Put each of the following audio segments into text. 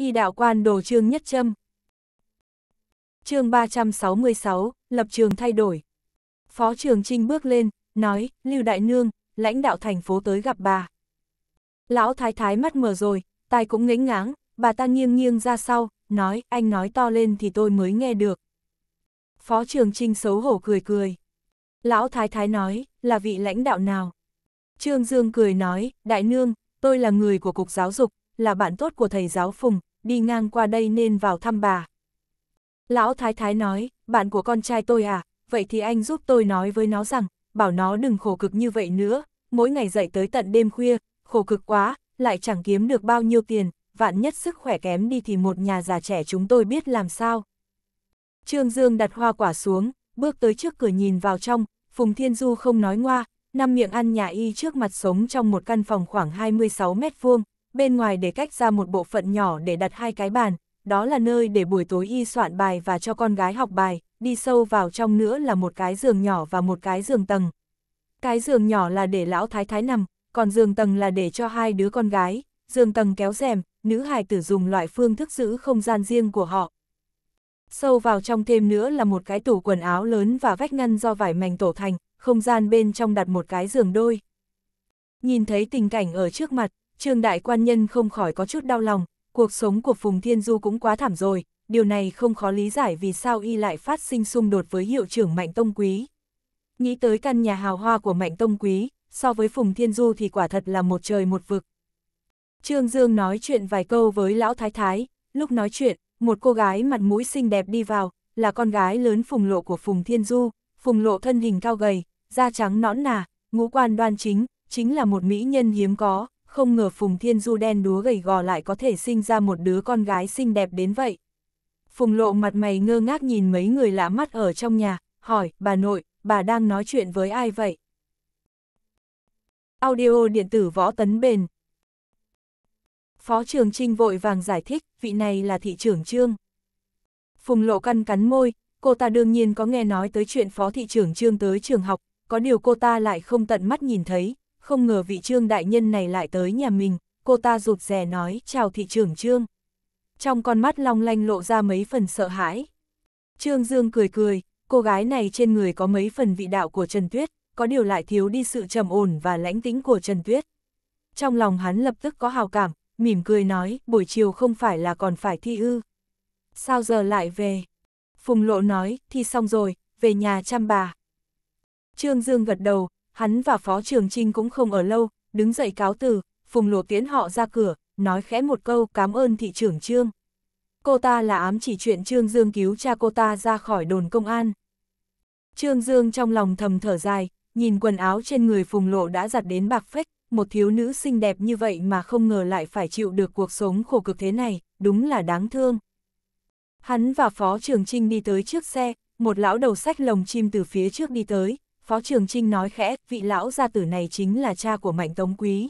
y đạo quan đồ trương nhất châm. chương 366, lập trường thay đổi. Phó trường Trinh bước lên, nói, Lưu Đại Nương, lãnh đạo thành phố tới gặp bà. Lão thái thái mắt mở rồi, tai cũng ngĩnh ngáng, bà ta nghiêng nghiêng ra sau, nói, anh nói to lên thì tôi mới nghe được. Phó trường Trinh xấu hổ cười cười. Lão thái thái nói, là vị lãnh đạo nào? Trương Dương cười nói, Đại Nương, tôi là người của Cục Giáo dục, là bạn tốt của thầy giáo Phùng, đi ngang qua đây nên vào thăm bà. Lão Thái Thái nói, bạn của con trai tôi à, vậy thì anh giúp tôi nói với nó rằng, bảo nó đừng khổ cực như vậy nữa, mỗi ngày dậy tới tận đêm khuya, khổ cực quá, lại chẳng kiếm được bao nhiêu tiền, vạn nhất sức khỏe kém đi thì một nhà già trẻ chúng tôi biết làm sao. Trương Dương đặt hoa quả xuống, bước tới trước cửa nhìn vào trong, Phùng Thiên Du không nói ngoa, năm miệng ăn nhà y trước mặt sống trong một căn phòng khoảng 26 mét vuông, bên ngoài để cách ra một bộ phận nhỏ để đặt hai cái bàn, đó là nơi để buổi tối y soạn bài và cho con gái học bài, đi sâu vào trong nữa là một cái giường nhỏ và một cái giường tầng. Cái giường nhỏ là để lão thái thái nằm, còn giường tầng là để cho hai đứa con gái, giường tầng kéo rèm, nữ hài tử dùng loại phương thức giữ không gian riêng của họ. Sâu vào trong thêm nữa là một cái tủ quần áo lớn và vách ngăn do vải mảnh tổ thành, không gian bên trong đặt một cái giường đôi. Nhìn thấy tình cảnh ở trước mặt, Trương đại quan nhân không khỏi có chút đau lòng, cuộc sống của Phùng Thiên Du cũng quá thảm rồi, điều này không khó lý giải vì sao y lại phát sinh xung đột với hiệu trưởng Mạnh Tông Quý. Nghĩ tới căn nhà hào hoa của Mạnh Tông Quý, so với Phùng Thiên Du thì quả thật là một trời một vực. Trương Dương nói chuyện vài câu với Lão Thái Thái, lúc nói chuyện, một cô gái mặt mũi xinh đẹp đi vào, là con gái lớn Phùng Lộ của Phùng Thiên Du, Phùng Lộ thân hình cao gầy, da trắng nõn nà, ngũ quan đoan chính, chính là một mỹ nhân hiếm có, không ngờ Phùng Thiên Du đen đúa gầy gò lại có thể sinh ra một đứa con gái xinh đẹp đến vậy. Phùng lộ mặt mày ngơ ngác nhìn mấy người lạ mắt ở trong nhà, hỏi, bà nội, bà đang nói chuyện với ai vậy? Audio điện tử võ tấn bền. Phó trường Trinh vội vàng giải thích, vị này là thị trưởng Trương. Phùng lộ căn cắn môi, cô ta đương nhiên có nghe nói tới chuyện phó thị trưởng Trương tới trường học, có điều cô ta lại không tận mắt nhìn thấy, không ngờ vị trương đại nhân này lại tới nhà mình, cô ta rụt rè nói chào thị trưởng trương. Trong con mắt long lanh lộ ra mấy phần sợ hãi. Trương Dương cười cười, cô gái này trên người có mấy phần vị đạo của Trần Tuyết, có điều lại thiếu đi sự trầm ổn và lãnh tĩnh của Trần Tuyết. Trong lòng hắn lập tức có hào cảm, mỉm cười nói, buổi chiều không phải là còn phải thi ư. Sao giờ lại về? Phùng lộ nói, thi xong rồi, về nhà chăm bà. Trương Dương gật đầu, hắn và Phó Trường Trinh cũng không ở lâu, đứng dậy cáo từ, Phùng Lộ tiến họ ra cửa, nói khẽ một câu cảm ơn thị trưởng Trương. Cô ta là ám chỉ chuyện Trương Dương cứu cha cô ta ra khỏi đồn công an. Trương Dương trong lòng thầm thở dài, nhìn quần áo trên người Phùng Lộ đã giặt đến bạc phách, một thiếu nữ xinh đẹp như vậy mà không ngờ lại phải chịu được cuộc sống khổ cực thế này, đúng là đáng thương. Hắn và Phó Trường Trinh đi tới trước xe, một lão đầu sách lồng chim từ phía trước đi tới, Phó Trường Trinh nói khẽ, vị lão gia tử này chính là cha của Mạnh Tống Quý.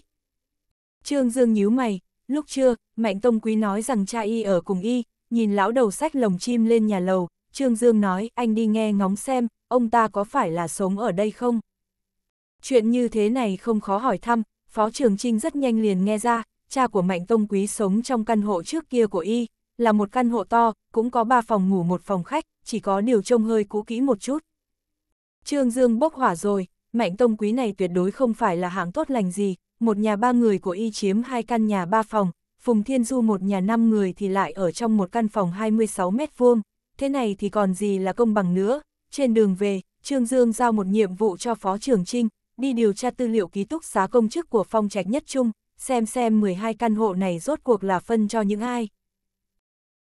Trương Dương nhíu mày, lúc trưa, Mạnh Tông Quý nói rằng cha y ở cùng y, nhìn lão đầu sách lồng chim lên nhà lầu, Trương Dương nói, anh đi nghe ngóng xem, ông ta có phải là sống ở đây không? Chuyện như thế này không khó hỏi thăm, Phó Trường Trinh rất nhanh liền nghe ra, cha của Mạnh Tông Quý sống trong căn hộ trước kia của y, là một căn hộ to, cũng có ba phòng ngủ một phòng khách, chỉ có điều trông hơi cũ kỹ một chút. Trương Dương bốc hỏa rồi, mạnh tông quý này tuyệt đối không phải là hạng tốt lành gì, một nhà ba người của y chiếm hai căn nhà ba phòng, Phùng Thiên Du một nhà năm người thì lại ở trong một căn phòng 26 mét vuông, thế này thì còn gì là công bằng nữa. Trên đường về, Trương Dương giao một nhiệm vụ cho Phó Trường Trinh, đi điều tra tư liệu ký túc xá công chức của phong trạch nhất trung, xem xem 12 căn hộ này rốt cuộc là phân cho những ai.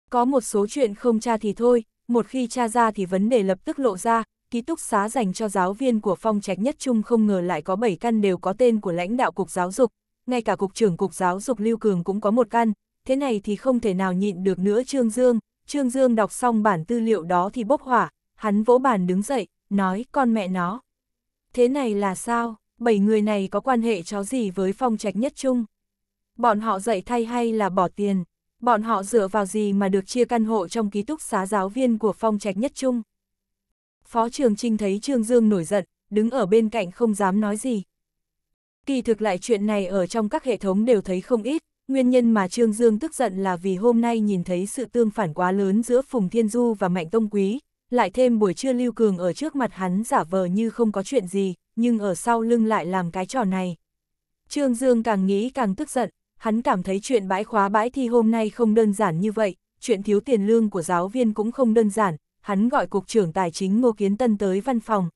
Có một số chuyện không tra thì thôi, một khi tra ra thì vấn đề lập tức lộ ra, ký túc xá dành cho giáo viên của phong trạch nhất trung không ngờ lại có 7 căn đều có tên của lãnh đạo cục giáo dục, ngay cả cục trưởng cục giáo dục Lưu Cường cũng có một căn, thế này thì không thể nào nhịn được nữa Trương Dương, Trương Dương đọc xong bản tư liệu đó thì bốc hỏa, hắn vỗ bàn đứng dậy, nói con mẹ nó. Thế này là sao, bảy người này có quan hệ chó gì với phong trạch nhất trung? Bọn họ dạy thay hay là bỏ tiền? Bọn họ dựa vào gì mà được chia căn hộ trong ký túc xá giáo viên của phong trạch nhất trung? Phó Trường Trinh thấy Trương Dương nổi giận, đứng ở bên cạnh không dám nói gì. Kỳ thực lại chuyện này ở trong các hệ thống đều thấy không ít, nguyên nhân mà Trương Dương tức giận là vì hôm nay nhìn thấy sự tương phản quá lớn giữa Phùng Thiên Du và Mạnh Tông Quý, lại thêm buổi trưa Lưu Cường ở trước mặt hắn giả vờ như không có chuyện gì, nhưng ở sau lưng lại làm cái trò này. Trương Dương càng nghĩ càng tức giận, hắn cảm thấy chuyện bãi khóa bãi thi hôm nay không đơn giản như vậy, chuyện thiếu tiền lương của giáo viên cũng không đơn giản, hắn gọi Cục trưởng Tài chính Ngô Kiến Tân tới văn phòng.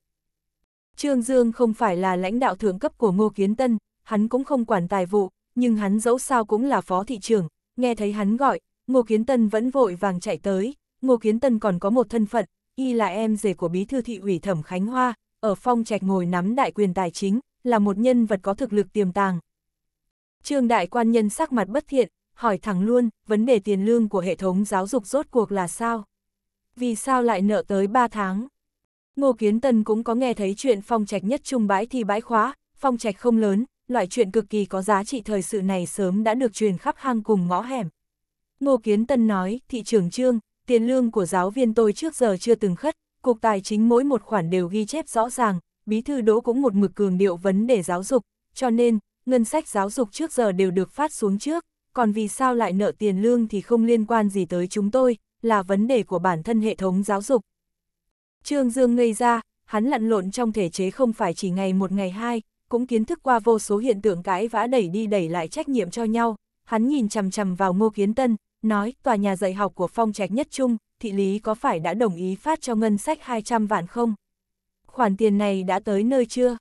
Trương Dương không phải là lãnh đạo thượng cấp của Ngô Kiến Tân, hắn cũng không quản tài vụ, nhưng hắn dẫu sao cũng là phó thị trưởng, nghe thấy hắn gọi, Ngô Kiến Tân vẫn vội vàng chạy tới, Ngô Kiến Tân còn có một thân phận, y là em rể của bí thư thị ủy Thẩm Khánh Hoa, ở phong trạch ngồi nắm đại quyền tài chính, là một nhân vật có thực lực tiềm tàng. Trương đại quan nhân sắc mặt bất thiện, hỏi thẳng luôn, vấn đề tiền lương của hệ thống giáo dục rốt cuộc là sao? vì sao lại nợ tới 3 tháng. Ngô Kiến Tân cũng có nghe thấy chuyện phong trạch nhất trung bãi thì bãi khóa, phong trạch không lớn, loại chuyện cực kỳ có giá trị thời sự này sớm đã được truyền khắp hang cùng ngõ hẻm. Ngô Kiến Tân nói, thị trường trương, tiền lương của giáo viên tôi trước giờ chưa từng khất, cục tài chính mỗi một khoản đều ghi chép rõ ràng, bí thư đỗ cũng một mực cường điệu vấn đề giáo dục, cho nên, ngân sách giáo dục trước giờ đều được phát xuống trước, còn vì sao lại nợ tiền lương thì không liên quan gì tới chúng tôi, là vấn đề của bản thân hệ thống giáo dục. Trương Dương ngây ra, hắn lặn lộn trong thể chế không phải chỉ ngày một ngày hai, cũng kiến thức qua vô số hiện tượng cãi vã đẩy đi đẩy lại trách nhiệm cho nhau. Hắn nhìn chằm chằm vào Ngô Kiến Tân, nói tòa nhà dạy học của phong trạch nhất trung, thị lý có phải đã đồng ý phát cho ngân sách 200 vạn không? Khoản tiền này đã tới nơi chưa?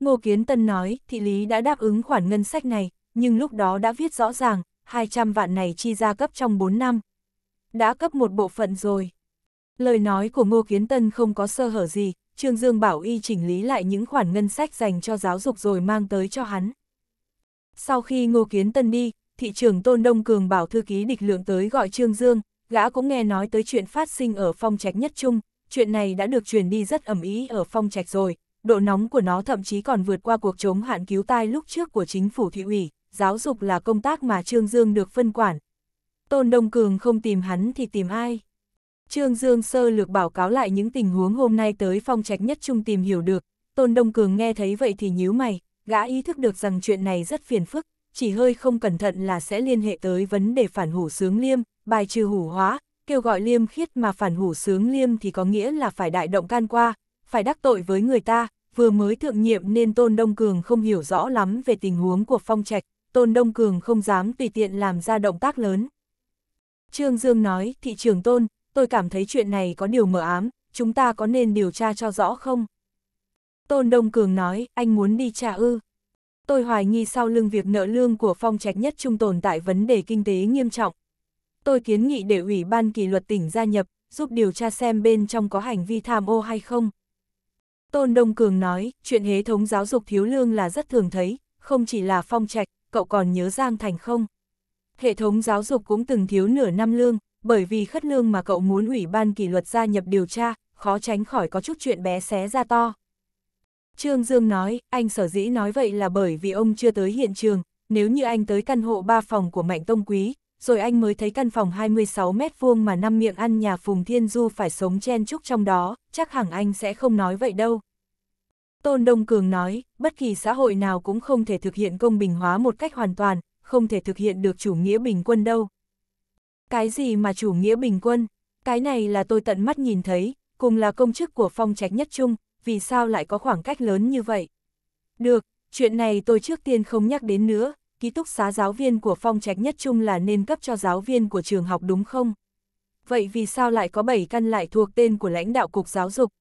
Ngô Kiến Tân nói, thị lý đã đáp ứng khoản ngân sách này, nhưng lúc đó đã viết rõ ràng, 200 vạn này chi ra cấp trong 4 năm đã cấp một bộ phận rồi. Lời nói của Ngô Kiến Tân không có sơ hở gì, Trương Dương bảo y chỉnh lý lại những khoản ngân sách dành cho giáo dục rồi mang tới cho hắn. Sau khi Ngô Kiến Tân đi, thị trưởng Tôn Đông Cường bảo thư ký địch lượng tới gọi Trương Dương, gã cũng nghe nói tới chuyện phát sinh ở phong trạch nhất trung, chuyện này đã được truyền đi rất ẩm ý ở phong trạch rồi, độ nóng của nó thậm chí còn vượt qua cuộc chống hạn cứu tai lúc trước của chính phủ thị ủy, giáo dục là công tác mà Trương Dương được phân quản, Tôn Đông Cường không tìm hắn thì tìm ai? Trương Dương sơ lược báo cáo lại những tình huống hôm nay tới phong trạch nhất trung tìm hiểu được, Tôn Đông Cường nghe thấy vậy thì nhíu mày, gã ý thức được rằng chuyện này rất phiền phức, chỉ hơi không cẩn thận là sẽ liên hệ tới vấn đề phản hủ sướng liêm, bài trừ hủ hóa, kêu gọi liêm khiết mà phản hủ sướng liêm thì có nghĩa là phải đại động can qua, phải đắc tội với người ta, vừa mới thượng nhiệm nên Tôn Đông Cường không hiểu rõ lắm về tình huống của phong trạch, Tôn Đông Cường không dám tùy tiện làm ra động tác lớn. Trương Dương nói, thị trường tôn, tôi cảm thấy chuyện này có điều mờ ám, chúng ta có nên điều tra cho rõ không? Tôn Đông Cường nói, anh muốn đi trả ư. Tôi hoài nghi sau lưng việc nợ lương của phong trạch nhất trung tồn tại vấn đề kinh tế nghiêm trọng. Tôi kiến nghị để ủy ban kỷ luật tỉnh gia nhập, giúp điều tra xem bên trong có hành vi tham ô hay không. Tôn Đông Cường nói, chuyện hệ thống giáo dục thiếu lương là rất thường thấy, không chỉ là phong trạch, cậu còn nhớ Giang Thành không? hệ thống giáo dục cũng từng thiếu nửa năm lương, bởi vì khất lương mà cậu muốn ủy ban kỷ luật gia nhập điều tra, khó tránh khỏi có chút chuyện bé xé ra to. Trương Dương nói, anh sở dĩ nói vậy là bởi vì ông chưa tới hiện trường, nếu như anh tới căn hộ 3 phòng của Mạnh Tông Quý, rồi anh mới thấy căn phòng 26 mét vuông mà năm miệng ăn nhà Phùng Thiên Du phải sống chen chúc trong đó, chắc hẳn anh sẽ không nói vậy đâu. Tôn Đông Cường nói, bất kỳ xã hội nào cũng không thể thực hiện công bình hóa một cách hoàn toàn, không thể thực hiện được chủ nghĩa bình quân đâu. Cái gì mà chủ nghĩa bình quân? Cái này là tôi tận mắt nhìn thấy, cùng là công chức của phong trạch nhất trung, vì sao lại có khoảng cách lớn như vậy? Được, chuyện này tôi trước tiên không nhắc đến nữa, ký túc xá giáo viên của phong trạch nhất trung là nên cấp cho giáo viên của trường học đúng không? Vậy vì sao lại có 7 căn lại thuộc tên của lãnh đạo cục giáo dục?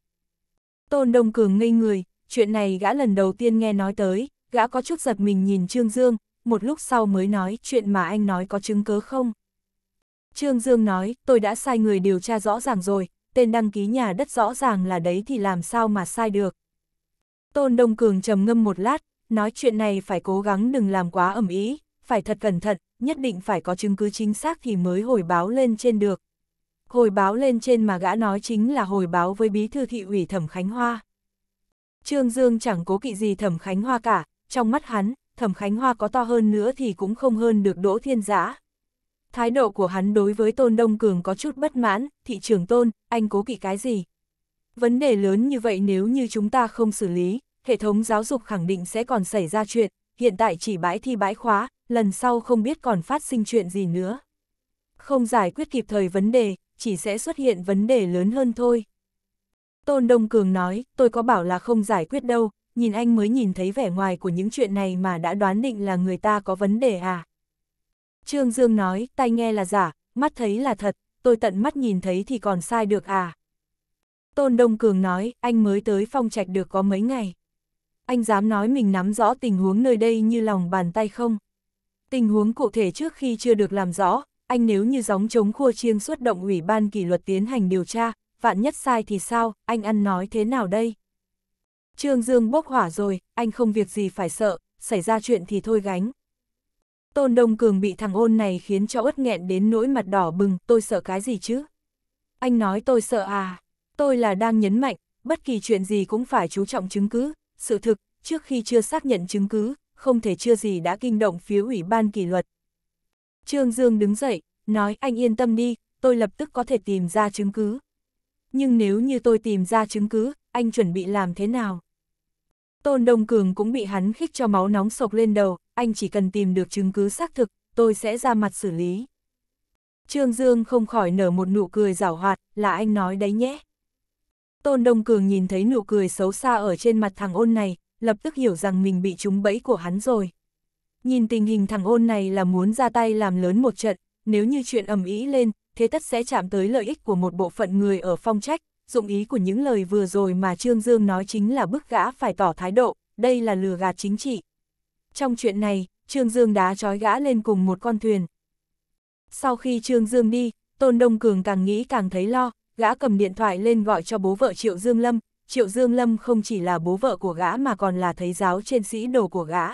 Tôn Đông Cường ngây người, chuyện này gã lần đầu tiên nghe nói tới, gã có chút giật mình nhìn Trương Dương, một lúc sau mới nói chuyện mà anh nói có chứng cớ không. Trương Dương nói, tôi đã sai người điều tra rõ ràng rồi, tên đăng ký nhà đất rõ ràng là đấy thì làm sao mà sai được. Tôn Đông Cường trầm ngâm một lát, nói chuyện này phải cố gắng đừng làm quá ẩm ý, phải thật cẩn thận, nhất định phải có chứng cứ chính xác thì mới hồi báo lên trên được. Hồi báo lên trên mà gã nói chính là hồi báo với bí thư thị ủy Thẩm Khánh Hoa. Trương Dương chẳng cố kỵ gì Thẩm Khánh Hoa cả, trong mắt hắn, Thẩm Khánh Hoa có to hơn nữa thì cũng không hơn được Đỗ Thiên Giã. Thái độ của hắn đối với Tôn Đông Cường có chút bất mãn, thị trường Tôn, anh cố kỵ cái gì? Vấn đề lớn như vậy nếu như chúng ta không xử lý, hệ thống giáo dục khẳng định sẽ còn xảy ra chuyện, hiện tại chỉ bãi thi bãi khóa, lần sau không biết còn phát sinh chuyện gì nữa. Không giải quyết kịp thời vấn đề, chỉ sẽ xuất hiện vấn đề lớn hơn thôi. Tôn Đông Cường nói, tôi có bảo là không giải quyết đâu, nhìn anh mới nhìn thấy vẻ ngoài của những chuyện này mà đã đoán định là người ta có vấn đề à. Trương Dương nói, tai nghe là giả, mắt thấy là thật, tôi tận mắt nhìn thấy thì còn sai được à. Tôn Đông Cường nói, anh mới tới phong trạch được có mấy ngày. Anh dám nói mình nắm rõ tình huống nơi đây như lòng bàn tay không? Tình huống cụ thể trước khi chưa được làm rõ, anh nếu như gióng chống khua chiêng xuất động ủy ban kỷ luật tiến hành điều tra, vạn nhất sai thì sao, anh ăn nói thế nào đây? Trương Dương bốc hỏa rồi, anh không việc gì phải sợ, xảy ra chuyện thì thôi gánh. Tôn Đông Cường bị thằng ôn này khiến cho ớt nghẹn đến nỗi mặt đỏ bừng, tôi sợ cái gì chứ? Anh nói tôi sợ à? Tôi là đang nhấn mạnh, bất kỳ chuyện gì cũng phải chú trọng chứng cứ, sự thực, trước khi chưa xác nhận chứng cứ, không thể chưa gì đã kinh động phía ủy ban kỷ luật. Trương Dương đứng dậy, nói anh yên tâm đi, tôi lập tức có thể tìm ra chứng cứ. Nhưng nếu như tôi tìm ra chứng cứ, anh chuẩn bị làm thế nào? Tôn Đông Cường cũng bị hắn khích cho máu nóng sộc lên đầu, anh chỉ cần tìm được chứng cứ xác thực, tôi sẽ ra mặt xử lý. Trương Dương không khỏi nở một nụ cười giảo hoạt, là anh nói đấy nhé. Tôn Đông Cường nhìn thấy nụ cười xấu xa ở trên mặt thằng ôn này, lập tức hiểu rằng mình bị trúng bẫy của hắn rồi. Nhìn tình hình thằng ôn này là muốn ra tay làm lớn một trận, nếu như chuyện ầm ý lên, thế tất sẽ chạm tới lợi ích của một bộ phận người ở phong trách, dụng ý của những lời vừa rồi mà Trương Dương nói chính là bức gã phải tỏ thái độ, đây là lừa gạt chính trị. Trong chuyện này, Trương Dương đá trói gã lên cùng một con thuyền. Sau khi Trương Dương đi, Tôn Đông Cường càng nghĩ càng thấy lo, gã cầm điện thoại lên gọi cho bố vợ Triệu Dương Lâm, Triệu Dương Lâm không chỉ là bố vợ của gã mà còn là thầy giáo trên sĩ đồ của gã.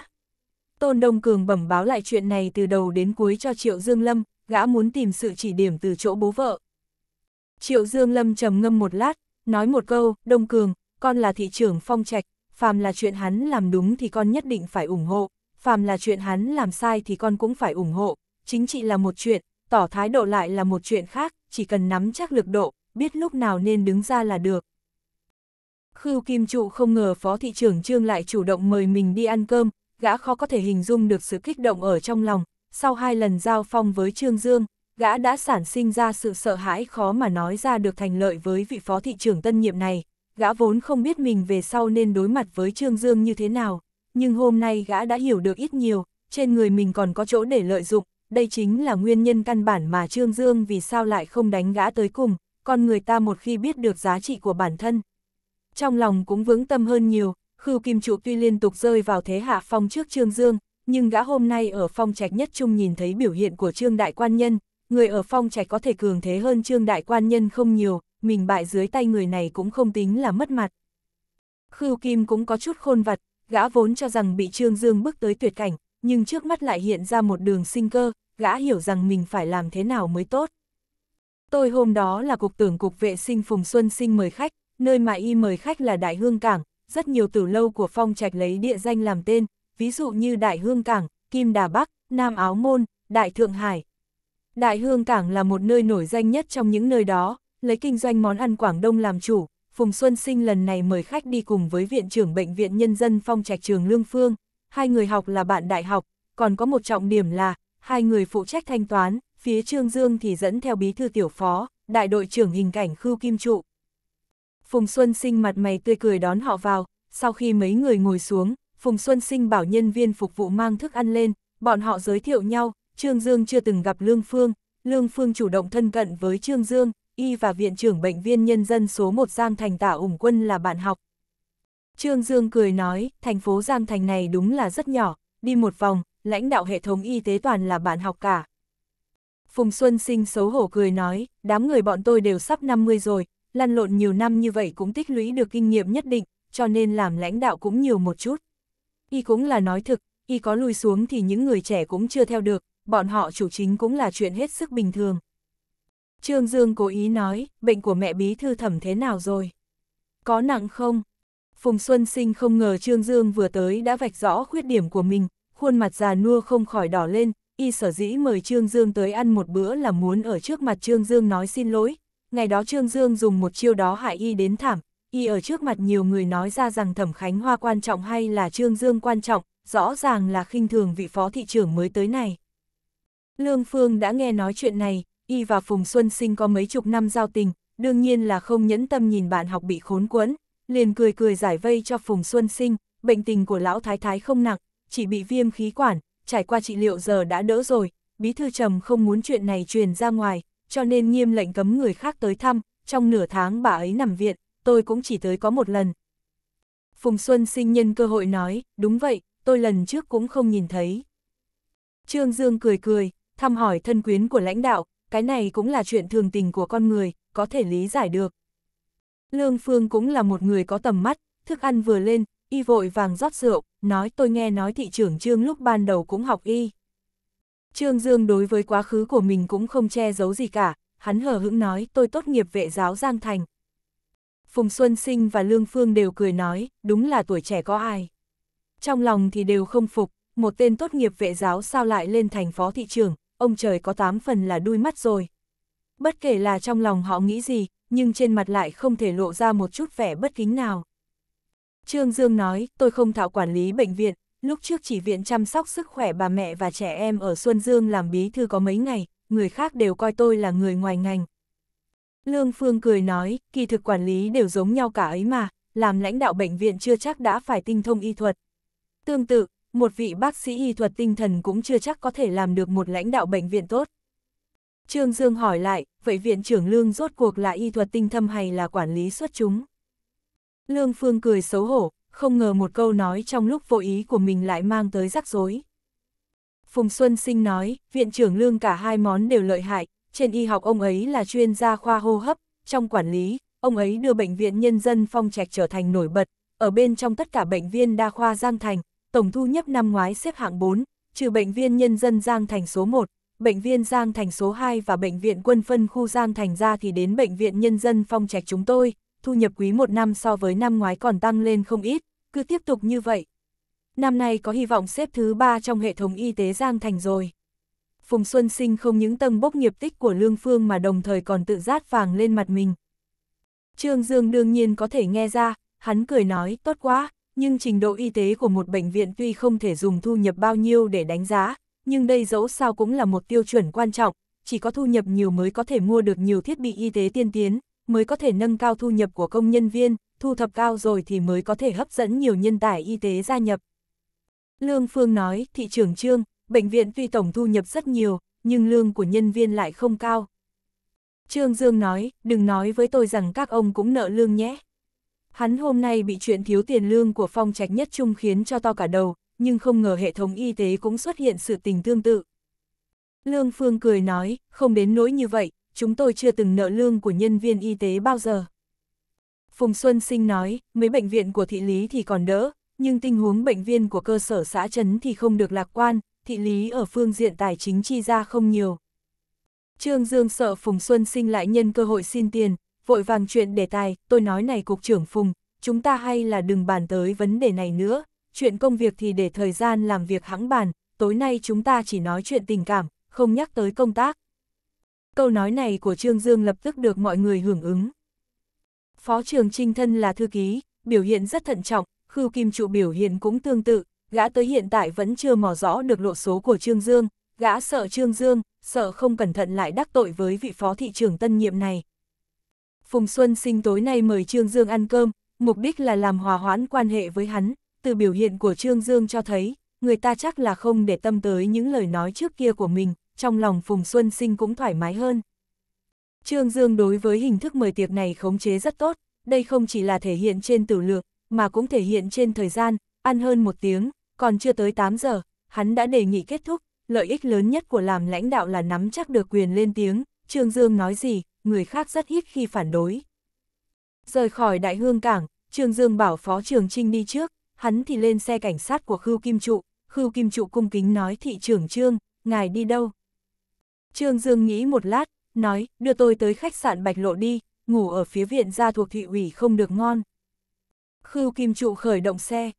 Tôn Đông Cường bẩm báo lại chuyện này từ đầu đến cuối cho Triệu Dương Lâm, gã muốn tìm sự chỉ điểm từ chỗ bố vợ. Triệu Dương Lâm trầm ngâm một lát, nói một câu, Đông Cường, con là thị trưởng phong trạch, phàm là chuyện hắn làm đúng thì con nhất định phải ủng hộ, phàm là chuyện hắn làm sai thì con cũng phải ủng hộ, chính trị là một chuyện, tỏ thái độ lại là một chuyện khác, chỉ cần nắm chắc lực độ, biết lúc nào nên đứng ra là được. Khưu Kim Trụ không ngờ phó thị trưởng Trương lại chủ động mời mình đi ăn cơm, gã khó có thể hình dung được sự kích động ở trong lòng, sau hai lần giao phong với Trương Dương, gã đã sản sinh ra sự sợ hãi khó mà nói ra được thành lợi với vị phó thị trưởng tân nhiệm này, gã vốn không biết mình về sau nên đối mặt với Trương Dương như thế nào, nhưng hôm nay gã đã hiểu được ít nhiều, trên người mình còn có chỗ để lợi dụng, đây chính là nguyên nhân căn bản mà Trương Dương vì sao lại không đánh gã tới cùng, con người ta một khi biết được giá trị của bản thân. Trong lòng cũng vững tâm hơn nhiều, Khưu Kim Trụ tuy liên tục rơi vào thế hạ phong trước Trương Dương, nhưng gã hôm nay ở phong trạch nhất trung nhìn thấy biểu hiện của Trương Đại Quan Nhân, người ở phong trạch có thể cường thế hơn trương đại quan nhân không nhiều, mình bại dưới tay người này cũng không tính là mất mặt. Khưu Kim cũng có chút khôn vặt, gã vốn cho rằng bị Trương Dương bước tới tuyệt cảnh, nhưng trước mắt lại hiện ra một đường sinh cơ, gã hiểu rằng mình phải làm thế nào mới tốt. Tôi hôm đó là cục tưởng cục vệ sinh Phùng Xuân Sinh mời khách, nơi mà y mời khách là Đại Hương Cảng, rất nhiều tử lâu của phong trạch lấy địa danh làm tên, ví dụ như Đại Hương Cảng, Kim Đà Bắc, Nam Áo Môn, Đại Thượng Hải, Đại Hương Cảng là một nơi nổi danh nhất trong những nơi đó, lấy kinh doanh món ăn Quảng Đông làm chủ, Phùng Xuân Sinh lần này mời khách đi cùng với Viện trưởng Bệnh viện Nhân dân Phong Trạch Trường Lương Phương, hai người học là bạn đại học, còn có một trọng điểm là, hai người phụ trách thanh toán, phía Trương Dương thì dẫn theo bí thư tiểu phó, đại đội trưởng hình cảnh Khưu Kim Trụ. Phùng Xuân Sinh mặt mày tươi cười đón họ vào, sau khi mấy người ngồi xuống, Phùng Xuân Sinh bảo nhân viên phục vụ mang thức ăn lên, bọn họ giới thiệu nhau, Trương Dương chưa từng gặp Lương Phương, Lương Phương chủ động thân cận với Trương Dương, y và viện trưởng bệnh viên nhân dân số 1 Giang Thành tả ủng quân là bạn học. Trương Dương cười nói, thành phố Giang Thành này đúng là rất nhỏ, đi một vòng, lãnh đạo hệ thống y tế toàn là bạn học cả. Phùng Xuân Sinh xấu hổ cười nói, đám người bọn tôi đều sắp 50 rồi, lăn lộn nhiều năm như vậy cũng tích lũy được kinh nghiệm nhất định, cho nên làm lãnh đạo cũng nhiều một chút. Y cũng là nói thực, y có lùi xuống thì những người trẻ cũng chưa theo được, bọn họ chủ chính cũng là chuyện hết sức bình thường. Trương Dương cố ý nói, bệnh của mẹ bí thư thẩm thế nào rồi? Có nặng không? Phùng Xuân Sinh không ngờ Trương Dương vừa tới đã vạch rõ khuyết điểm của mình, khuôn mặt già nua không khỏi đỏ lên, y sở dĩ mời Trương Dương tới ăn một bữa là muốn ở trước mặt Trương Dương nói xin lỗi. Ngày đó Trương Dương dùng một chiêu đó hại y đến thảm, y ở trước mặt nhiều người nói ra rằng Thẩm Khánh Hoa quan trọng hay là Trương Dương quan trọng, rõ ràng là khinh thường vị phó thị trưởng mới tới này. Lương Phương đã nghe nói chuyện này, y và Phùng Xuân Sinh có mấy chục năm giao tình, đương nhiên là không nhẫn tâm nhìn bạn học bị khốn quẫn, liền cười cười giải vây cho Phùng Xuân Sinh, bệnh tình của lão thái thái không nặng, chỉ bị viêm khí quản, trải qua trị liệu giờ đã đỡ rồi, bí thư trầm không muốn chuyện này truyền ra ngoài, cho nên nghiêm lệnh cấm người khác tới thăm, trong nửa tháng bà ấy nằm viện, tôi cũng chỉ tới có một lần. Phùng Xuân Sinh nhân cơ hội nói, đúng vậy, tôi lần trước cũng không nhìn thấy. Trương Dương cười cười, thăm hỏi thân quyến của lãnh đạo, cái này cũng là chuyện thường tình của con người, có thể lý giải được. Lương Phương cũng là một người có tầm mắt, thức ăn vừa lên, y vội vàng rót rượu, nói tôi nghe nói thị trưởng Trương lúc ban đầu cũng học y. Trương Dương đối với quá khứ của mình cũng không che giấu gì cả, hắn hờ hững nói tôi tốt nghiệp vệ giáo Giang Thành. Phùng Xuân Sinh và Lương Phương đều cười nói, đúng là tuổi trẻ có ai. Trong lòng thì đều không phục, một tên tốt nghiệp vệ giáo sao lại lên thành phó thị trưởng, ông trời có tám phần là đuôi mắt rồi. Bất kể là trong lòng họ nghĩ gì, nhưng trên mặt lại không thể lộ ra một chút vẻ bất kính nào. Trương Dương nói, tôi không thạo quản lý bệnh viện, lúc trước chỉ viện chăm sóc sức khỏe bà mẹ và trẻ em ở Xuân Dương làm bí thư có mấy ngày, người khác đều coi tôi là người ngoài ngành. Lương Phương cười nói, kỳ thực quản lý đều giống nhau cả ấy mà, làm lãnh đạo bệnh viện chưa chắc đã phải tinh thông y thuật. Tương tự, một vị bác sĩ y thuật tinh thần cũng chưa chắc có thể làm được một lãnh đạo bệnh viện tốt. Trương Dương hỏi lại, vậy viện trưởng Lương rốt cuộc là y thuật tinh thâm hay là quản lý xuất chúng? Lương Phương cười xấu hổ, không ngờ một câu nói trong lúc vô ý của mình lại mang tới rắc rối. Phùng Xuân Sinh nói, viện trưởng Lương cả hai món đều lợi hại, trên y học ông ấy là chuyên gia khoa hô hấp, trong quản lý, ông ấy đưa Bệnh viện Nhân dân Phong Trạch trở thành nổi bật, ở bên trong tất cả bệnh viên đa khoa Giang Thành, tổng thu nhấp năm ngoái xếp hạng 4, trừ bệnh viện nhân dân Giang Thành số 1, bệnh viện Giang Thành số 2 và bệnh viện quân phân khu Giang Thành ra thì đến bệnh viện nhân dân Phong Trạch chúng tôi, thu nhập quý một năm so với năm ngoái còn tăng lên không ít, cứ tiếp tục như vậy. Năm nay có hy vọng xếp thứ 3 trong hệ thống y tế Giang Thành rồi. Phùng Xuân Sinh không những tầng bốc nghiệp tích của Lương Phương mà đồng thời còn tự rát vàng lên mặt mình. Trương Dương đương nhiên có thể nghe ra, hắn cười nói, tốt quá, nhưng trình độ y tế của một bệnh viện tuy không thể dùng thu nhập bao nhiêu để đánh giá, nhưng đây dẫu sao cũng là một tiêu chuẩn quan trọng, chỉ có thu nhập nhiều mới có thể mua được nhiều thiết bị y tế tiên tiến, mới có thể nâng cao thu nhập của công nhân viên, thu thập cao rồi thì mới có thể hấp dẫn nhiều nhân tài y tế gia nhập. Lương Phương nói, thị trường trương, bệnh viện tuy tổng thu nhập rất nhiều, nhưng lương của nhân viên lại không cao. Trương Dương nói, đừng nói với tôi rằng các ông cũng nợ lương nhé. Hắn hôm nay bị chuyện thiếu tiền lương của phong trạch nhất trung khiến cho to cả đầu, nhưng không ngờ hệ thống y tế cũng xuất hiện sự tình tương tự. Lương Phương cười nói, không đến nỗi như vậy, chúng tôi chưa từng nợ lương của nhân viên y tế bao giờ. Phùng Xuân Sinh nói, mấy bệnh viện của thị lý thì còn đỡ, nhưng tình huống bệnh viên của cơ sở xã trấn thì không được lạc quan, thị lý ở phương diện tài chính chi ra không nhiều. Trương Dương sợ Phùng Xuân Sinh lại nhân cơ hội xin tiền, vội vàng chuyện đề tài, tôi nói này cục trưởng Phùng, chúng ta hay là đừng bàn tới vấn đề này nữa, chuyện công việc thì để thời gian làm việc hãng bàn, tối nay chúng ta chỉ nói chuyện tình cảm, không nhắc tới công tác. Câu nói này của Trương Dương lập tức được mọi người hưởng ứng. Phó trường Trinh Thân là thư ký, biểu hiện rất thận trọng, Khưu Kim Trụ biểu hiện cũng tương tự, gã tới hiện tại vẫn chưa mò rõ được lộ số của Trương Dương, gã sợ Trương Dương, sợ không cẩn thận lại đắc tội với vị phó thị trưởng tân nhiệm này, Phùng Xuân Sinh tối nay mời Trương Dương ăn cơm, mục đích là làm hòa hoãn quan hệ với hắn, từ biểu hiện của Trương Dương cho thấy, người ta chắc là không để tâm tới những lời nói trước kia của mình, trong lòng Phùng Xuân Sinh cũng thoải mái hơn. Trương Dương đối với hình thức mời tiệc này khống chế rất tốt, đây không chỉ là thể hiện trên tử lược, mà cũng thể hiện trên thời gian, ăn hơn một tiếng, còn chưa tới 8 giờ, hắn đã đề nghị kết thúc, lợi ích lớn nhất của làm lãnh đạo là nắm chắc được quyền lên tiếng, Trương Dương nói gì, người khác rất ít khi phản đối. Rời khỏi đại hương cảng, Trương Dương bảo Phó Trường Trinh đi trước, hắn thì lên xe cảnh sát của Khưu Kim Trụ, Khưu Kim Trụ cung kính nói thị trưởng Trương, ngài đi đâu? Trương Dương nghĩ một lát, nói, đưa tôi tới khách sạn Bạch Lộ đi, ngủ ở phía viện gia thuộc thị ủy không được ngon. Khưu Kim Trụ khởi động xe.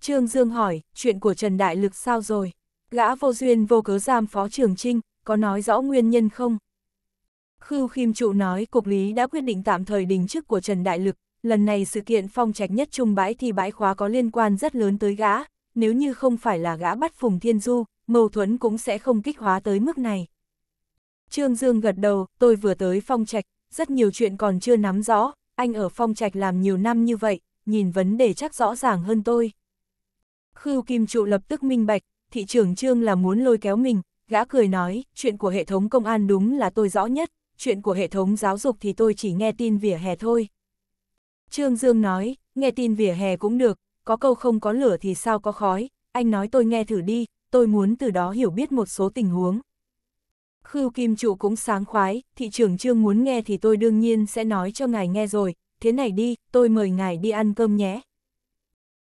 Trương Dương hỏi, chuyện của Trần Đại Lực sao rồi? Gã vô duyên vô cớ giam Phó Trường Trinh, có nói rõ nguyên nhân không? Khưu Khiêm Trụ nói cục lý đã quyết định tạm thời đình chức của Trần Đại Lực, lần này sự kiện phong trạch nhất trung bãi thì bãi khóa có liên quan rất lớn tới gã, nếu như không phải là gã bắt Phùng Thiên Du, mâu thuẫn cũng sẽ không kích hóa tới mức này. Trương Dương gật đầu, tôi vừa tới phong trạch, rất nhiều chuyện còn chưa nắm rõ, anh ở phong trạch làm nhiều năm như vậy, nhìn vấn đề chắc rõ ràng hơn tôi. Khưu Kim Trụ lập tức minh bạch, thị trưởng Trương là muốn lôi kéo mình, gã cười nói, chuyện của hệ thống công an đúng là tôi rõ nhất, chuyện của hệ thống giáo dục thì tôi chỉ nghe tin vỉa hè thôi. Trương Dương nói, nghe tin vỉa hè cũng được, có câu không có lửa thì sao có khói, anh nói tôi nghe thử đi, tôi muốn từ đó hiểu biết một số tình huống. Khưu Kim Trụ cũng sáng khoái, thị trường Trương muốn nghe thì tôi đương nhiên sẽ nói cho ngài nghe rồi, thế này đi, tôi mời ngài đi ăn cơm nhé.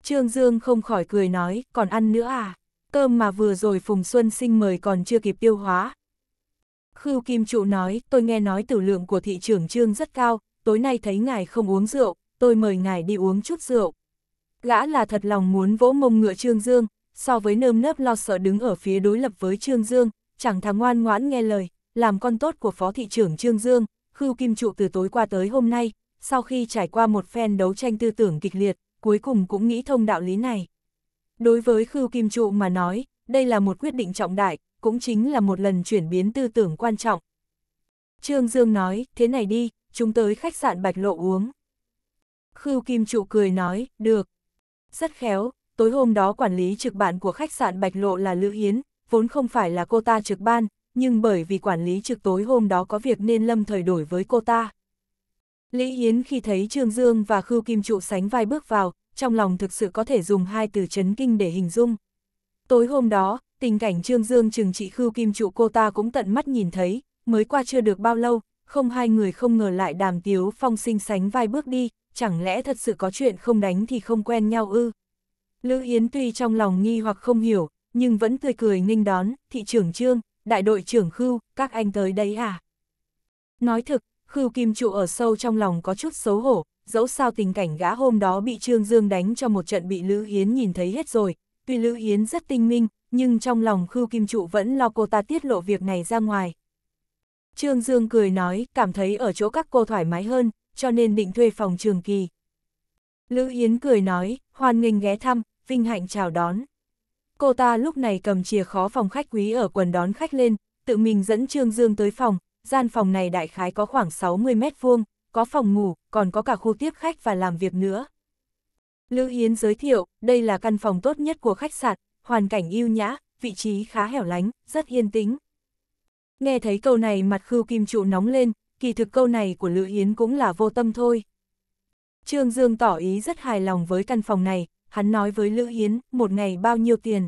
Trương Dương không khỏi cười nói, còn ăn nữa à, cơm mà vừa rồi Phùng Xuân Sinh mời còn chưa kịp tiêu hóa, Khưu Kim Trụ nói, tôi nghe nói tử lượng của thị trưởng trương rất cao, tối nay thấy ngài không uống rượu, tôi mời ngài đi uống chút rượu. Gã là thật lòng muốn vỗ mông ngựa Trương Dương, so với nơm nớp lo sợ đứng ở phía đối lập với Trương Dương, chẳng thà ngoan ngoãn nghe lời, làm con tốt của phó thị trưởng Trương Dương, Khưu Kim Trụ từ tối qua tới hôm nay, sau khi trải qua một phen đấu tranh tư tưởng kịch liệt, cuối cùng cũng nghĩ thông đạo lý này. Đối với Khưu Kim Trụ mà nói, đây là một quyết định trọng đại, cũng chính là một lần chuyển biến tư tưởng quan trọng. Trương Dương nói, thế này đi, chúng tới khách sạn Bạch Lộ uống. Khưu Kim Trụ cười nói, được. Rất khéo, tối hôm đó quản lý trực bạn của khách sạn Bạch Lộ là Lữ Hiến, vốn không phải là cô ta trực ban, nhưng bởi vì quản lý trực tối hôm đó có việc nên lâm thời đổi với cô ta. Lý Hiến khi thấy Trương Dương và Khưu Kim Trụ sánh vai bước vào, trong lòng thực sự có thể dùng hai từ chấn kinh để hình dung. Tối hôm đó, tình cảnh Trương Dương chừng trị Khưu Kim Trụ cô ta cũng tận mắt nhìn thấy, mới qua chưa được bao lâu, không hai người không ngờ lại đàm tiếu phong sinh sánh vai bước đi, chẳng lẽ thật sự có chuyện không đánh thì không quen nhau ư. Lữ Yến tuy trong lòng nghi hoặc không hiểu, nhưng vẫn tươi cười nghênh đón, thị trưởng Trương, đại đội trưởng Khưu, các anh tới đấy à? Nói thực, Khưu Kim Trụ ở sâu trong lòng có chút xấu hổ, dẫu sao tình cảnh gã hôm đó bị Trương Dương đánh cho một trận bị Lữ Yến nhìn thấy hết rồi, tuy Lữ Yến rất tinh minh, nhưng trong lòng Khưu Kim Trụ vẫn lo cô ta tiết lộ việc này ra ngoài. Trương Dương cười nói, cảm thấy ở chỗ các cô thoải mái hơn, cho nên định thuê phòng trường kỳ. Lữ Yến cười nói, hoan nghênh ghé thăm, vinh hạnh chào đón. Cô ta lúc này cầm chìa khó phòng khách quý ở quần đón khách lên, tự mình dẫn Trương Dương tới phòng, gian phòng này đại khái có khoảng 60 mét vuông, có phòng ngủ, còn có cả khu tiếp khách và làm việc nữa. Lữ Yến giới thiệu, đây là căn phòng tốt nhất của khách sạn, hoàn cảnh yêu nhã, vị trí khá hẻo lánh, rất yên tĩnh. Nghe thấy câu này mặt khưu kim trụ nóng lên, kỳ thực câu này của Lữ Yến cũng là vô tâm thôi. Trương Dương tỏ ý rất hài lòng với căn phòng này, hắn nói với Lữ Yến, một ngày bao nhiêu tiền.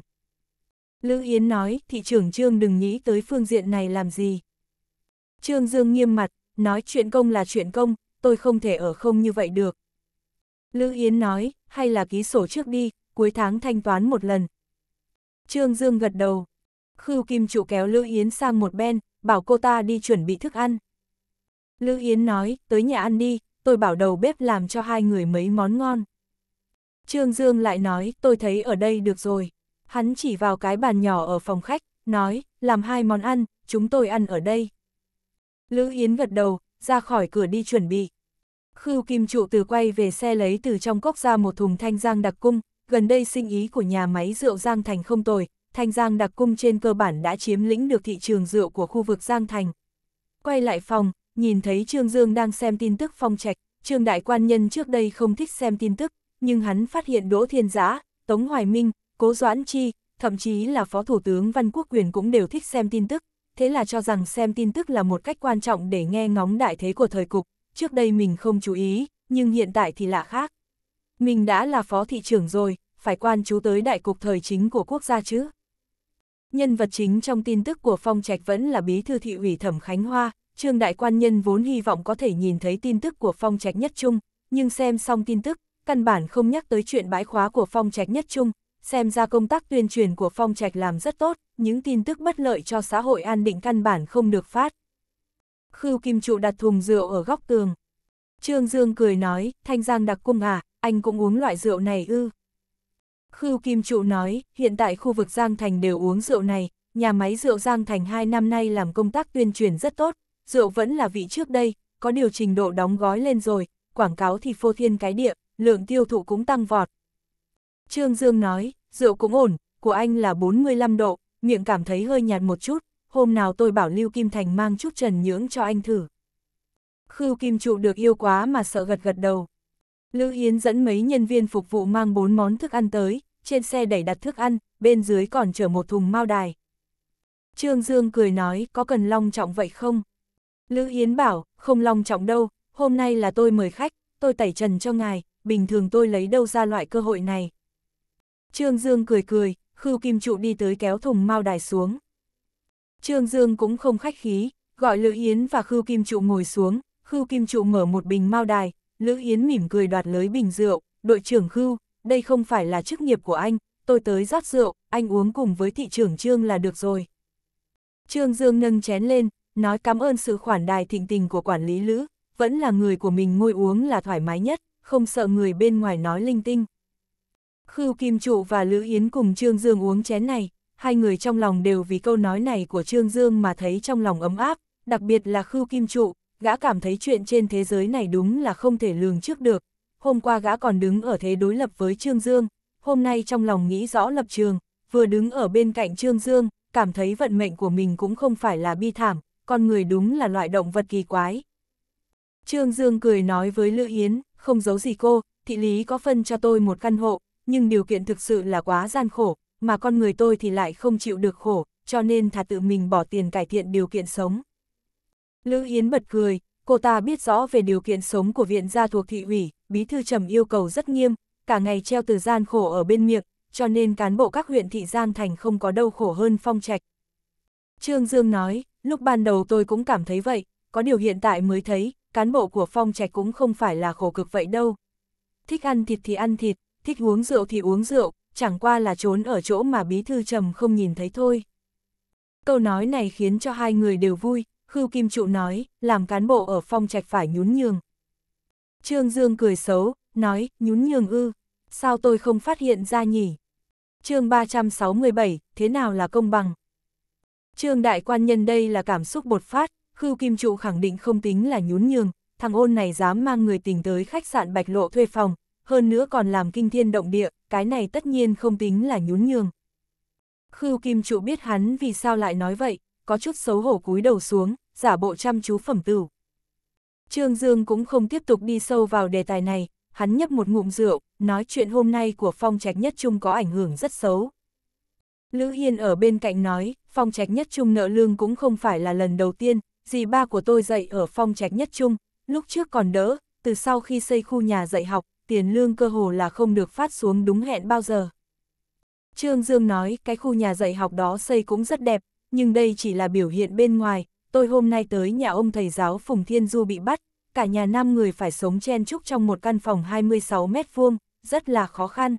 Lữ Yến nói, thị trưởng Trương đừng nghĩ tới phương diện này làm gì. Trương Dương nghiêm mặt, nói chuyện công là chuyện công, tôi không thể ở không như vậy được. Lữ Yến nói, hay là ký sổ trước đi, cuối tháng thanh toán một lần, Trương Dương gật đầu. Khưu Kim Chủ kéo Lữ Yến sang một bên, bảo cô ta đi chuẩn bị thức ăn. Lữ Yến nói, tới nhà ăn đi, tôi bảo đầu bếp làm cho hai người mấy món ngon. Trương Dương lại nói, tôi thấy ở đây được rồi. Hắn chỉ vào cái bàn nhỏ ở phòng khách, nói, làm hai món ăn, chúng tôi ăn ở đây. Lữ Yến gật đầu, ra khỏi cửa đi chuẩn bị. Khưu Kim Trụ từ quay về xe lấy từ trong cốc ra một thùng thanh giang đặc cung, gần đây sinh ý của nhà máy rượu Giang Thành không tồi, Thanh Giang đặc cung trên cơ bản đã chiếm lĩnh được thị trường rượu của khu vực Giang Thành. Quay lại phòng, nhìn thấy Trương Dương đang xem tin tức phong trạch, Trương Đại Quan Nhân trước đây không thích xem tin tức, nhưng hắn phát hiện Đỗ Thiên Giã, Tống Hoài Minh, Cố Doãn Chi, thậm chí là Phó Thủ tướng Văn Quốc Quyền cũng đều thích xem tin tức, thế là cho rằng xem tin tức là một cách quan trọng để nghe ngóng đại thế của thời cục, trước đây mình không chú ý, nhưng hiện tại thì lạ khác. Mình đã là phó thị trưởng rồi, phải quan chú tới đại cục thời chính của quốc gia chứ. Nhân vật chính trong tin tức của Phong Trạch vẫn là bí thư thị ủy Thẩm Khánh Hoa, Trương Đại Quan Nhân vốn hy vọng có thể nhìn thấy tin tức của Phong Trạch Nhất Trung, nhưng xem xong tin tức, căn bản không nhắc tới chuyện bãi khóa của Phong Trạch Nhất Trung, xem ra công tác tuyên truyền của Phong Trạch làm rất tốt, những tin tức bất lợi cho xã hội an định căn bản không được phát. Khưu Kim Trụ đặt thùng rượu ở góc tường. Trương Dương cười nói, Thanh Giang đặc cung à, anh cũng uống loại rượu này ư. Khưu Kim Trụ nói, hiện tại khu vực Giang Thành đều uống rượu này, nhà máy rượu Giang Thành hai năm nay làm công tác tuyên truyền rất tốt, rượu vẫn là vị trước đây, có điều trình độ đóng gói lên rồi, quảng cáo thì phô thiên cái địa, lượng tiêu thụ cũng tăng vọt. Trương Dương nói, rượu cũng ổn, của anh là 45 độ, miệng cảm thấy hơi nhạt một chút, hôm nào tôi bảo Lưu Kim Thành mang chút trần nhưỡng cho anh thử. Khưu Kim Trụ được yêu quá mà sợ gật gật đầu. Lữ Hiến dẫn mấy nhân viên phục vụ mang bốn món thức ăn tới, trên xe đẩy đặt thức ăn, bên dưới còn chở một thùng mao đài. Trương Dương cười nói, có cần long trọng vậy không? Lữ Hiến bảo, không long trọng đâu, hôm nay là tôi mời khách, tôi tẩy trần cho ngài, bình thường tôi lấy đâu ra loại cơ hội này. Trương Dương cười cười, Khưu Kim Trụ đi tới kéo thùng mao đài xuống. Trương Dương cũng không khách khí, gọi Lữ Hiến và Khưu Kim Trụ ngồi xuống, Khưu Kim Trụ mở một bình mao đài, Lữ Yến mỉm cười đoạt lấy bình rượu, đội trưởng Khưu, đây không phải là chức nghiệp của anh, tôi tới rót rượu, anh uống cùng với thị trưởng Trương là được rồi. Trương Dương nâng chén lên, nói cảm ơn sự khoản đài thịnh tình của quản lý Lữ, vẫn là người của mình ngồi uống là thoải mái nhất, không sợ người bên ngoài nói linh tinh. Khưu Kim Trụ và Lữ Yến cùng Trương Dương uống chén này, hai người trong lòng đều vì câu nói này của Trương Dương mà thấy trong lòng ấm áp, đặc biệt là Khưu Kim Trụ, gã cảm thấy chuyện trên thế giới này đúng là không thể lường trước được. Hôm qua gã còn đứng ở thế đối lập với Trương Dương, hôm nay trong lòng nghĩ rõ lập trường, vừa đứng ở bên cạnh Trương Dương, cảm thấy vận mệnh của mình cũng không phải là bi thảm, con người đúng là loại động vật kỳ quái. Trương Dương cười nói với Lữ Yến, không giấu gì cô, thị lý có phân cho tôi một căn hộ, nhưng điều kiện thực sự là quá gian khổ, mà con người tôi thì lại không chịu được khổ, cho nên thà tự mình bỏ tiền cải thiện điều kiện sống. Lữ Hiến bật cười, cô ta biết rõ về điều kiện sống của viện gia thuộc thị ủy, bí thư trầm yêu cầu rất nghiêm, cả ngày treo từ gian khổ ở bên miệng, cho nên cán bộ các huyện thị Giang Thành không có đâu khổ hơn phong trạch. Trương Dương nói, lúc ban đầu tôi cũng cảm thấy vậy, có điều hiện tại mới thấy, cán bộ của phong trạch cũng không phải là khổ cực vậy đâu. Thích ăn thịt thì ăn thịt, thích uống rượu thì uống rượu, chẳng qua là trốn ở chỗ mà bí thư trầm không nhìn thấy thôi. Câu nói này khiến cho hai người đều vui, Khưu Kim Trụ nói, làm cán bộ ở phong trạch phải nhún nhường. Trương Dương cười xấu, nói, nhún nhường ư, sao tôi không phát hiện ra nhỉ? chương 367, thế nào là công bằng? Trương đại quan nhân đây là cảm xúc bột phát, Khưu Kim Trụ khẳng định không tính là nhún nhường, thằng ôn này dám mang người tình tới khách sạn Bạch Lộ thuê phòng, hơn nữa còn làm kinh thiên động địa, cái này tất nhiên không tính là nhún nhường. Khưu Kim Trụ biết hắn vì sao lại nói vậy, có chút xấu hổ cúi đầu xuống, giả bộ chăm chú phẩm tử Trương Dương cũng không tiếp tục đi sâu vào đề tài này, hắn nhấp một ngụm rượu, nói chuyện hôm nay của phong trạch nhất trung có ảnh hưởng rất xấu. Lữ Hiên ở bên cạnh nói, phong trạch nhất trung nợ lương cũng không phải là lần đầu tiên, dì ba của tôi dạy ở phong trạch nhất trung, lúc trước còn đỡ, từ sau khi xây khu nhà dạy học, tiền lương cơ hồ là không được phát xuống đúng hẹn bao giờ. Trương Dương nói, cái khu nhà dạy học đó xây cũng rất đẹp, nhưng đây chỉ là biểu hiện bên ngoài, tôi hôm nay tới nhà ông thầy giáo Phùng Thiên Du bị bắt, cả nhà năm người phải sống chen chúc trong một căn phòng 26 mét vuông, rất là khó khăn.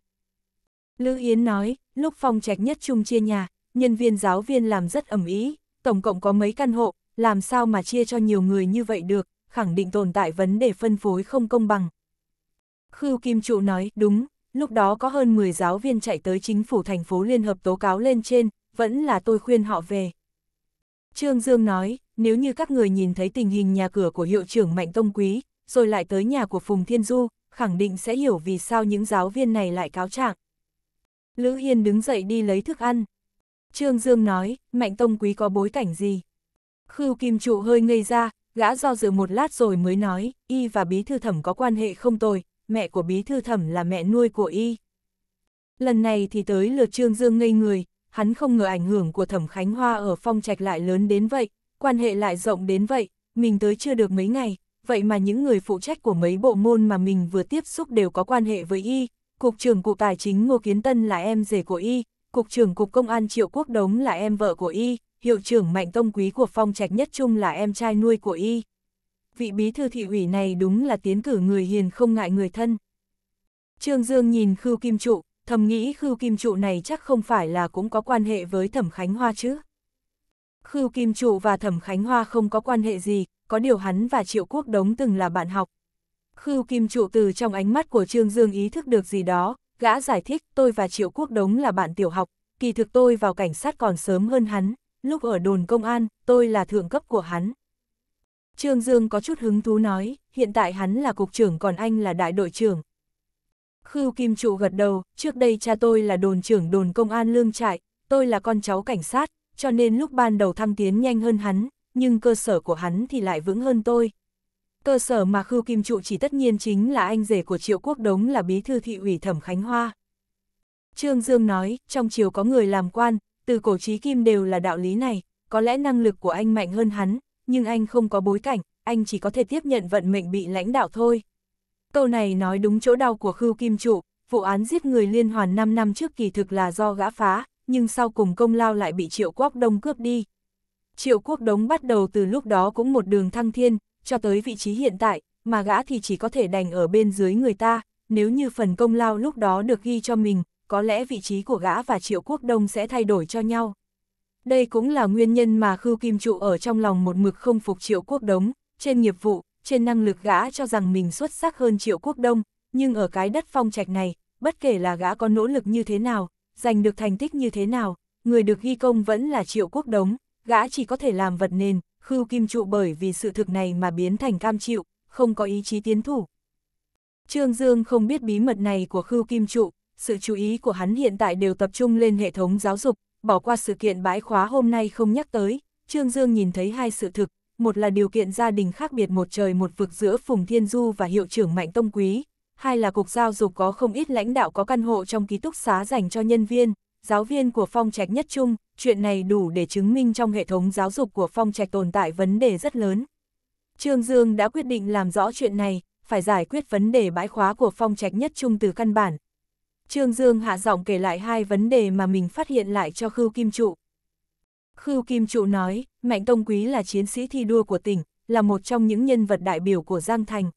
Lữ Yến nói, lúc phòng trạch nhất chung chia nhà, nhân viên giáo viên làm rất ẩm ý, tổng cộng có mấy căn hộ, làm sao mà chia cho nhiều người như vậy được, khẳng định tồn tại vấn đề phân phối không công bằng. Khưu Kim Trụ nói, đúng, lúc đó có hơn 10 giáo viên chạy tới chính phủ thành phố Liên Hợp tố cáo lên trên, vẫn là tôi khuyên họ về. Trương Dương nói, nếu như các người nhìn thấy tình hình nhà cửa của hiệu trưởng Mạnh Tông Quý, rồi lại tới nhà của Phùng Thiên Du, khẳng định sẽ hiểu vì sao những giáo viên này lại cáo trạng. Lữ Hiên đứng dậy đi lấy thức ăn. Trương Dương nói, Mạnh Tông Quý có bối cảnh gì? Khưu Kim Trụ hơi ngây ra, gã do dự một lát rồi mới nói, y và bí thư thẩm có quan hệ không tồi, mẹ của bí thư thẩm là mẹ nuôi của y. Lần này thì tới lượt Trương Dương ngây người, hắn không ngờ ảnh hưởng của Thẩm Khánh Hoa ở phong trạch lại lớn đến vậy, quan hệ lại rộng đến vậy, mình tới chưa được mấy ngày, vậy mà những người phụ trách của mấy bộ môn mà mình vừa tiếp xúc đều có quan hệ với y, Cục trưởng Cục Tài chính Ngô Kiến Tân là em rể của y, Cục trưởng Cục Công an Triệu Quốc Đống là em vợ của y, Hiệu trưởng Mạnh Tông Quý của phong trạch nhất trung là em trai nuôi của y. Vị bí thư thị ủy này đúng là tiến cử người hiền không ngại người thân. Trương Dương nhìn Khưu Kim Trụ, thầm nghĩ Khưu Kim Trụ này chắc không phải là cũng có quan hệ với Thẩm Khánh Hoa chứ. Khưu Kim Trụ và Thẩm Khánh Hoa không có quan hệ gì, có điều hắn và Triệu Quốc Đống từng là bạn học. Khưu Kim Trụ từ trong ánh mắt của Trương Dương ý thức được gì đó, gã giải thích tôi và Triệu Quốc Đống là bạn tiểu học, kỳ thực tôi vào cảnh sát còn sớm hơn hắn, lúc ở đồn công an, tôi là thượng cấp của hắn. Trương Dương có chút hứng thú nói, hiện tại hắn là cục trưởng còn anh là đại đội trưởng, Khưu Kim Trụ gật đầu, trước đây cha tôi là đồn trưởng đồn công an lương trại, tôi là con cháu cảnh sát, cho nên lúc ban đầu thăng tiến nhanh hơn hắn, nhưng cơ sở của hắn thì lại vững hơn tôi. Cơ sở mà Khưu Kim Trụ chỉ tất nhiên chính là anh rể của Triệu Quốc Đống là bí thư thị ủy Thẩm Khánh Hoa. Trương Dương nói, trong chiều có người làm quan, từ cổ trí kim đều là đạo lý này, có lẽ năng lực của anh mạnh hơn hắn, nhưng anh không có bối cảnh, anh chỉ có thể tiếp nhận vận mệnh bị lãnh đạo thôi. Câu này nói đúng chỗ đau của Khưu Kim Trụ, vụ án giết người liên hoàn 5 năm trước kỳ thực là do gã phá, nhưng sau cùng công lao lại bị Triệu Quốc Đông cướp đi. Triệu Quốc Đống bắt đầu từ lúc đó cũng một đường thăng thiên, cho tới vị trí hiện tại, mà gã thì chỉ có thể đành ở bên dưới người ta, nếu như phần công lao lúc đó được ghi cho mình, có lẽ vị trí của gã và Triệu Quốc Đông sẽ thay đổi cho nhau. Đây cũng là nguyên nhân mà Khưu Kim Trụ ở trong lòng một mực không phục Triệu Quốc Đống, trên nghiệp vụ, trên năng lực gã cho rằng mình xuất sắc hơn triệu quốc đông, nhưng ở cái đất phong trạch này, bất kể là gã có nỗ lực như thế nào, giành được thành tích như thế nào, người được ghi công vẫn là triệu quốc đống, gã chỉ có thể làm vật nền, khưu kim trụ bởi vì sự thực này mà biến thành cam chịu, không có ý chí tiến thủ. Trương Dương không biết bí mật này của khưu kim trụ, sự chú ý của hắn hiện tại đều tập trung lên hệ thống giáo dục, bỏ qua sự kiện bãi khóa hôm nay không nhắc tới, Trương Dương nhìn thấy hai sự thực, một là điều kiện gia đình khác biệt một trời một vực giữa Phùng Thiên Du và hiệu trưởng Mạnh Tông Quý, hai là cục giáo dục có không ít lãnh đạo có căn hộ trong ký túc xá dành cho nhân viên, giáo viên của phong trạch nhất trung, chuyện này đủ để chứng minh trong hệ thống giáo dục của phong trạch tồn tại vấn đề rất lớn. Trương Dương đã quyết định làm rõ chuyện này, phải giải quyết vấn đề bãi khóa của phong trạch nhất trung từ căn bản. Trương Dương hạ giọng kể lại hai vấn đề mà mình phát hiện lại cho Khưu Kim Trụ. Khưu Kim Trụ nói, Mạnh Tông Quý là chiến sĩ thi đua của tỉnh, là một trong những nhân vật đại biểu của Giang Thành.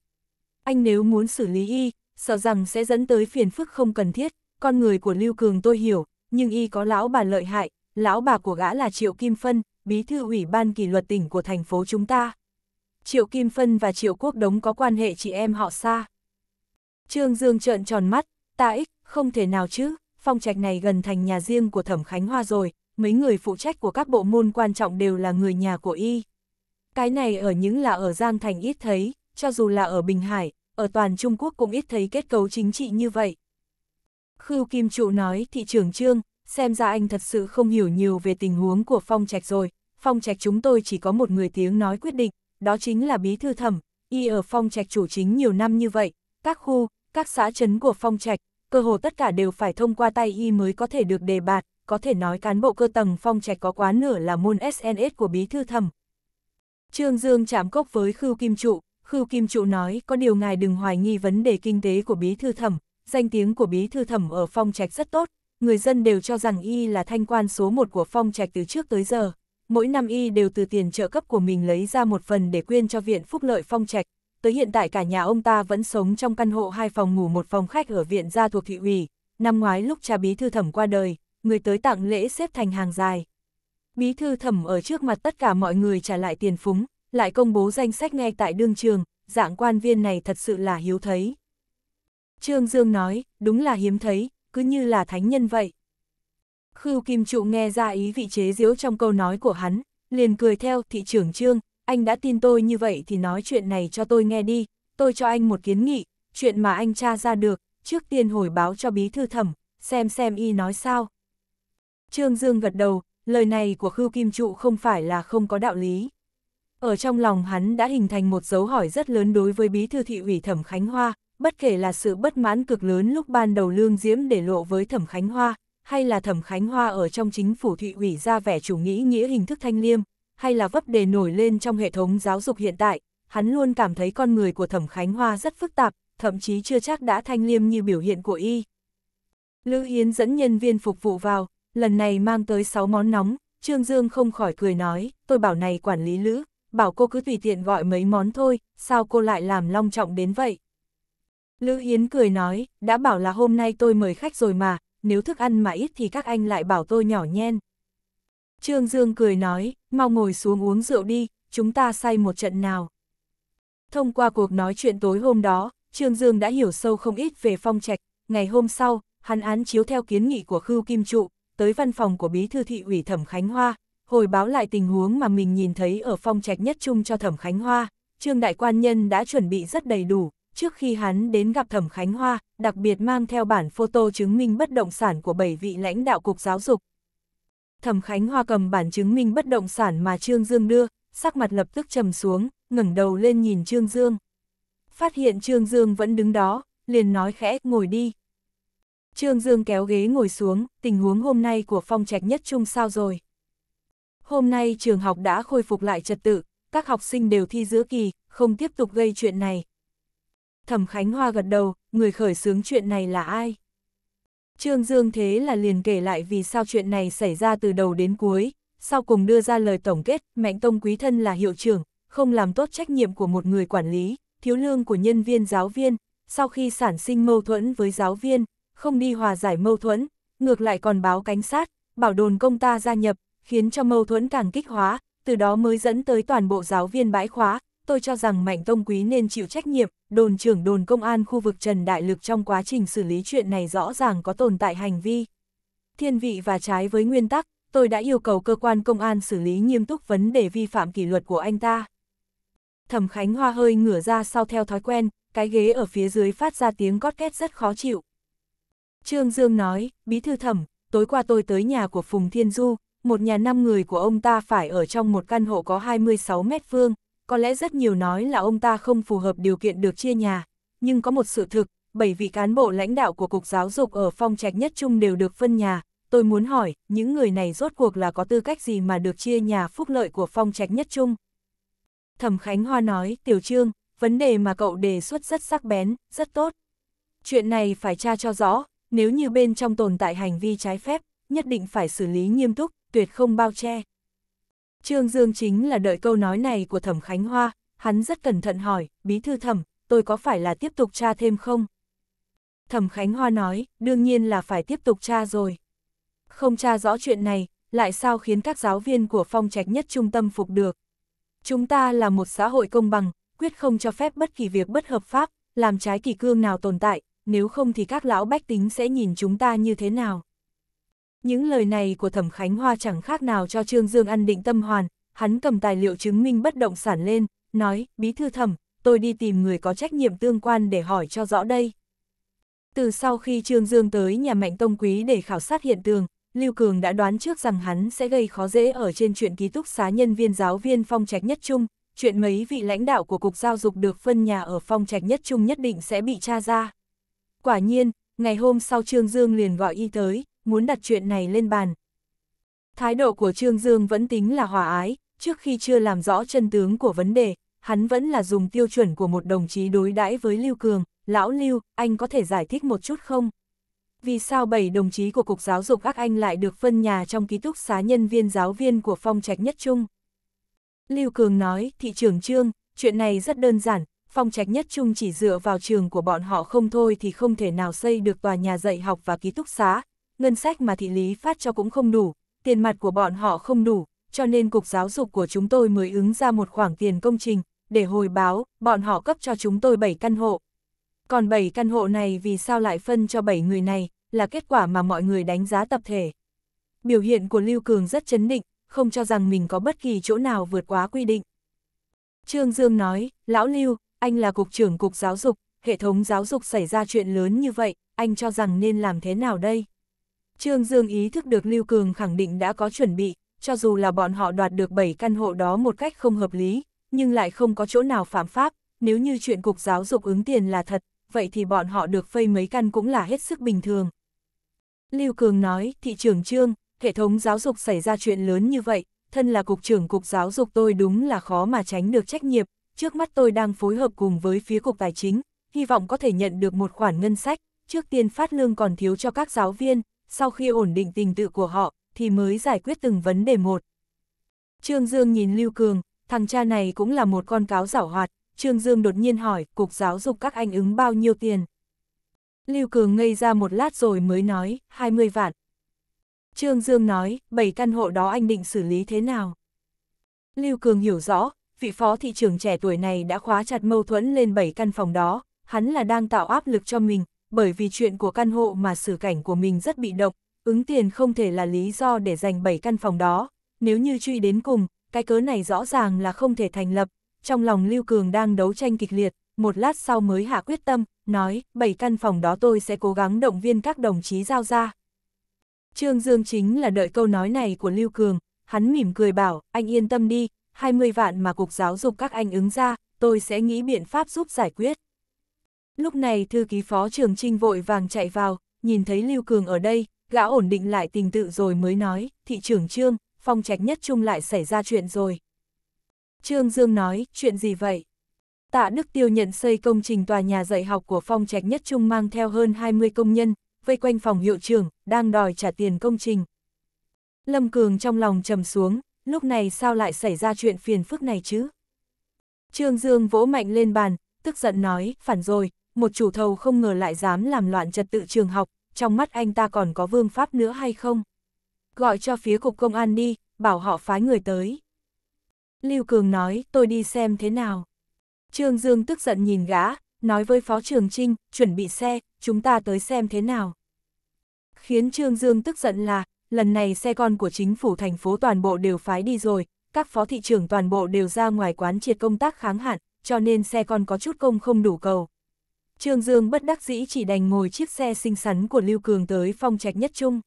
Anh nếu muốn xử lý y, sợ rằng sẽ dẫn tới phiền phức không cần thiết, con người của Lưu Cường tôi hiểu, nhưng y có lão bà lợi hại, lão bà của gã là Triệu Kim Phân, bí thư ủy ban kỷ luật tỉnh của thành phố chúng ta. Triệu Kim Phân và Triệu Quốc Đống có quan hệ chị em họ xa. Trương Dương trợn tròn mắt, ta ích, không thể nào chứ, phong trạch này gần thành nhà riêng của Thẩm Khánh Hoa rồi, mấy người phụ trách của các bộ môn quan trọng đều là người nhà của y. Cái này ở những là ở Giang Thành ít thấy, cho dù là ở Bình Hải, ở toàn Trung Quốc cũng ít thấy kết cấu chính trị như vậy. Khưu Kim Trụ nói thị trưởng Trương, xem ra anh thật sự không hiểu nhiều về tình huống của Phong Trạch rồi, Phong Trạch chúng tôi chỉ có một người tiếng nói quyết định, đó chính là Bí Thư Thẩm, y ở Phong Trạch chủ chính nhiều năm như vậy, các khu, các xã trấn của Phong Trạch, cơ hồ tất cả đều phải thông qua tay y mới có thể được đề bạt, có thể nói cán bộ cơ tầng phong trạch có quá nửa là môn SNS của bí thư thẩm. Trương Dương chạm cốc với Khưu Kim Trụ, Khưu Kim Trụ nói có điều ngài đừng hoài nghi vấn đề kinh tế của bí thư thẩm, danh tiếng của bí thư thẩm ở phong trạch rất tốt, người dân đều cho rằng y là thanh quan số một của phong trạch từ trước tới giờ. Mỗi năm y đều từ tiền trợ cấp của mình lấy ra một phần để quyên cho Viện Phúc Lợi Phong Trạch. Tới hiện tại cả nhà ông ta vẫn sống trong căn hộ hai phòng ngủ một phòng khách ở viện gia thuộc thị ủy. Năm ngoái lúc cha bí thư thẩm qua đời, người tới tặng lễ xếp thành hàng dài. Bí thư thẩm ở trước mặt tất cả mọi người trả lại tiền phúng, lại công bố danh sách ngay tại đương trường, dạng quan viên này thật sự là hiếu thấy. Trương Dương nói, đúng là hiếm thấy, cứ như là thánh nhân vậy. Khưu Kim Trụ nghe ra ý vị chế giễu trong câu nói của hắn, liền cười theo thị trưởng Trương, anh đã tin tôi như vậy thì nói chuyện này cho tôi nghe đi, tôi cho anh một kiến nghị, chuyện mà anh tra ra được, trước tiên hồi báo cho bí thư thẩm, xem xem y nói sao. Trương Dương gật đầu, lời này của Khưu Kim Trụ không phải là không có đạo lý. Ở trong lòng hắn đã hình thành một dấu hỏi rất lớn đối với bí thư thị ủy Thẩm Khánh Hoa, bất kể là sự bất mãn cực lớn lúc ban đầu Lương Diễm để lộ với Thẩm Khánh Hoa, hay là Thẩm Khánh Hoa ở trong chính phủ thị ủy ra vẻ chủ nghĩ nghĩa hình thức thanh liêm, hay là vấp đề nổi lên trong hệ thống giáo dục hiện tại, hắn luôn cảm thấy con người của Thẩm Khánh Hoa rất phức tạp, thậm chí chưa chắc đã thanh liêm như biểu hiện của y. Lữ Yến dẫn nhân viên phục vụ vào, lần này mang tới 6 món nóng, Trương Dương không khỏi cười nói, tôi bảo này quản lý lữ, bảo cô cứ tùy tiện gọi mấy món thôi, sao cô lại làm long trọng đến vậy? Lữ Yến cười nói, đã bảo là hôm nay tôi mời khách rồi mà, nếu thức ăn mà ít thì các anh lại bảo tôi nhỏ nhen. Trương Dương cười nói, mau ngồi xuống uống rượu đi, chúng ta say một trận nào. Thông qua cuộc nói chuyện tối hôm đó, Trương Dương đã hiểu sâu không ít về phong trạch, ngày hôm sau, hắn án chiếu theo kiến nghị của Khưu Kim Trụ, tới văn phòng của bí thư thị ủy Thẩm Khánh Hoa, hồi báo lại tình huống mà mình nhìn thấy ở phong trạch nhất chung cho Thẩm Khánh Hoa. Trương Đại Quan Nhân đã chuẩn bị rất đầy đủ, trước khi hắn đến gặp Thẩm Khánh Hoa, đặc biệt mang theo bản photo chứng minh bất động sản của bảy vị lãnh đạo Cục Giáo dục. Thẩm Khánh Hoa cầm bản chứng minh bất động sản mà Trương Dương đưa, sắc mặt lập tức trầm xuống, ngẩng đầu lên nhìn Trương Dương. Phát hiện Trương Dương vẫn đứng đó, liền nói khẽ ngồi đi. Trương Dương kéo ghế ngồi xuống, tình huống hôm nay của phong trạch nhất trung sao rồi. Hôm nay trường học đã khôi phục lại trật tự, các học sinh đều thi giữa kỳ, không tiếp tục gây chuyện này. Thẩm Khánh Hoa gật đầu, người khởi xướng chuyện này là ai? Trương Dương thế là liền kể lại vì sao chuyện này xảy ra từ đầu đến cuối, sau cùng đưa ra lời tổng kết, Mạnh Tông Quý Thân là hiệu trưởng, không làm tốt trách nhiệm của một người quản lý, thiếu lương của nhân viên giáo viên, sau khi sản sinh mâu thuẫn với giáo viên, không đi hòa giải mâu thuẫn, ngược lại còn báo cánh sát, bảo đồn công ta gia nhập, khiến cho mâu thuẫn càng kích hóa, từ đó mới dẫn tới toàn bộ giáo viên bãi khóa, tôi cho rằng Mạnh Tông Quý nên chịu trách nhiệm, đồn trưởng đồn công an khu vực Trần Đại Lực trong quá trình xử lý chuyện này rõ ràng có tồn tại hành vi. Thiên vị và trái với nguyên tắc, tôi đã yêu cầu cơ quan công an xử lý nghiêm túc vấn đề vi phạm kỷ luật của anh ta. Thẩm Khánh Hoa hơi ngửa ra sau theo thói quen, cái ghế ở phía dưới phát ra tiếng cót két rất khó chịu. Trương Dương nói, bí thư thẩm, tối qua tôi tới nhà của Phùng Thiên Du, một nhà năm người của ông ta phải ở trong một căn hộ có 26 mét vuông, có lẽ rất nhiều nói là ông ta không phù hợp điều kiện được chia nhà, nhưng có một sự thực, bảy vị cán bộ lãnh đạo của Cục Giáo dục ở phong trạch nhất trung đều được phân nhà, tôi muốn hỏi, những người này rốt cuộc là có tư cách gì mà được chia nhà phúc lợi của phong trạch nhất trung? Thẩm Khánh Hoa nói, Tiểu Trương, vấn đề mà cậu đề xuất rất sắc bén, rất tốt. Chuyện này phải tra cho rõ, nếu như bên trong tồn tại hành vi trái phép, nhất định phải xử lý nghiêm túc, tuyệt không bao che. Trương Dương chính là đợi câu nói này của Thẩm Khánh Hoa, hắn rất cẩn thận hỏi, bí thư thẩm, tôi có phải là tiếp tục tra thêm không? Thẩm Khánh Hoa nói, đương nhiên là phải tiếp tục tra rồi. Không tra rõ chuyện này, lại sao khiến các giáo viên của phong trạch nhất trung tâm phục được? Chúng ta là một xã hội công bằng, quyết không cho phép bất kỳ việc bất hợp pháp, làm trái kỳ cương nào tồn tại, nếu không thì các lão bách tính sẽ nhìn chúng ta như thế nào. Những lời này của Thẩm Khánh Hoa chẳng khác nào cho Trương Dương ăn định tâm hoàn, hắn cầm tài liệu chứng minh bất động sản lên, nói, bí thư thẩm, tôi đi tìm người có trách nhiệm tương quan để hỏi cho rõ đây. Từ sau khi Trương Dương tới nhà Mạnh Tông Quý để khảo sát hiện trường, Lưu Cường đã đoán trước rằng hắn sẽ gây khó dễ ở trên chuyện ký túc xá nhân viên giáo viên phong trạch nhất trung, chuyện mấy vị lãnh đạo của Cục Giáo dục được phân nhà ở phong trạch nhất trung nhất định sẽ bị tra ra. Quả nhiên, ngày hôm sau Trương Dương liền gọi y tới, muốn đặt chuyện này lên bàn. Thái độ của Trương Dương vẫn tính là hòa ái, trước khi chưa làm rõ chân tướng của vấn đề, hắn vẫn là dùng tiêu chuẩn của một đồng chí đối đãi với Lưu Cường. Lão Lưu, anh có thể giải thích một chút không? Vì sao bảy đồng chí của Cục Giáo dục các anh lại được phân nhà trong ký túc xá nhân viên giáo viên của phong trạch nhất trung? Lưu Cường nói, thị trưởng Trương, chuyện này rất đơn giản, phong trạch nhất trung chỉ dựa vào trường của bọn họ không thôi thì không thể nào xây được tòa nhà dạy học và ký túc xá, ngân sách mà thị lý phát cho cũng không đủ, tiền mặt của bọn họ không đủ, cho nên Cục Giáo dục của chúng tôi mới ứng ra một khoản tiền công trình, để hồi báo, bọn họ cấp cho chúng tôi 7 căn hộ. Còn 7 căn hộ này vì sao lại phân cho 7 người này, là kết quả mà mọi người đánh giá tập thể. Biểu hiện của Lưu Cường rất chấn định, không cho rằng mình có bất kỳ chỗ nào vượt quá quy định. Trương Dương nói, Lão Lưu, anh là cục trưởng cục giáo dục, hệ thống giáo dục xảy ra chuyện lớn như vậy, anh cho rằng nên làm thế nào đây? Trương Dương ý thức được Lưu Cường khẳng định đã có chuẩn bị, cho dù là bọn họ đoạt được 7 căn hộ đó một cách không hợp lý, nhưng lại không có chỗ nào phạm pháp, nếu như chuyện cục giáo dục ứng tiền là thật, vậy thì bọn họ được phây mấy căn cũng là hết sức bình thường. Lưu Cường nói, thị trưởng Trương, hệ thống giáo dục xảy ra chuyện lớn như vậy, thân là cục trưởng cục giáo dục tôi đúng là khó mà tránh được trách nhiệm, trước mắt tôi đang phối hợp cùng với phía cục tài chính, hy vọng có thể nhận được một khoản ngân sách, trước tiên phát lương còn thiếu cho các giáo viên, sau khi ổn định tình tự của họ, thì mới giải quyết từng vấn đề một. Trương Dương nhìn Lưu Cường, thằng cha này cũng là một con cáo giảo hoạt, Trương Dương đột nhiên hỏi, cục giáo dục các anh ứng bao nhiêu tiền? Lưu Cường ngây ra một lát rồi mới nói, 20 vạn. Trương Dương nói, 7 căn hộ đó anh định xử lý thế nào? Lưu Cường hiểu rõ, vị phó thị trưởng trẻ tuổi này đã khóa chặt mâu thuẫn lên 7 căn phòng đó, hắn là đang tạo áp lực cho mình, bởi vì chuyện của căn hộ mà xử cảnh của mình rất bị động, ứng tiền không thể là lý do để giành 7 căn phòng đó, nếu như truy đến cùng, cái cớ này rõ ràng là không thể thành lập, trong lòng Lưu Cường đang đấu tranh kịch liệt, một lát sau mới hạ quyết tâm, nói, 7 căn phòng đó tôi sẽ cố gắng động viên các đồng chí giao ra. Trương Dương chính là đợi câu nói này của Lưu Cường, hắn mỉm cười bảo, anh yên tâm đi, 20 vạn mà Cục Giáo dục các anh ứng ra, tôi sẽ nghĩ biện pháp giúp giải quyết. Lúc này thư ký phó trường trinh vội vàng chạy vào, nhìn thấy Lưu Cường ở đây, gã ổn định lại tình tự rồi mới nói, thị trưởng Trương, phong trạch nhất trung lại xảy ra chuyện rồi. Trương Dương nói, chuyện gì vậy? Tạ Đức Tiêu nhận xây công trình tòa nhà dạy học của phong trạch nhất trung mang theo hơn 20 công nhân, vây quanh phòng hiệu trưởng, đang đòi trả tiền công trình. Lâm Cường trong lòng trầm xuống, lúc này sao lại xảy ra chuyện phiền phức này chứ? Trương Dương vỗ mạnh lên bàn, tức giận nói, phản rồi, một chủ thầu không ngờ lại dám làm loạn trật tự trường học, trong mắt anh ta còn có vương pháp nữa hay không? Gọi cho phía cục công an đi, bảo họ phái người tới. Lưu Cường nói, tôi đi xem thế nào. Trương Dương tức giận nhìn gã, nói với Phó Trường Trinh, chuẩn bị xe, chúng ta tới xem thế nào. Khiến Trương Dương tức giận là, lần này xe con của chính phủ thành phố toàn bộ đều phái đi rồi, các phó thị trưởng toàn bộ đều ra ngoài quán triệt công tác kháng hạn, cho nên xe con có chút công không đủ cầu. Trương Dương bất đắc dĩ chỉ đành ngồi chiếc xe xinh xắn của Lưu Cường tới phong trạch nhất trung.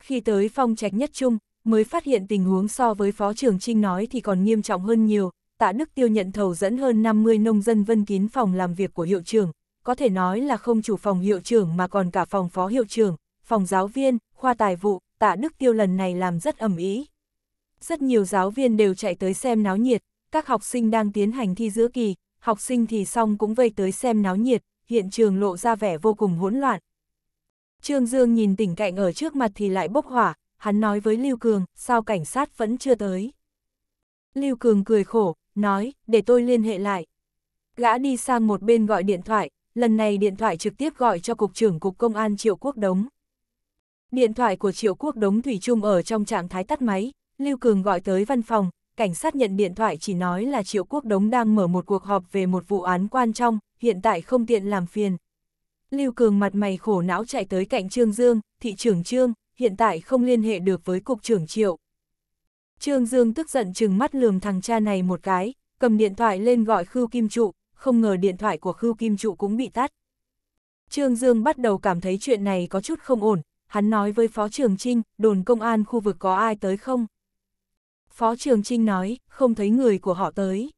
Khi tới phong trạch nhất trung, mới phát hiện tình huống so với Phó trưởng Trinh nói thì còn nghiêm trọng hơn nhiều, Tạ Đức Tiêu nhận thầu dẫn hơn 50 nông dân vân kín phòng làm việc của hiệu trưởng, có thể nói là không chủ phòng hiệu trưởng mà còn cả phòng phó hiệu trưởng, phòng giáo viên, khoa tài vụ, tạ Đức Tiêu lần này làm rất ẩm ý. Rất nhiều giáo viên đều chạy tới xem náo nhiệt, các học sinh đang tiến hành thi giữa kỳ, học sinh thì xong cũng vây tới xem náo nhiệt, hiện trường lộ ra vẻ vô cùng hỗn loạn. Trương Dương nhìn tình cảnh ở trước mặt thì lại bốc hỏa, hắn nói với Lưu Cường, sao cảnh sát vẫn chưa tới. Lưu Cường cười khổ, nói, để tôi liên hệ lại. Gã đi sang một bên gọi điện thoại, lần này điện thoại trực tiếp gọi cho Cục trưởng Cục Công an Triệu Quốc Đống. Điện thoại của Triệu Quốc Đống Thủy Trung ở trong trạng thái tắt máy, Lưu Cường gọi tới văn phòng, cảnh sát nhận điện thoại chỉ nói là Triệu Quốc Đống đang mở một cuộc họp về một vụ án quan trọng, hiện tại không tiện làm phiền. Lưu Cường mặt mày khổ não chạy tới cạnh Trương Dương, thị trưởng Trương, hiện tại không liên hệ được với cục trưởng Triệu. Trương Dương tức giận chừng mắt lườm thằng cha này một cái, cầm điện thoại lên gọi Khưu Kim Trụ, không ngờ điện thoại của Khưu Kim Trụ cũng bị tắt. Trương Dương bắt đầu cảm thấy chuyện này có chút không ổn, hắn nói với Phó Trường Trinh, đồn công an khu vực có ai tới không? Phó Trường Trinh nói, không thấy người của họ tới.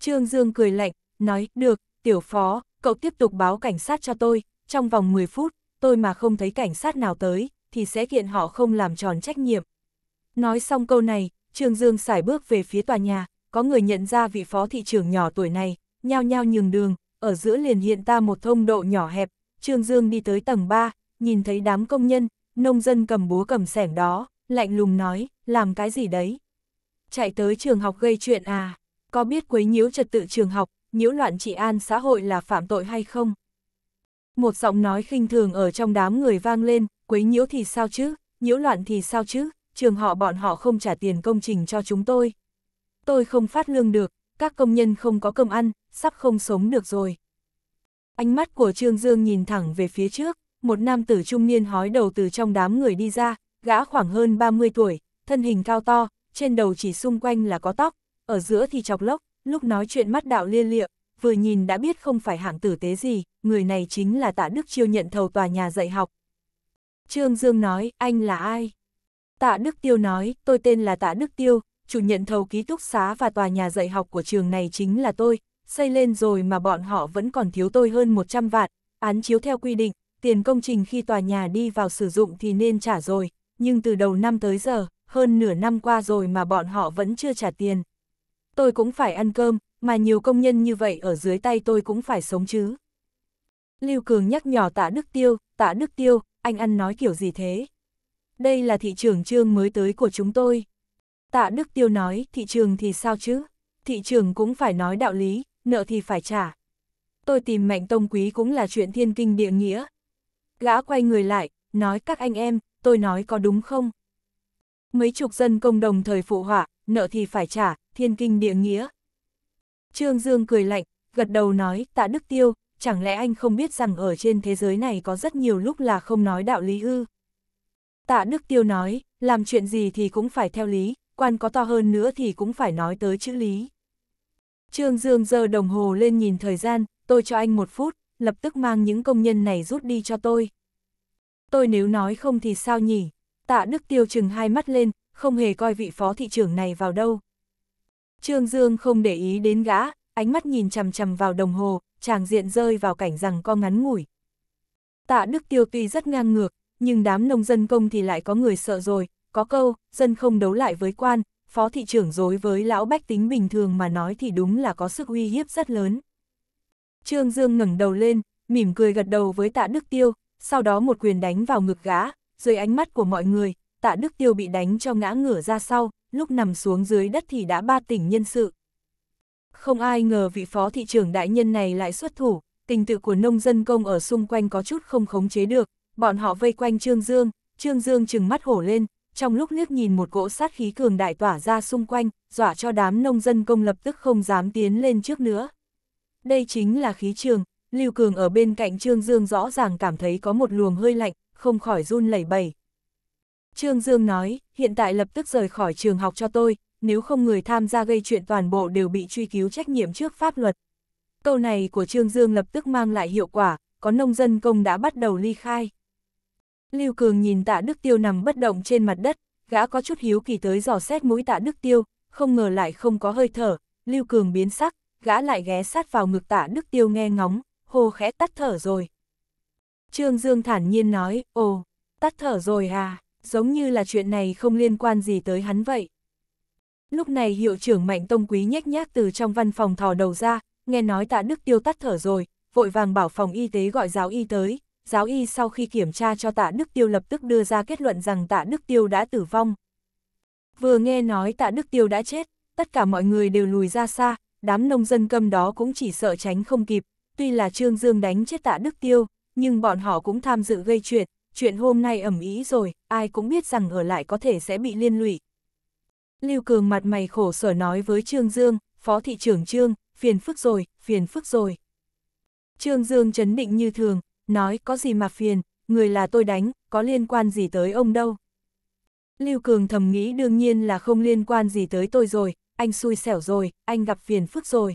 Trương Dương cười lạnh, nói, được, tiểu phó, cậu tiếp tục báo cảnh sát cho tôi, trong vòng 10 phút, tôi mà không thấy cảnh sát nào tới, thì sẽ kiện họ không làm tròn trách nhiệm. Nói xong câu này, Trương Dương xài bước về phía tòa nhà, có người nhận ra vị phó thị trưởng nhỏ tuổi này, nhao nhao nhường đường, ở giữa liền hiện ta một thông độ nhỏ hẹp, Trương Dương đi tới tầng 3, nhìn thấy đám công nhân, nông dân cầm búa cầm sẻng đó, lạnh lùng nói, làm cái gì đấy? Chạy tới trường học gây chuyện à? Có biết quấy nhiễu trật tự trường học, nhiễu loạn trị an xã hội là phạm tội hay không? Một giọng nói khinh thường ở trong đám người vang lên, quấy nhiễu thì sao chứ, nhiễu loạn thì sao chứ, trường họ bọn họ không trả tiền công trình cho chúng tôi. Tôi không phát lương được, các công nhân không có cơm ăn, sắp không sống được rồi. Ánh mắt của Trương Dương nhìn thẳng về phía trước, một nam tử trung niên hói đầu từ trong đám người đi ra, gã khoảng hơn 30 tuổi, thân hình cao to, trên đầu chỉ xung quanh là có tóc, ở giữa thì chọc lốc, lúc nói chuyện mắt đạo lia lịa, vừa nhìn đã biết không phải hạng tử tế gì, người này chính là tạ Đức Chiêu nhận thầu tòa nhà dạy học. Trương Dương nói, anh là ai? Tạ Đức Tiêu nói, tôi tên là Tạ Đức Tiêu, chủ nhận thầu ký túc xá và tòa nhà dạy học của trường này chính là tôi, xây lên rồi mà bọn họ vẫn còn thiếu tôi hơn 100 vạn, án chiếu theo quy định, tiền công trình khi tòa nhà đi vào sử dụng thì nên trả rồi, nhưng từ đầu năm tới giờ, hơn nửa năm qua rồi mà bọn họ vẫn chưa trả tiền. Tôi cũng phải ăn cơm, mà nhiều công nhân như vậy ở dưới tay tôi cũng phải sống chứ. Lưu Cường nhắc nhỏ tạ Đức Tiêu, tạ Đức Tiêu, anh ăn nói kiểu gì thế? Đây là thị trường trương mới tới của chúng tôi. Tạ Đức Tiêu nói, thị trường thì sao chứ? Thị trường cũng phải nói đạo lý, nợ thì phải trả. Tôi tìm mạnh tông quý cũng là chuyện thiên kinh địa nghĩa, Gã quay người lại, nói các anh em, tôi nói có đúng không? Mấy chục dân công đồng thời phụ họa, nợ thì phải trả, thiên kinh địa nghĩa. Trương Dương cười lạnh, gật đầu nói, tạ Đức Tiêu, chẳng lẽ anh không biết rằng ở trên thế giới này có rất nhiều lúc là không nói đạo lý ư? Tạ Đức Tiêu nói, làm chuyện gì thì cũng phải theo lý, quan có to hơn nữa thì cũng phải nói tới chữ lý. Trương Dương giơ đồng hồ lên nhìn thời gian, tôi cho anh một phút lập tức mang những công nhân này rút đi cho tôi. Tôi nếu nói không thì sao nhỉ? Tạ Đức Tiêu chừng hai mắt lên, không hề coi vị phó thị trưởng này vào đâu. Trương Dương không để ý đến gã, ánh mắt nhìn chằm chằm vào đồng hồ, chàng diện rơi vào cảnh rằng co ngắn ngủi. Tạ Đức Tiêu tuy rất ngang ngược, nhưng đám nông dân công thì lại có người sợ rồi, có câu, dân không đấu lại với quan, phó thị trưởng dối với lão bách tính bình thường mà nói thì đúng là có sức uy hiếp rất lớn. Trương Dương ngẩng đầu lên, mỉm cười gật đầu với tạ Đức Tiêu, sau đó một quyền đánh vào ngực gã, dưới ánh mắt của mọi người, tạ Đức Tiêu bị đánh cho ngã ngửa ra sau, lúc nằm xuống dưới đất thì đã ba tỉnh nhân sự. Không ai ngờ vị phó thị trưởng đại nhân này lại xuất thủ, tình tự của nông dân công ở xung quanh có chút không khống chế được, bọn họ vây quanh Trương Dương, Trương Dương trừng mắt hổ lên, trong lúc liếc nhìn một cỗ sát khí cường đại tỏa ra xung quanh, dọa cho đám nông dân công lập tức không dám tiến lên trước nữa. Đây chính là khí trường, Lưu Cường ở bên cạnh Trương Dương rõ ràng cảm thấy có một luồng hơi lạnh, không khỏi run lẩy bẩy. Trương Dương nói, hiện tại lập tức rời khỏi trường học cho tôi, nếu không người tham gia gây chuyện toàn bộ đều bị truy cứu trách nhiệm trước pháp luật. Câu này của Trương Dương lập tức mang lại hiệu quả, có nông dân công đã bắt đầu ly khai. Lưu Cường nhìn tạ Đức Tiêu nằm bất động trên mặt đất, gã có chút hiếu kỳ tới dò xét mũi tạ Đức Tiêu, không ngờ lại không có hơi thở, Lưu Cường biến sắc, gã lại ghé sát vào ngực tạ Đức Tiêu nghe ngóng, hồ khẽ tắt thở rồi. Trương Dương thản nhiên nói, ồ, tắt thở rồi à, giống như là chuyện này không liên quan gì tới hắn vậy. Lúc này hiệu trưởng Mạnh Tông Quý nhếch nhác từ trong văn phòng thò đầu ra, nghe nói tạ Đức Tiêu tắt thở rồi, vội vàng bảo phòng y tế gọi giáo y tới. Giáo y sau khi kiểm tra cho tạ Đức Tiêu lập tức đưa ra kết luận rằng tạ Đức Tiêu đã tử vong. Vừa nghe nói tạ Đức Tiêu đã chết, tất cả mọi người đều lùi ra xa, đám nông dân câm đó cũng chỉ sợ tránh không kịp, tuy là Trương Dương đánh chết tạ Đức Tiêu, nhưng bọn họ cũng tham dự gây chuyện, chuyện hôm nay ẩm ý rồi, ai cũng biết rằng ở lại có thể sẽ bị liên lụy. Lưu Cường mặt mày khổ sở nói với Trương Dương, Phó Thị trưởng Trương, phiền phức rồi, phiền phức rồi. Trương Dương chấn định như thường, nói có gì mà phiền, người là tôi đánh, có liên quan gì tới ông đâu. Lưu Cường thầm nghĩ đương nhiên là không liên quan gì tới tôi rồi, anh xui xẻo rồi, anh gặp phiền phức rồi.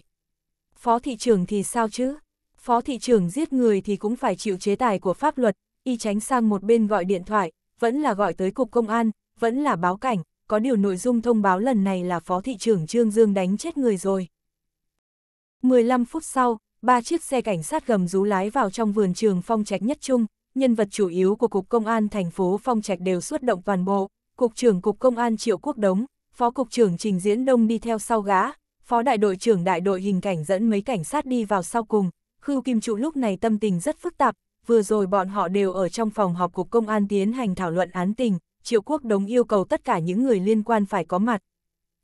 Phó thị trưởng thì sao chứ? Phó thị trưởng giết người thì cũng phải chịu chế tài của pháp luật, y tránh sang một bên gọi điện thoại, vẫn là gọi tới cục công an, vẫn là báo cảnh, có điều nội dung thông báo lần này là phó thị trưởng Trương Dương đánh chết người rồi. 15 phút sau, ba chiếc xe cảnh sát gầm rú lái vào trong vườn trường Phong Trạch nhất trung, nhân vật chủ yếu của Cục Công an thành phố Phong Trạch đều xuất động toàn bộ, Cục trưởng Cục Công an Triệu Quốc Đống, Phó Cục trưởng Trình Diễn Đông đi theo sau gã, Phó Đại đội trưởng đại đội hình cảnh dẫn mấy cảnh sát đi vào sau cùng, Khưu Kim Trụ lúc này tâm tình rất phức tạp, vừa rồi bọn họ đều ở trong phòng họp Cục Công an tiến hành thảo luận án tình, Triệu Quốc Đống yêu cầu tất cả những người liên quan phải có mặt.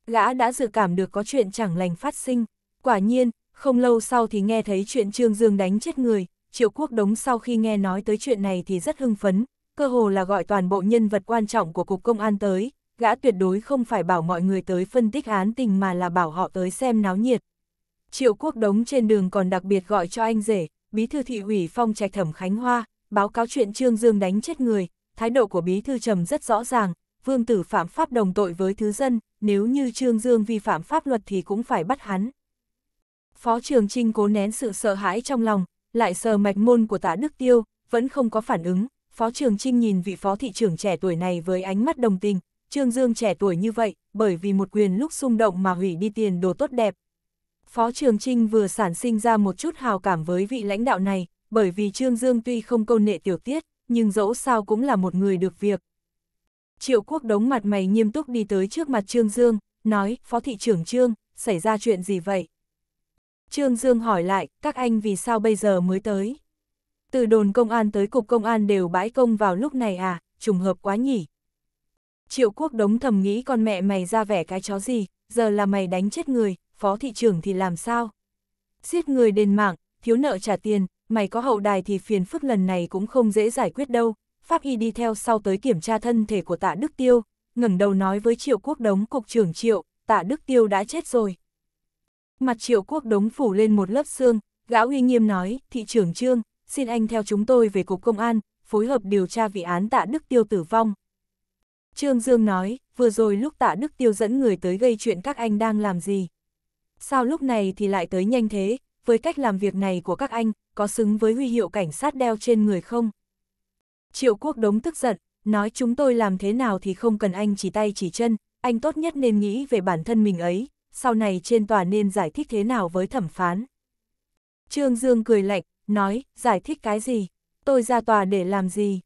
Gã đã dự cảm được có chuyện chẳng lành phát sinh, quả nhiên, không lâu sau thì nghe thấy chuyện Trương Dương đánh chết người, Triệu Quốc Đống sau khi nghe nói tới chuyện này thì rất hưng phấn, cơ hồ là gọi toàn bộ nhân vật quan trọng của Cục Công an tới, gã tuyệt đối không phải bảo mọi người tới phân tích án tình mà là bảo họ tới xem náo nhiệt. Triệu quốc đống trên đường còn đặc biệt gọi cho anh rể, bí thư thị ủy phong trạch thẩm Khánh Hoa, báo cáo chuyện Trương Dương đánh chết người, thái độ của bí thư trầm rất rõ ràng, vương tử phạm pháp đồng tội với thứ dân, nếu như Trương Dương vi phạm pháp luật thì cũng phải bắt hắn. Phó Trường Trinh cố nén sự sợ hãi trong lòng, lại sờ mạch môn của tạ Đức Tiêu, vẫn không có phản ứng, Phó Trường Trinh nhìn vị phó thị trưởng trẻ tuổi này với ánh mắt đồng tình, Trương Dương trẻ tuổi như vậy, bởi vì một quyền lúc xung động mà hủy đi tiền đồ tốt đẹp. Phó Trường Trinh vừa sản sinh ra một chút hào cảm với vị lãnh đạo này, bởi vì Trương Dương tuy không câu nệ tiểu tiết, nhưng dẫu sao cũng là một người được việc. Triệu Quốc đống mặt mày nghiêm túc đi tới trước mặt Trương Dương, nói, Phó Thị trưởng Trương, xảy ra chuyện gì vậy? Trương Dương hỏi lại, các anh vì sao bây giờ mới tới? Từ đồn công an tới cục công an đều bãi công vào lúc này à, trùng hợp quá nhỉ? Triệu quốc đống thầm nghĩ con mẹ mày ra vẻ cái chó gì, giờ là mày đánh chết người, phó thị trưởng thì làm sao? Giết người đền mạng, thiếu nợ trả tiền, mày có hậu đài thì phiền phức lần này cũng không dễ giải quyết đâu. Pháp y đi theo sau tới kiểm tra thân thể của tạ Đức Tiêu, ngẩng đầu nói với triệu quốc đống cục trưởng triệu, tạ Đức Tiêu đã chết rồi. Mặt triệu quốc đống phủ lên một lớp xương, gã uy nghiêm nói, thị trưởng trương, xin anh theo chúng tôi về cục công an, phối hợp điều tra vị án tạ Đức Tiêu tử vong, Trương Dương nói, vừa rồi lúc tạ Đức Tiêu dẫn người tới gây chuyện các anh đang làm gì? Sao lúc này thì lại tới nhanh thế, với cách làm việc này của các anh, có xứng với huy hiệu cảnh sát đeo trên người không? Triệu Quốc Đống tức giận, nói chúng tôi làm thế nào thì không cần anh chỉ tay chỉ chân, anh tốt nhất nên nghĩ về bản thân mình ấy, sau này trên tòa nên giải thích thế nào với thẩm phán. Trương Dương cười lạnh, nói, giải thích cái gì? Tôi ra tòa để làm gì?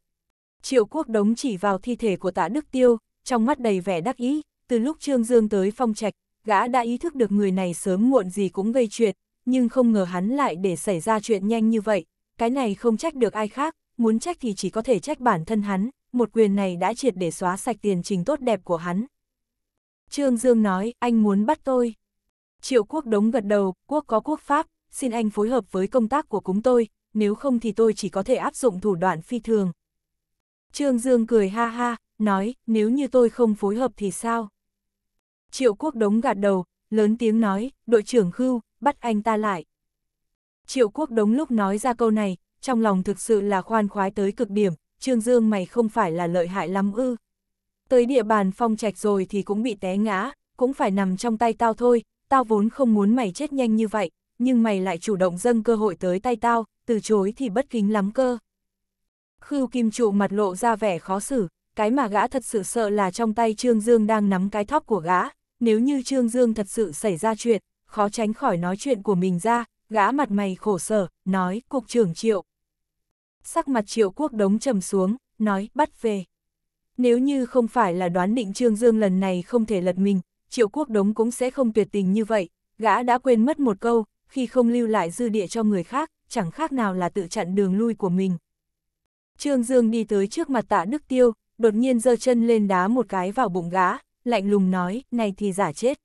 Triệu quốc đống chỉ vào thi thể của tạ Đức Tiêu, trong mắt đầy vẻ đắc ý, từ lúc Trương Dương tới phong trạch, gã đã ý thức được người này sớm muộn gì cũng gây chuyện, nhưng không ngờ hắn lại để xảy ra chuyện nhanh như vậy, cái này không trách được ai khác, muốn trách thì chỉ có thể trách bản thân hắn, một quyền này đã triệt để xóa sạch tiền trình tốt đẹp của hắn. Trương Dương nói, anh muốn bắt tôi. Triệu quốc đống gật đầu, quốc có quốc pháp, xin anh phối hợp với công tác của cúng tôi, nếu không thì tôi chỉ có thể áp dụng thủ đoạn phi thường, Trương Dương cười ha ha, nói, nếu như tôi không phối hợp thì sao? Triệu quốc đống gạt đầu, lớn tiếng nói, đội trưởng Khưu, bắt anh ta lại. Triệu quốc đống lúc nói ra câu này, trong lòng thực sự là khoan khoái tới cực điểm, Trương Dương mày không phải là lợi hại lắm ư. Tới địa bàn phong trạch rồi thì cũng bị té ngã, cũng phải nằm trong tay tao thôi, tao vốn không muốn mày chết nhanh như vậy, nhưng mày lại chủ động dâng cơ hội tới tay tao, từ chối thì bất kính lắm cơ. Khưu Kim Trụ mặt lộ ra vẻ khó xử, cái mà gã thật sự sợ là trong tay Trương Dương đang nắm cái thóp của gã, nếu như Trương Dương thật sự xảy ra chuyện, khó tránh khỏi nói chuyện của mình ra, gã mặt mày khổ sở, nói, cục trưởng triệu. Sắc mặt triệu quốc đống trầm xuống, nói, bắt về. Nếu như không phải là đoán định Trương Dương lần này không thể lật mình, triệu quốc đống cũng sẽ không tuyệt tình như vậy, gã đã quên mất một câu, khi không lưu lại dư địa cho người khác, chẳng khác nào là tự chặn đường lui của mình. Trương Dương đi tới trước mặt tạ Đức Tiêu, đột nhiên giơ chân lên đá một cái vào bụng gã, lạnh lùng nói, này thì giả chết.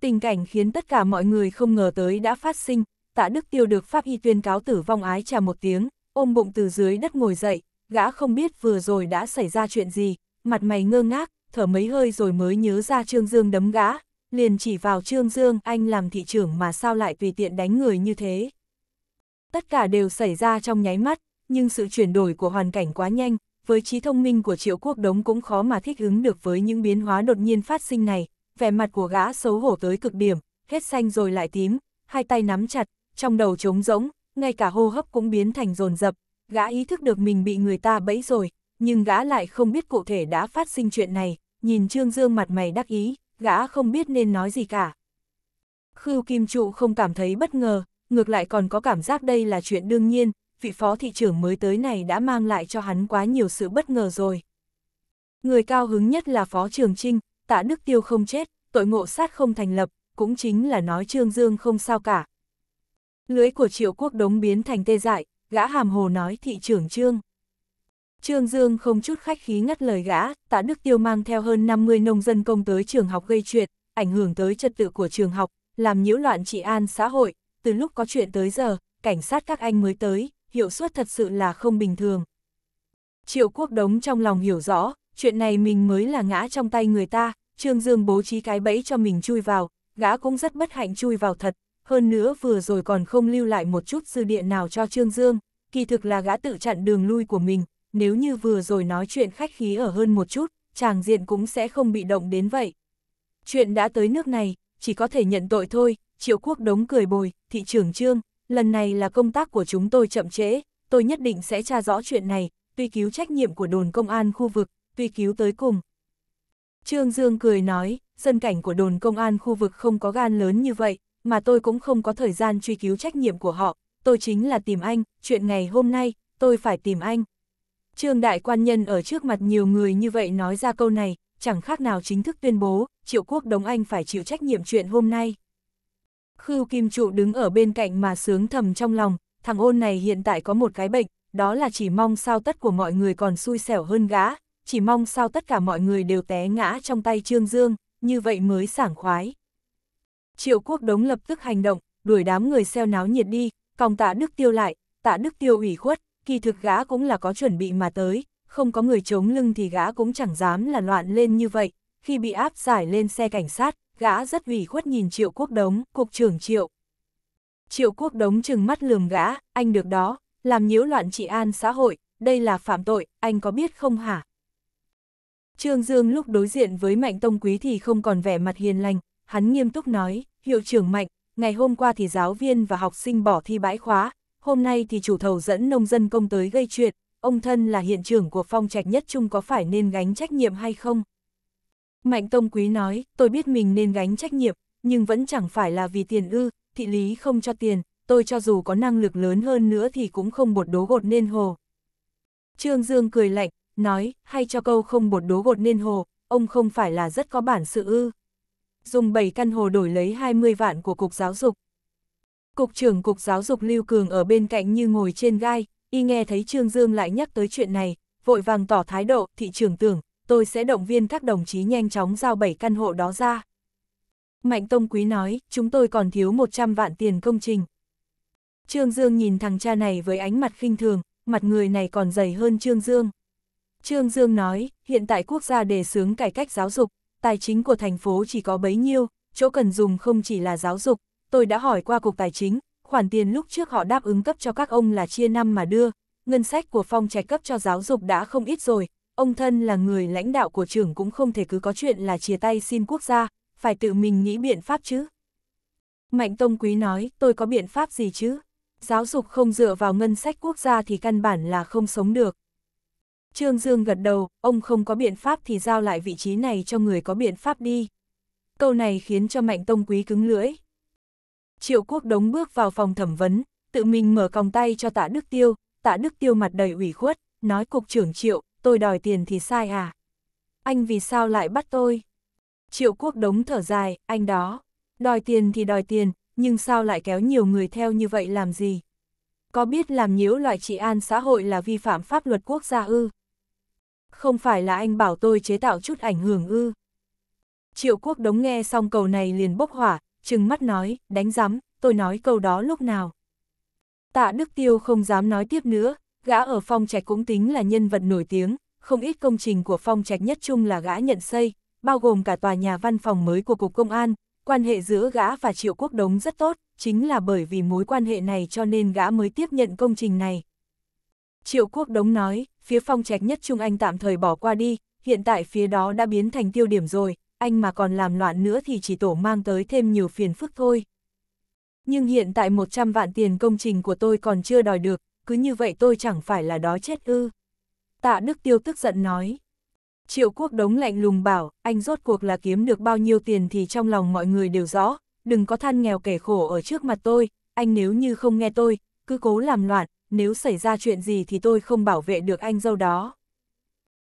Tình cảnh khiến tất cả mọi người không ngờ tới đã phát sinh, tạ Đức Tiêu được pháp y tuyên cáo tử vong ái trà một tiếng, ôm bụng từ dưới đất ngồi dậy, gã không biết vừa rồi đã xảy ra chuyện gì, mặt mày ngơ ngác, thở mấy hơi rồi mới nhớ ra Trương Dương đấm gã, liền chỉ vào Trương Dương, anh làm thị trưởng mà sao lại tùy tiện đánh người như thế. Tất cả đều xảy ra trong nháy mắt, nhưng sự chuyển đổi của hoàn cảnh quá nhanh, với trí thông minh của triệu quốc đống cũng khó mà thích ứng được với những biến hóa đột nhiên phát sinh này, vẻ mặt của gã xấu hổ tới cực điểm, hết xanh rồi lại tím, hai tay nắm chặt, trong đầu trống rỗng, ngay cả hô hấp cũng biến thành rồn rập, gã ý thức được mình bị người ta bẫy rồi, nhưng gã lại không biết cụ thể đã phát sinh chuyện này, nhìn Trương Dương mặt mày đắc ý, gã không biết nên nói gì cả. Khưu Kim Trụ không cảm thấy bất ngờ, ngược lại còn có cảm giác đây là chuyện đương nhiên, vị phó thị trưởng mới tới này đã mang lại cho hắn quá nhiều sự bất ngờ rồi. Người cao hứng nhất là phó trường trinh, tạ Đức Tiêu không chết, tội ngộ sát không thành lập, cũng chính là nói Trương Dương không sao cả. Lưới của triệu quốc đống biến thành tê dại, gã hàm hồ nói thị trưởng Trương. Trương Dương không chút khách khí ngắt lời gã, tạ Đức Tiêu mang theo hơn 50 nông dân công tới trường học gây chuyện, ảnh hưởng tới trật tự của trường học, làm nhiễu loạn trị an xã hội, từ lúc có chuyện tới giờ, cảnh sát các anh mới tới, hiệu suất thật sự là không bình thường. Triệu quốc đống trong lòng hiểu rõ, chuyện này mình mới là ngã trong tay người ta, Trương Dương bố trí cái bẫy cho mình chui vào, gã cũng rất bất hạnh chui vào thật, hơn nữa vừa rồi còn không lưu lại một chút dư địa nào cho Trương Dương, kỳ thực là gã tự chặn đường lui của mình, nếu như vừa rồi nói chuyện khách khí ở hơn một chút, chàng diện cũng sẽ không bị động đến vậy. Chuyện đã tới nước này, chỉ có thể nhận tội thôi, triệu quốc đống cười bồi, thị trưởng Trương, lần này là công tác của chúng tôi chậm trễ, tôi nhất định sẽ tra rõ chuyện này, tuy cứu trách nhiệm của đồn công an khu vực, tuy cứu tới cùng. Trương Dương cười nói, dân cảnh của đồn công an khu vực không có gan lớn như vậy, mà tôi cũng không có thời gian truy cứu trách nhiệm của họ, tôi chính là tìm anh, chuyện ngày hôm nay, tôi phải tìm anh. Trương đại quan nhân ở trước mặt nhiều người như vậy nói ra câu này, chẳng khác nào chính thức tuyên bố, triệu quốc đống anh phải chịu trách nhiệm chuyện hôm nay. Khưu Kim Trụ đứng ở bên cạnh mà sướng thầm trong lòng, thằng ôn này hiện tại có một cái bệnh, đó là chỉ mong sao tất của mọi người còn xui xẻo hơn gã, chỉ mong sao tất cả mọi người đều té ngã trong tay Trương Dương, như vậy mới sảng khoái. Triệu quốc đống lập tức hành động, đuổi đám người xeo náo nhiệt đi, còng tạ Đức Tiêu lại, tạ Đức Tiêu ủy khuất, kỳ thực gã cũng là có chuẩn bị mà tới, không có người chống lưng thì gã cũng chẳng dám là loạn lên như vậy, khi bị áp giải lên xe cảnh sát, gã rất ủy khuất nhìn triệu quốc đống, cục trưởng triệu. Triệu quốc đống chừng mắt lườm gã, anh được đó, làm nhiễu loạn trị an xã hội, đây là phạm tội, anh có biết không hả? Trương Dương lúc đối diện với Mạnh Tông Quý thì không còn vẻ mặt hiền lành, hắn nghiêm túc nói, hiệu trưởng Mạnh, ngày hôm qua thì giáo viên và học sinh bỏ thi bãi khóa, hôm nay thì chủ thầu dẫn nông dân công tới gây chuyện, ông thân là hiện trưởng của phong trạch nhất trung có phải nên gánh trách nhiệm hay không? Mạnh Tông Quý nói, tôi biết mình nên gánh trách nhiệm, nhưng vẫn chẳng phải là vì tiền ư, thị lý không cho tiền, tôi cho dù có năng lực lớn hơn nữa thì cũng không bột đố gột nên hồ. Trương Dương cười lạnh, nói, hay cho câu không bột đố gột nên hồ, ông không phải là rất có bản sự ư. Dùng 7 căn hồ đổi lấy 20 vạn của Cục Giáo dục. Cục trưởng Cục Giáo dục Lưu Cường ở bên cạnh như ngồi trên gai, y nghe thấy Trương Dương lại nhắc tới chuyện này, vội vàng tỏ thái độ, thị trưởng tưởng, tôi sẽ động viên các đồng chí nhanh chóng giao 7 căn hộ đó ra. Mạnh Tông Quý nói, chúng tôi còn thiếu 100 vạn tiền công trình. Trương Dương nhìn thằng cha này với ánh mặt khinh thường, mặt người này còn dày hơn Trương Dương. Trương Dương nói, hiện tại quốc gia đề xướng cải cách giáo dục, tài chính của thành phố chỉ có bấy nhiêu, chỗ cần dùng không chỉ là giáo dục, tôi đã hỏi qua Cục Tài chính, khoản tiền lúc trước họ đáp ứng cấp cho các ông là chia năm mà đưa, ngân sách của phong trạch cấp cho giáo dục đã không ít rồi, ông thân là người lãnh đạo của trưởng cũng không thể cứ có chuyện là chia tay xin quốc gia, phải tự mình nghĩ biện pháp chứ. Mạnh Tông Quý nói, tôi có biện pháp gì chứ? Giáo dục không dựa vào ngân sách quốc gia thì căn bản là không sống được. Trương Dương gật đầu, ông không có biện pháp thì giao lại vị trí này cho người có biện pháp đi. Câu này khiến cho Mạnh Tông Quý cứng lưỡi. Triệu Quốc Đống bước vào phòng thẩm vấn, tự mình mở còng tay cho tạ Đức Tiêu, tạ Đức Tiêu mặt đầy ủy khuất, nói cục trưởng Triệu, tôi đòi tiền thì sai à? Anh vì sao lại bắt tôi? Triệu quốc đống thở dài, anh đó, đòi tiền thì đòi tiền, nhưng sao lại kéo nhiều người theo như vậy làm gì? Có biết làm nhiễu loại trị an xã hội là vi phạm pháp luật quốc gia ư? Không phải là anh bảo tôi chế tạo chút ảnh hưởng ư? Triệu quốc đống nghe xong câu này liền bốc hỏa, trừng mắt nói, đánh rắm, tôi nói câu đó lúc nào. Tạ Đức Tiêu không dám nói tiếp nữa, gã ở phong trạch cũng tính là nhân vật nổi tiếng, không ít công trình của phong trạch nhất chung là gã nhận xây, bao gồm cả tòa nhà văn phòng mới của Cục Công an, quan hệ giữa gã và Triệu Quốc Đống rất tốt, chính là bởi vì mối quan hệ này cho nên gã mới tiếp nhận công trình này. Triệu Quốc Đống nói, phía phong trạch nhất Chung Anh tạm thời bỏ qua đi, hiện tại phía đó đã biến thành tiêu điểm rồi, anh mà còn làm loạn nữa thì chỉ tổ mang tới thêm nhiều phiền phức thôi. Nhưng hiện tại 100 vạn tiền công trình của tôi còn chưa đòi được, cứ như vậy tôi chẳng phải là đói chết ư. Tạ Đức Tiêu tức giận nói. Triệu quốc đống lạnh lùng bảo, anh rốt cuộc là kiếm được bao nhiêu tiền thì trong lòng mọi người đều rõ, đừng có than nghèo kẻ khổ ở trước mặt tôi, anh nếu như không nghe tôi, cứ cố làm loạn, nếu xảy ra chuyện gì thì tôi không bảo vệ được anh dâu đó.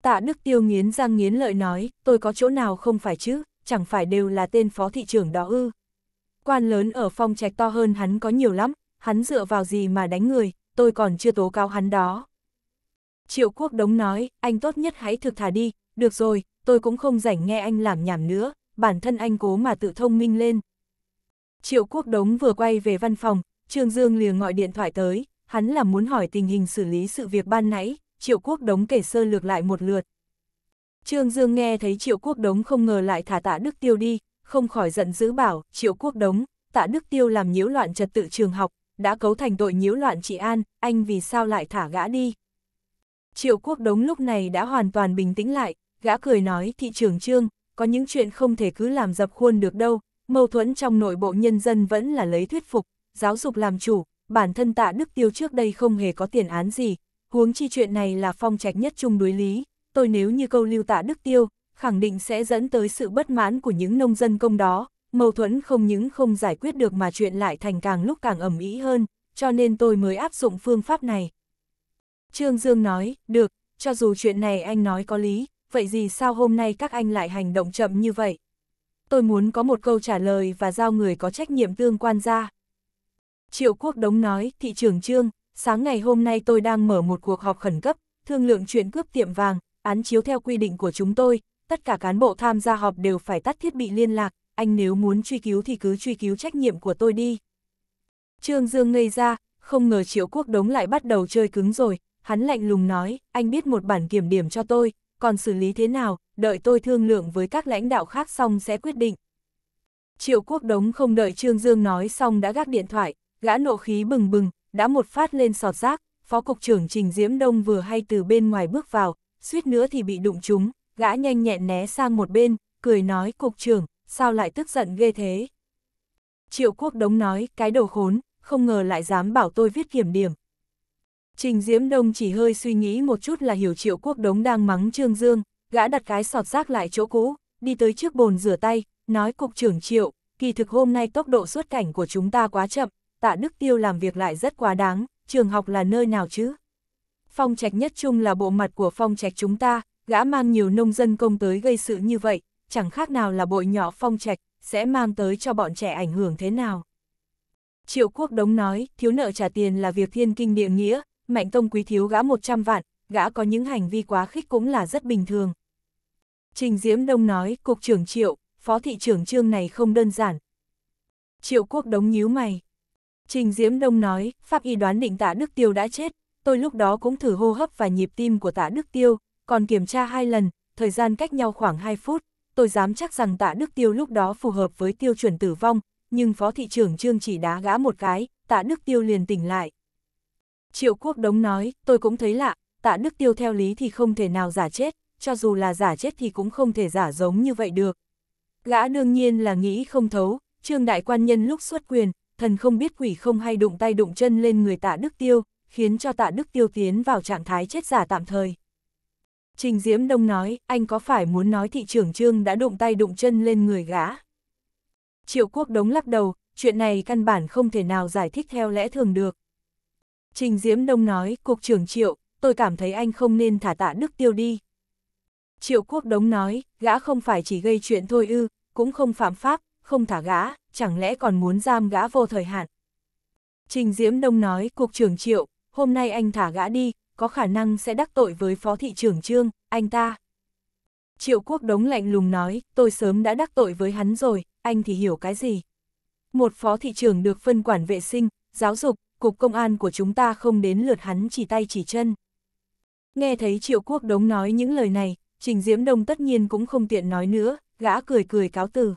Tạ Đức Tiêu nghiến răng nghiến lợi nói, tôi có chỗ nào không phải chứ, chẳng phải đều là tên phó thị trưởng đó ư. Quan lớn ở phong trạch to hơn hắn có nhiều lắm, hắn dựa vào gì mà đánh người, tôi còn chưa tố cáo hắn đó. Triệu Quốc Đống nói, anh tốt nhất hãy thực thả đi, được rồi, tôi cũng không rảnh nghe anh làm nhảm nữa, bản thân anh cố mà tự thông minh lên. Triệu Quốc Đống vừa quay về văn phòng, Trương Dương lìa gọi điện thoại tới, hắn là muốn hỏi tình hình xử lý sự việc ban nãy, Triệu Quốc Đống kể sơ lược lại một lượt. Trương Dương nghe thấy Triệu Quốc Đống không ngờ lại thả tạ Đức Tiêu đi, không khỏi giận dữ bảo, Triệu Quốc Đống, tạ Đức Tiêu làm nhiễu loạn trật tự trường học, đã cấu thành tội nhiễu loạn trị an, anh vì sao lại thả gã đi? Triệu quốc đống lúc này đã hoàn toàn bình tĩnh lại, gã cười nói thị trưởng trương, có những chuyện không thể cứ làm dập khuôn được đâu, mâu thuẫn trong nội bộ nhân dân vẫn là lấy thuyết phục, giáo dục làm chủ, bản thân tạ Đức Tiêu trước đây không hề có tiền án gì, huống chi chuyện này là phong trạch nhất chung đối lý, tôi nếu như câu lưu tạ Đức Tiêu, khẳng định sẽ dẫn tới sự bất mãn của những nông dân công đó, mâu thuẫn không những không giải quyết được mà chuyện lại thành càng lúc càng ẩm ý hơn, cho nên tôi mới áp dụng phương pháp này. Trương Dương nói, được, cho dù chuyện này anh nói có lý, vậy gì sao hôm nay các anh lại hành động chậm như vậy? Tôi muốn có một câu trả lời và giao người có trách nhiệm tương quan ra. Triệu Quốc Đống nói, thị trường Trương, sáng ngày hôm nay tôi đang mở một cuộc họp khẩn cấp, thương lượng chuyện cướp tiệm vàng, án chiếu theo quy định của chúng tôi, tất cả cán bộ tham gia họp đều phải tắt thiết bị liên lạc, anh nếu muốn truy cứu thì cứ truy cứu trách nhiệm của tôi đi. Trương Dương ngây ra, không ngờ triệu quốc đống lại bắt đầu chơi cứng rồi, hắn lạnh lùng nói, anh biết một bản kiểm điểm cho tôi, còn xử lý thế nào, đợi tôi thương lượng với các lãnh đạo khác xong sẽ quyết định. Triệu quốc đống không đợi Trương Dương nói xong đã gác điện thoại, gã nộ khí bừng bừng, đã một phát lên sọt rác, Phó Cục trưởng Trình Diễm Đông vừa hay từ bên ngoài bước vào, suýt nữa thì bị đụng trúng, gã nhanh nhẹn né sang một bên, cười nói Cục trưởng, sao lại tức giận ghê thế? Triệu quốc đống nói, cái đồ khốn, không ngờ lại dám bảo tôi viết kiểm điểm. Trình Diễm Đông chỉ hơi suy nghĩ một chút là hiểu triệu quốc đống đang mắng Trương Dương, gã đặt cái sọt rác lại chỗ cũ, đi tới trước bồn rửa tay, nói cục trưởng triệu, kỳ thực hôm nay tốc độ xuất cảnh của chúng ta quá chậm, tạ Đức Tiêu làm việc lại rất quá đáng, trường học là nơi nào chứ? Phong trạch nhất chung là bộ mặt của phong trạch chúng ta, gã mang nhiều nông dân công tới gây sự như vậy, chẳng khác nào là bội nhỏ phong trạch, sẽ mang tới cho bọn trẻ ảnh hưởng thế nào. Triệu quốc đống nói, thiếu nợ trả tiền là việc thiên kinh địa nghĩa, mạnh tông quý thiếu gã 100 vạn, gã có những hành vi quá khích cũng là rất bình thường. Trình Diễm Đông nói, cục trưởng triệu, phó thị trưởng trương này không đơn giản. Triệu quốc đống nhíu mày. Trình Diễm Đông nói, pháp y đoán định tạ Đức Tiêu đã chết, tôi lúc đó cũng thử hô hấp và nhịp tim của tạ Đức Tiêu, còn kiểm tra hai lần, thời gian cách nhau khoảng 2 phút, tôi dám chắc rằng tạ Đức Tiêu lúc đó phù hợp với tiêu chuẩn tử vong, nhưng phó thị trưởng Trương chỉ đá gã một cái, tạ Đức Tiêu liền tỉnh lại. Triệu Quốc Đống nói, tôi cũng thấy lạ, tạ Đức Tiêu theo lý thì không thể nào giả chết, cho dù là giả chết thì cũng không thể giả giống như vậy được. Gã đương nhiên là nghĩ không thấu, Trương Đại Quan Nhân lúc xuất quyền, thần không biết quỷ không hay đụng tay đụng chân lên người tạ Đức Tiêu, khiến cho tạ Đức Tiêu tiến vào trạng thái chết giả tạm thời. Trình Diễm Đông nói, anh có phải muốn nói thị trưởng Trương đã đụng tay đụng chân lên người gã? Triệu Quốc Đống lắc đầu, chuyện này căn bản không thể nào giải thích theo lẽ thường được. Trình Diễm Đông nói, Cục trưởng Triệu, tôi cảm thấy anh không nên thả tạ Đức Tiêu đi. Triệu Quốc Đống nói, gã không phải chỉ gây chuyện thôi ư, cũng không phạm pháp, không thả gã, chẳng lẽ còn muốn giam gã vô thời hạn. Trình Diễm Đông nói, Cục trưởng Triệu, hôm nay anh thả gã đi, có khả năng sẽ đắc tội với phó thị trưởng trương, anh ta. Triệu quốc đống lạnh lùng nói, tôi sớm đã đắc tội với hắn rồi, anh thì hiểu cái gì. Một phó thị trưởng được phân quản vệ sinh, giáo dục, cục công an của chúng ta không đến lượt hắn chỉ tay chỉ chân. Nghe thấy triệu quốc đống nói những lời này, Trình Diễm Đông tất nhiên cũng không tiện nói nữa, gã cười cười cáo từ.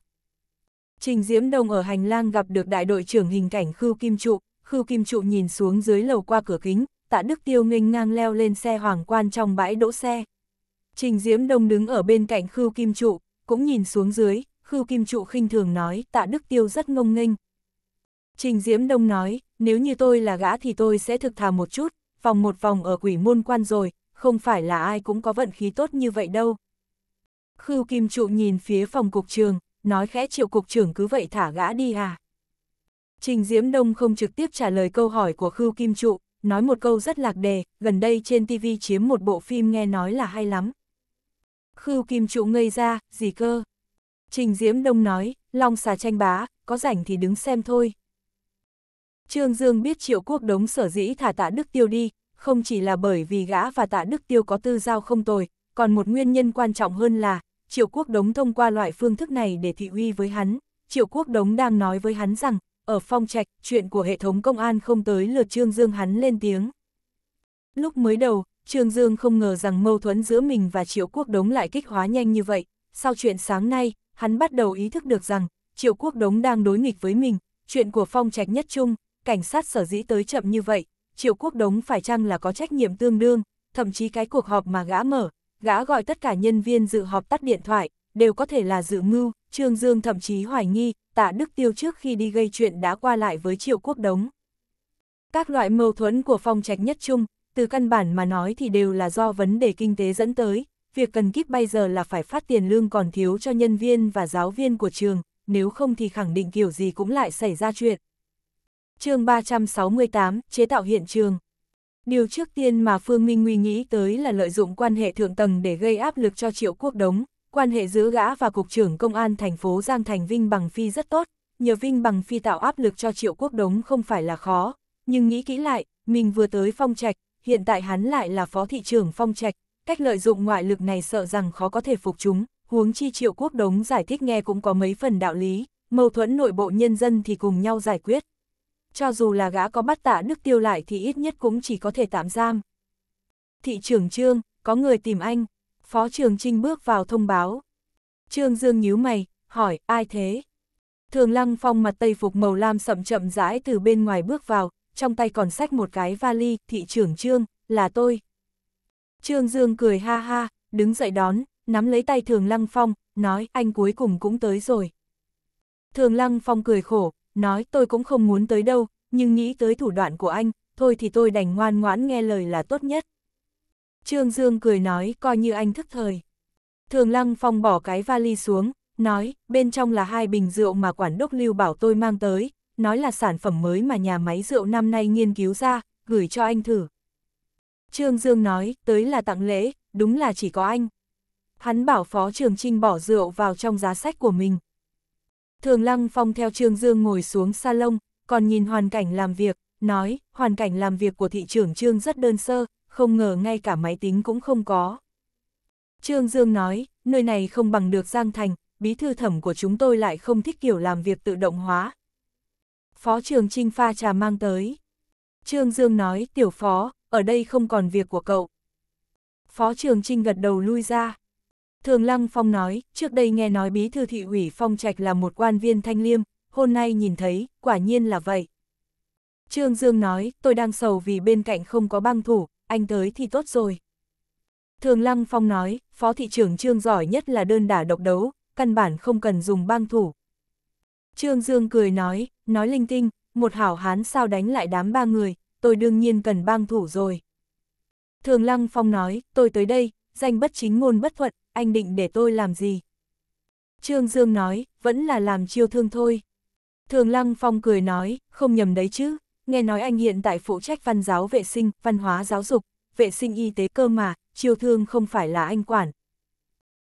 Trình Diễm Đông ở hành lang gặp được đại đội trưởng hình cảnh Khưu Kim Trụ, Khưu Kim Trụ nhìn xuống dưới lầu qua cửa kính, tạ Đức Tiêu nghênh ngang leo lên xe hoàng quan trong bãi đỗ xe. Trình Diễm Đông đứng ở bên cạnh Khưu Kim Trụ, cũng nhìn xuống dưới, Khưu Kim Trụ khinh thường nói tạ Đức Tiêu rất ngông nghênh. Trình Diễm Đông nói, nếu như tôi là gã thì tôi sẽ thực thà một chút, vòng một vòng ở quỷ môn quan rồi, không phải là ai cũng có vận khí tốt như vậy đâu. Khưu Kim Trụ nhìn phía phòng cục trường, nói khẽ triệu cục trưởng cứ vậy thả gã đi à. Trình Diễm Đông không trực tiếp trả lời câu hỏi của Khưu Kim Trụ, nói một câu rất lạc đề, gần đây trên TV chiếm một bộ phim nghe nói là hay lắm. Khưu Kim Trụ ngây ra, gì cơ? Trình Diễm Đông nói, Long xà tranh bá, có rảnh thì đứng xem thôi. Trương Dương biết triệu quốc đống sở dĩ thả tạ Đức Tiêu đi, không chỉ là bởi vì gã và tạ Đức Tiêu có tư giao không tồi, còn một nguyên nhân quan trọng hơn là, triệu quốc đống thông qua loại phương thức này để thị uy với hắn. Triệu quốc đống đang nói với hắn rằng, ở phong trạch, chuyện của hệ thống công an không tới lượt Trương Dương hắn lên tiếng. Lúc mới đầu, Trương Dương không ngờ rằng mâu thuẫn giữa mình và Triệu Quốc Đống lại kích hóa nhanh như vậy. Sau chuyện sáng nay, hắn bắt đầu ý thức được rằng Triệu Quốc Đống đang đối nghịch với mình. Chuyện của phong trạch nhất chung, cảnh sát sở dĩ tới chậm như vậy, Triệu Quốc Đống phải chăng là có trách nhiệm tương đương, thậm chí cái cuộc họp mà gã mở, gã gọi tất cả nhân viên dự họp tắt điện thoại, đều có thể là dự mưu, Trương Dương thậm chí hoài nghi, tạ Đức Tiêu trước khi đi gây chuyện đã qua lại với triệu quốc đống. Các loại mâu thuẫn của phong trạch nhất chung, từ căn bản mà nói thì đều là do vấn đề kinh tế dẫn tới, việc cần kíp bây giờ là phải phát tiền lương còn thiếu cho nhân viên và giáo viên của trường, nếu không thì khẳng định kiểu gì cũng lại xảy ra chuyện. chương 368, chế tạo hiện trường. Điều trước tiên mà Phương Minh Nguy nghĩ tới là lợi dụng quan hệ thượng tầng để gây áp lực cho triệu quốc đống, Quan hệ giữa gã và Cục trưởng Công an thành phố Giang Thành Vinh Bằng Phi rất tốt, nhờ Vinh Bằng Phi tạo áp lực cho Triệu Quốc Đống không phải là khó, nhưng nghĩ kỹ lại, mình vừa tới Phong Trạch, hiện tại hắn lại là Phó Thị trưởng Phong Trạch, cách lợi dụng ngoại lực này sợ rằng khó có thể phục chúng, huống chi Triệu Quốc Đống giải thích nghe cũng có mấy phần đạo lý, mâu thuẫn nội bộ nhân dân thì cùng nhau giải quyết. Cho dù là gã có bắt tạ Đức Tiêu lại thì ít nhất cũng chỉ có thể tạm giam. Thị trưởng Trương, có người tìm anh, Phó Trường Trinh bước vào thông báo. Trương Dương nhíu mày, hỏi, ai thế? Thường Lăng Phong mặt tây phục màu lam sậm chậm rãi từ bên ngoài bước vào, trong tay còn xách một cái vali, thị trưởng Trương, là tôi. Trương Dương cười ha ha, đứng dậy đón, nắm lấy tay Thường Lăng Phong, nói, anh cuối cùng cũng tới rồi. Thường Lăng Phong cười khổ, nói, tôi cũng không muốn tới đâu, nhưng nghĩ tới thủ đoạn của anh, thôi thì tôi đành ngoan ngoãn nghe lời là tốt nhất. Trương Dương cười nói coi như anh thức thời. Thường Lăng Phong bỏ cái vali xuống, nói bên trong là hai bình rượu mà quản đốc lưu bảo tôi mang tới, nói là sản phẩm mới mà nhà máy rượu năm nay nghiên cứu ra, gửi cho anh thử. Trương Dương nói tới là tặng lễ, đúng là chỉ có anh. Hắn bảo Phó Trường Trinh bỏ rượu vào trong giá sách của mình. Thường Lăng Phong theo Trương Dương ngồi xuống salon, còn nhìn hoàn cảnh làm việc, nói, hoàn cảnh làm việc của thị trưởng Trương rất đơn sơ, không ngờ ngay cả máy tính cũng không có. Trương Dương nói, nơi này không bằng được Giang Thành, bí thư thẩm của chúng tôi lại không thích kiểu làm việc tự động hóa. Phó trường Trinh pha trà mang tới. Trương Dương nói, tiểu phó, ở đây không còn việc của cậu. Phó trường Trinh gật đầu lui ra. Thường Lăng Phong nói, trước đây nghe nói bí thư thị ủy Phong Trạch là một quan viên thanh liêm, hôm nay nhìn thấy, quả nhiên là vậy. Trương Dương nói, tôi đang sầu vì bên cạnh không có băng thủ, anh tới thì tốt rồi. Thường Lăng Phong nói, phó thị trưởng Trương giỏi nhất là đơn đả độc đấu, căn bản không cần dùng băng thủ. Trương Dương cười nói, nói linh tinh, một hảo hán sao đánh lại đám ba người, tôi đương nhiên cần băng thủ rồi. Thường Lăng Phong nói, tôi tới đây, danh bất chính ngôn bất thuận, anh định để tôi làm gì? Trương Dương nói, vẫn là làm chiêu thương thôi. Thường Lăng Phong cười nói, không nhầm đấy chứ, nghe nói anh hiện tại phụ trách văn giáo vệ sinh, văn hóa giáo dục, vệ sinh y tế cơ mà, chiêu thương không phải là anh quản.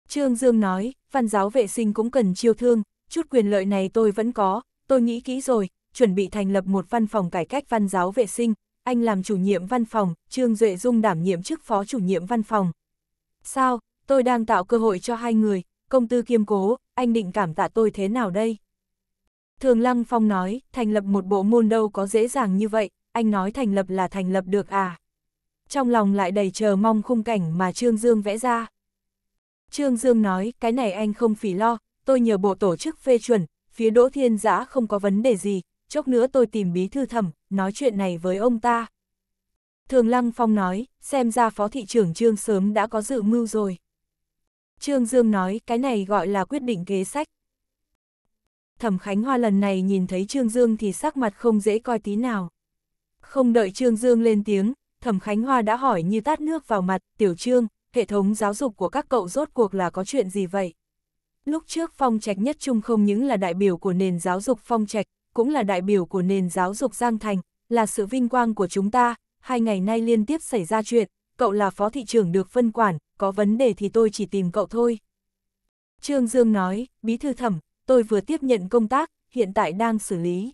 Trương Dương nói, văn giáo vệ sinh cũng cần chiêu thương, chút quyền lợi này tôi vẫn có, tôi nghĩ kỹ rồi, chuẩn bị thành lập một văn phòng cải cách văn giáo vệ sinh, anh làm chủ nhiệm văn phòng, Trương Duệ Dung đảm nhiệm chức phó chủ nhiệm văn phòng. Sao, tôi đang tạo cơ hội cho hai người, công tư kiêm cố, anh định cảm tạ tôi thế nào đây? Thường Lăng Phong nói, thành lập một bộ môn đâu có dễ dàng như vậy, anh nói thành lập là thành lập được à. Trong lòng lại đầy chờ mong khung cảnh mà Trương Dương vẽ ra. Trương Dương nói, cái này anh không phỉ lo, tôi nhờ bộ tổ chức phê chuẩn, phía Đỗ Thiên Giã không có vấn đề gì, chốc nữa tôi tìm bí thư thẩm, nói chuyện này với ông ta. Thường Lăng Phong nói, xem ra phó thị trưởng Trương sớm đã có dự mưu rồi. Trương Dương nói, cái này gọi là quyết định kế sách, Thẩm Khánh Hoa lần này nhìn thấy Trương Dương thì sắc mặt không dễ coi tí nào. Không đợi Trương Dương lên tiếng, Thẩm Khánh Hoa đã hỏi như tát nước vào mặt, Tiểu Trương, hệ thống giáo dục của các cậu rốt cuộc là có chuyện gì vậy? Lúc trước Phong Trạch Nhất Trung không những là đại biểu của nền giáo dục Phong Trạch, cũng là đại biểu của nền giáo dục Giang Thành, là sự vinh quang của chúng ta, hai ngày nay liên tiếp xảy ra chuyện, cậu là phó thị trưởng được phân quản, có vấn đề thì tôi chỉ tìm cậu thôi. Trương Dương nói, bí thư thẩm, tôi vừa tiếp nhận công tác, hiện tại đang xử lý.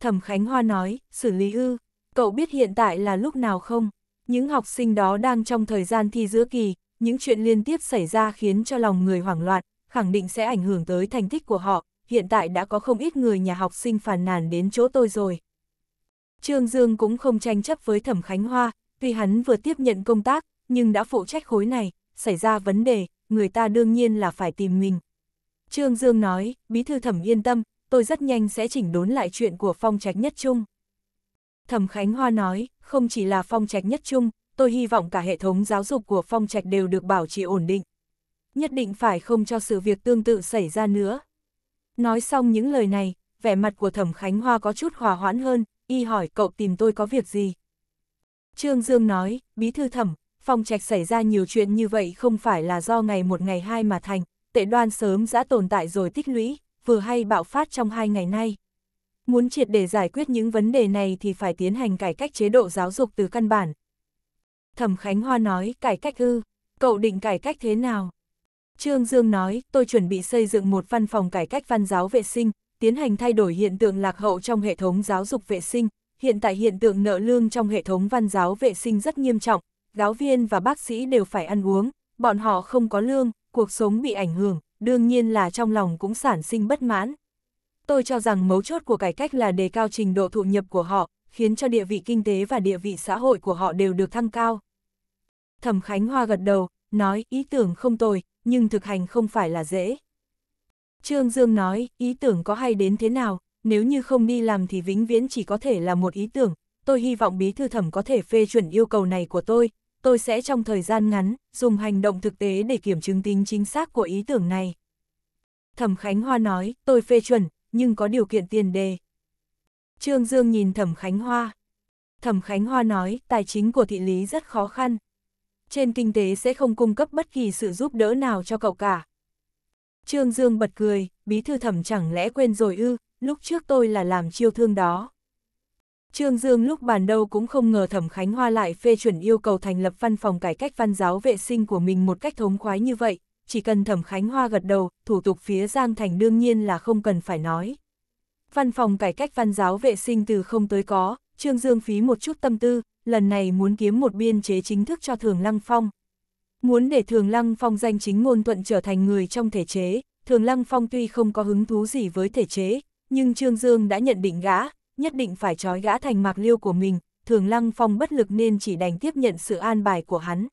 Thẩm Khánh Hoa nói, xử lý ư, cậu biết hiện tại là lúc nào không? Những học sinh đó đang trong thời gian thi giữa kỳ, những chuyện liên tiếp xảy ra khiến cho lòng người hoảng loạn, khẳng định sẽ ảnh hưởng tới thành tích của họ, hiện tại đã có không ít người nhà học sinh phàn nàn đến chỗ tôi rồi. Trương Dương cũng không tranh chấp với Thẩm Khánh Hoa, tuy hắn vừa tiếp nhận công tác, nhưng đã phụ trách khối này, xảy ra vấn đề, người ta đương nhiên là phải tìm mình. Trương Dương nói, bí thư thẩm yên tâm, tôi rất nhanh sẽ chỉnh đốn lại chuyện của phong trạch nhất chung. Thẩm Khánh Hoa nói, không chỉ là phong trạch nhất chung, tôi hy vọng cả hệ thống giáo dục của phong trạch đều được bảo trì ổn định. Nhất định phải không cho sự việc tương tự xảy ra nữa. Nói xong những lời này, vẻ mặt của Thẩm Khánh Hoa có chút hòa hoãn hơn, y hỏi cậu tìm tôi có việc gì. Trương Dương nói, bí thư thẩm, phong trạch xảy ra nhiều chuyện như vậy không phải là do ngày một ngày hai mà thành, tệ đoan sớm đã tồn tại rồi tích lũy, vừa hay bạo phát trong hai ngày nay. Muốn triệt để giải quyết những vấn đề này thì phải tiến hành cải cách chế độ giáo dục từ căn bản. Thẩm Khánh Hoa nói, cải cách ư, cậu định cải cách thế nào? Trương Dương nói, tôi chuẩn bị xây dựng một văn phòng cải cách văn giáo vệ sinh, tiến hành thay đổi hiện tượng lạc hậu trong hệ thống giáo dục vệ sinh. Hiện tại hiện tượng nợ lương trong hệ thống văn giáo vệ sinh rất nghiêm trọng, giáo viên và bác sĩ đều phải ăn uống, bọn họ không có lương, cuộc sống bị ảnh hưởng, đương nhiên là trong lòng cũng sản sinh bất mãn. Tôi cho rằng mấu chốt của cải cách là đề cao trình độ thụ nhập của họ, khiến cho địa vị kinh tế và địa vị xã hội của họ đều được thăng cao. Thẩm Khánh Hoa gật đầu, nói ý tưởng không tồi, nhưng thực hành không phải là dễ. Trương Dương nói, ý tưởng có hay đến thế nào, nếu như không đi làm thì vĩnh viễn chỉ có thể là một ý tưởng, tôi hy vọng bí thư thẩm có thể phê chuẩn yêu cầu này của tôi, tôi sẽ trong thời gian ngắn, dùng hành động thực tế để kiểm chứng tính chính xác của ý tưởng này. Thẩm Khánh Hoa nói, tôi phê chuẩn, nhưng có điều kiện tiền đề. Trương Dương nhìn Thẩm Khánh Hoa. Thẩm Khánh Hoa nói, tài chính của thị lý rất khó khăn. Trên kinh tế sẽ không cung cấp bất kỳ sự giúp đỡ nào cho cậu cả. Trương Dương bật cười, bí thư thẩm chẳng lẽ quên rồi ư, lúc trước tôi là làm chiêu thương đó. Trương Dương lúc bàn đầu cũng không ngờ Thẩm Khánh Hoa lại phê chuẩn yêu cầu thành lập văn phòng cải cách văn giáo vệ sinh của mình một cách thống khoái như vậy, chỉ cần Thẩm Khánh Hoa gật đầu, thủ tục phía Giang Thành đương nhiên là không cần phải nói. Văn phòng cải cách văn giáo vệ sinh từ không tới có, Trương Dương phí một chút tâm tư, lần này muốn kiếm một biên chế chính thức cho Thường Lăng Phong. Muốn để Thường Lăng Phong danh chính ngôn thuận trở thành người trong thể chế, Thường Lăng Phong tuy không có hứng thú gì với thể chế, nhưng Trương Dương đã nhận định gã, nhất định phải trói gã thành mạc liêu của mình, thường lăng phong bất lực nên chỉ đành tiếp nhận sự an bài của hắn.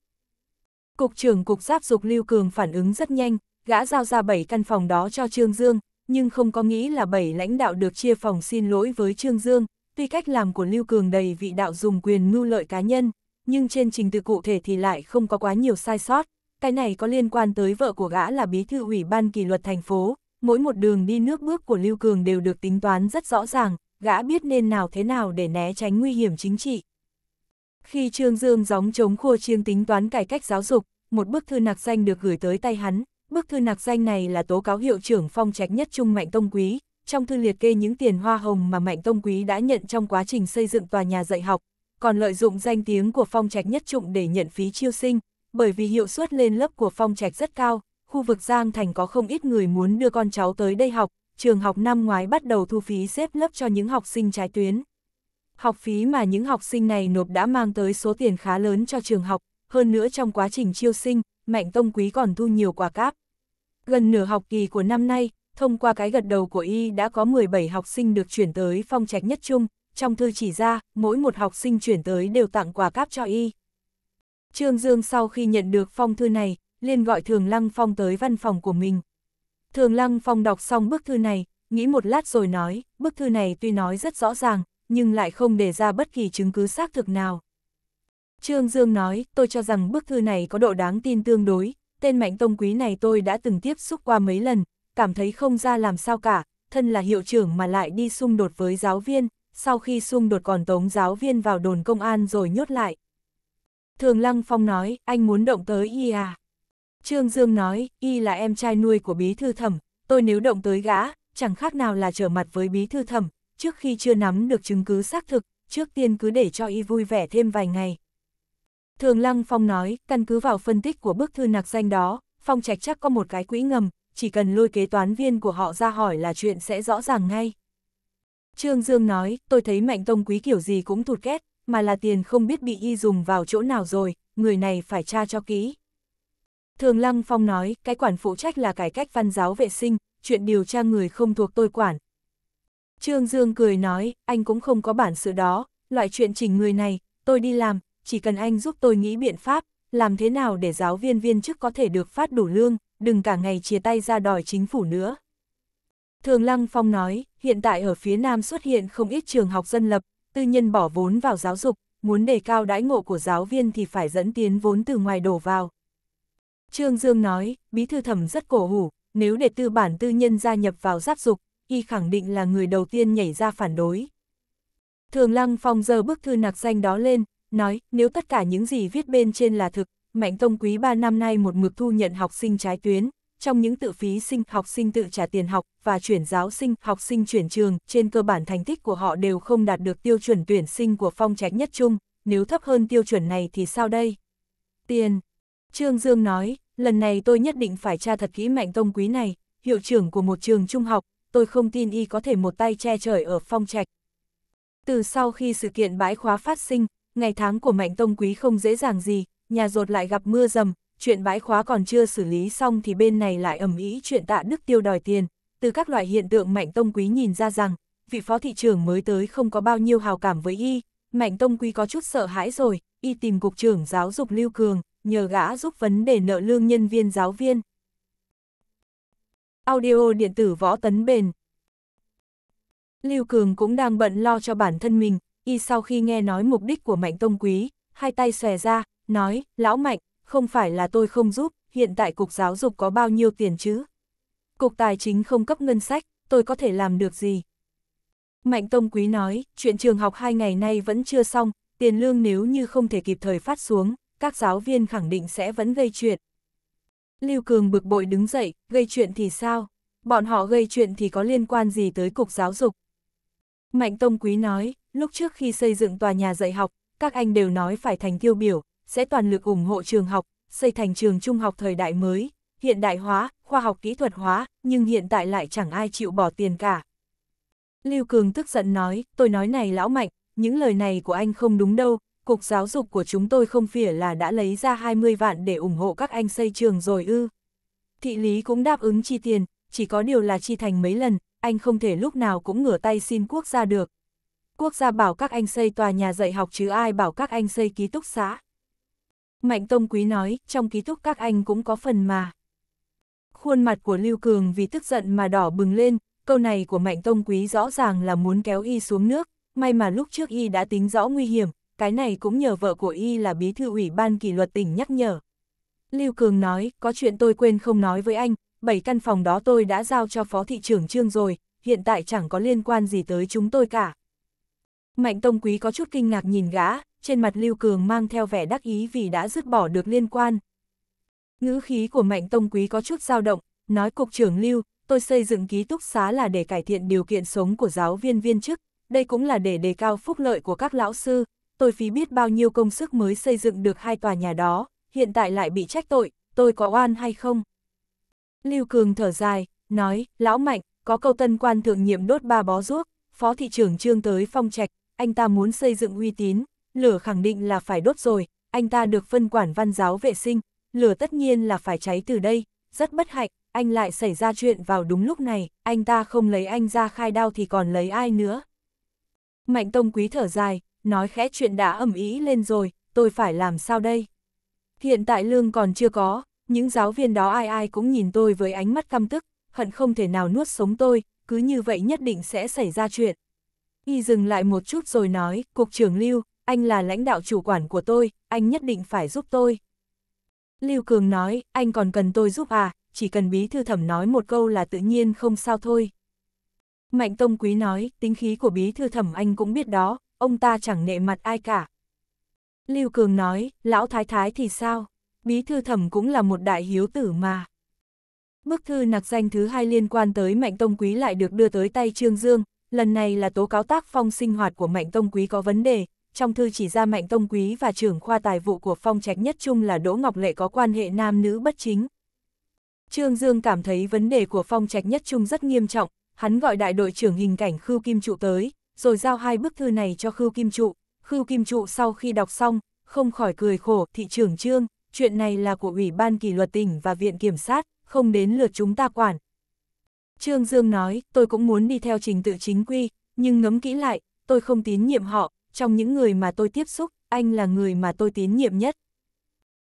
Cục trưởng cục giáp dục Lưu Cường phản ứng rất nhanh, gã giao ra 7 căn phòng đó cho Trương Dương, nhưng không có nghĩ là 7 lãnh đạo được chia phòng xin lỗi với Trương Dương, tuy cách làm của Lưu Cường đầy vị đạo dùng quyền mưu lợi cá nhân, nhưng trên trình tự cụ thể thì lại không có quá nhiều sai sót. Cái này có liên quan tới vợ của gã là bí thư ủy ban kỷ luật thành phố, mỗi một đường đi nước bước của Lưu Cường đều được tính toán rất rõ ràng, gã biết nên nào thế nào để né tránh nguy hiểm chính trị. Khi Trương Dương gióng chống khua chiêng tính toán cải cách giáo dục, một bức thư nạc danh được gửi tới tay hắn. Bức thư nạc danh này là tố cáo hiệu trưởng phong trạch nhất Trung Mạnh Tông Quý, trong thư liệt kê những tiền hoa hồng mà Mạnh Tông Quý đã nhận trong quá trình xây dựng tòa nhà dạy học, còn lợi dụng danh tiếng của phong trạch nhất trung để nhận phí chiêu sinh, bởi vì hiệu suất lên lớp của phong trạch rất cao, khu vực Giang Thành có không ít người muốn đưa con cháu tới đây học, trường học năm ngoái bắt đầu thu phí xếp lớp cho những học sinh trái tuyến. Học phí mà những học sinh này nộp đã mang tới số tiền khá lớn cho trường học, hơn nữa trong quá trình chiêu sinh, Mạnh Tông Quý còn thu nhiều quả cáp. Gần nửa học kỳ của năm nay, thông qua cái gật đầu của y đã có 17 học sinh được chuyển tới phong trạch nhất trung, trong thư chỉ ra, mỗi một học sinh chuyển tới đều tặng quà cáp cho y. Trương Dương sau khi nhận được phong thư này, liền gọi Thường Lăng Phong tới văn phòng của mình. Thường Lăng Phong đọc xong bức thư này, nghĩ một lát rồi nói, bức thư này tuy nói rất rõ ràng, nhưng lại không để ra bất kỳ chứng cứ xác thực nào. Trương Dương nói, tôi cho rằng bức thư này có độ đáng tin tương đối, tên mạnh tông quý này tôi đã từng tiếp xúc qua mấy lần, cảm thấy không ra làm sao cả, thân là hiệu trưởng mà lại đi xung đột với giáo viên, sau khi xung đột còn tống giáo viên vào đồn công an rồi nhốt lại. Thường Lăng Phong nói, anh muốn động tới y à? Trương Dương nói, y là em trai nuôi của bí thư thẩm, tôi nếu động tới gã, chẳng khác nào là trở mặt với bí thư thẩm, trước khi chưa nắm được chứng cứ xác thực, trước tiên cứ để cho y vui vẻ thêm vài ngày. Thường Lăng Phong nói, căn cứ vào phân tích của bức thư nạc danh đó, Phong Trạch chắc có một cái quỹ ngầm, chỉ cần lôi kế toán viên của họ ra hỏi là chuyện sẽ rõ ràng ngay. Trương Dương nói, tôi thấy Mạnh Tông Quý kiểu gì cũng thụt két, mà là tiền không biết bị y dùng vào chỗ nào rồi, người này phải tra cho kỹ. Thường Lăng Phong nói, cái quản phụ trách là cải cách văn giáo vệ sinh, chuyện điều tra người không thuộc tôi quản. Trương Dương cười nói, anh cũng không có bản sự đó, loại chuyện chỉnh người này, tôi đi làm, chỉ cần anh giúp tôi nghĩ biện pháp, làm thế nào để giáo viên viên chức có thể được phát đủ lương, đừng cả ngày chia tay ra đòi chính phủ nữa. Thường Lăng Phong nói, hiện tại ở phía Nam xuất hiện không ít trường học dân lập, tư nhân bỏ vốn vào giáo dục, muốn đề cao đãi ngộ của giáo viên thì phải dẫn tiến vốn từ ngoài đổ vào, Trương Dương nói, bí thư thẩm rất cổ hủ, nếu để tư bản tư nhân gia nhập vào giáp dục, y khẳng định là người đầu tiên nhảy ra phản đối. Thường Lăng Phong giờ bức thư nạc danh đó lên, nói, nếu tất cả những gì viết bên trên là thực, Mạnh Tông Quý 3 năm nay một mực thu nhận học sinh trái tuyến, trong những tự phí sinh học sinh tự trả tiền học và chuyển giáo sinh học sinh chuyển trường, trên cơ bản thành tích của họ đều không đạt được tiêu chuẩn tuyển sinh của phong trạch nhất chung, nếu thấp hơn tiêu chuẩn này thì sao đây? Tiền, Trương Dương nói, lần này tôi nhất định phải tra thật kỹ mạnh tông quý này, hiệu trưởng của một trường trung học, tôi không tin y có thể một tay che trời ở phong trạch. Từ sau khi sự kiện bãi khóa phát sinh, ngày tháng của mạnh tông quý không dễ dàng gì, nhà rột lại gặp mưa rầm, chuyện bãi khóa còn chưa xử lý xong thì bên này lại ẩm ý chuyện tạ đức tiêu đòi tiền. Từ các loại hiện tượng mạnh tông quý nhìn ra rằng, vị phó thị trưởng mới tới không có bao nhiêu hào cảm với y, mạnh tông quý có chút sợ hãi rồi, y tìm cục trưởng giáo dục lưu cường, nhờ gã giúp vấn đề nợ lương nhân viên giáo viên. Audio điện tử võ tấn bền Lưu Cường cũng đang bận lo cho bản thân mình, y sau khi nghe nói mục đích của Mạnh Tông Quý, hai tay xòe ra, nói, lão Mạnh, không phải là tôi không giúp, hiện tại Cục Giáo dục có bao nhiêu tiền chứ? Cục Tài chính không cấp ngân sách, tôi có thể làm được gì? Mạnh Tông Quý nói, chuyện trường học hai ngày nay vẫn chưa xong, tiền lương nếu như không thể kịp thời phát xuống, các giáo viên khẳng định sẽ vẫn gây chuyện. Lưu Cường bực bội đứng dậy, gây chuyện thì sao? Bọn họ gây chuyện thì có liên quan gì tới cục giáo dục? Mạnh Tông Quý nói, lúc trước khi xây dựng tòa nhà dạy học, các anh đều nói phải thành tiêu biểu, sẽ toàn lực ủng hộ trường học, xây thành trường trung học thời đại mới, hiện đại hóa, khoa học kỹ thuật hóa, nhưng hiện tại lại chẳng ai chịu bỏ tiền cả. Lưu Cường tức giận nói, tôi nói này lão Mạnh, những lời này của anh không đúng đâu, cục giáo dục của chúng tôi không phỉa là đã lấy ra 20 vạn để ủng hộ các anh xây trường rồi ư. Thị lý cũng đáp ứng chi tiền, chỉ có điều là chi thành mấy lần, anh không thể lúc nào cũng ngửa tay xin quốc gia được. Quốc gia bảo các anh xây tòa nhà dạy học chứ ai bảo các anh xây ký túc xá. Mạnh Tông Quý nói, trong ký túc các anh cũng có phần mà. Khuôn mặt của Lưu Cường vì tức giận mà đỏ bừng lên, câu này của Mạnh Tông Quý rõ ràng là muốn kéo y xuống nước, may mà lúc trước y đã tính rõ nguy hiểm, cái này cũng nhờ vợ của y là bí thư ủy ban kỷ luật tỉnh nhắc nhở. Lưu Cường nói, có chuyện tôi quên không nói với anh, bảy căn phòng đó tôi đã giao cho phó thị trưởng Trương rồi, hiện tại chẳng có liên quan gì tới chúng tôi cả. Mạnh Tông Quý có chút kinh ngạc nhìn gã, trên mặt Lưu Cường mang theo vẻ đắc ý vì đã dứt bỏ được liên quan. Ngữ khí của Mạnh Tông Quý có chút dao động, nói cục trưởng Lưu, tôi xây dựng ký túc xá là để cải thiện điều kiện sống của giáo viên viên chức, đây cũng là để đề cao phúc lợi của các lão sư, tôi phí biết bao nhiêu công sức mới xây dựng được hai tòa nhà đó, hiện tại lại bị trách tội, tôi có oan hay không? Lưu Cường thở dài, nói, lão mạnh, có câu tân quan thượng nhiệm đốt ba bó ruốc, phó thị trưởng trương tới phong trạch, anh ta muốn xây dựng uy tín, lửa khẳng định là phải đốt rồi, anh ta được phân quản văn giáo vệ sinh, lửa tất nhiên là phải cháy từ đây, rất bất hạnh, anh lại xảy ra chuyện vào đúng lúc này, anh ta không lấy anh ra khai đao thì còn lấy ai nữa. Mạnh Tông Quý thở dài, nói khẽ chuyện đã ẩm ý lên rồi, tôi phải làm sao đây? Hiện tại lương còn chưa có, những giáo viên đó ai ai cũng nhìn tôi với ánh mắt căm tức, hận không thể nào nuốt sống tôi, cứ như vậy nhất định sẽ xảy ra chuyện. Y dừng lại một chút rồi nói, Cục trưởng Lưu, anh là lãnh đạo chủ quản của tôi, anh nhất định phải giúp tôi. Lưu Cường nói, anh còn cần tôi giúp à, chỉ cần bí thư thẩm nói một câu là tự nhiên không sao thôi. Mạnh Tông Quý nói, tính khí của bí thư thẩm anh cũng biết đó, ông ta chẳng nệ mặt ai cả. Lưu Cường nói, lão thái thái thì sao? Bí thư thẩm cũng là một đại hiếu tử mà. Bức thư nặc danh thứ hai liên quan tới Mạnh Tông Quý lại được đưa tới tay Trương Dương, lần này là tố cáo tác phong sinh hoạt của Mạnh Tông Quý có vấn đề, trong thư chỉ ra Mạnh Tông Quý và trưởng khoa tài vụ của phong trạch nhất chung là Đỗ Ngọc Lệ có quan hệ nam nữ bất chính. Trương Dương cảm thấy vấn đề của phong trạch nhất chung rất nghiêm trọng, hắn gọi đại đội trưởng hình cảnh Khưu Kim Trụ tới, rồi giao hai bức thư này cho Khưu Kim Trụ. Khưu Kim Trụ sau khi đọc xong, không khỏi cười khổ, thị trưởng trương, chuyện này là của Ủy ban kỷ luật tỉnh và Viện Kiểm sát, không đến lượt chúng ta quản. Trương Dương nói, tôi cũng muốn đi theo trình tự chính quy, nhưng ngấm kỹ lại, tôi không tín nhiệm họ, trong những người mà tôi tiếp xúc, anh là người mà tôi tín nhiệm nhất.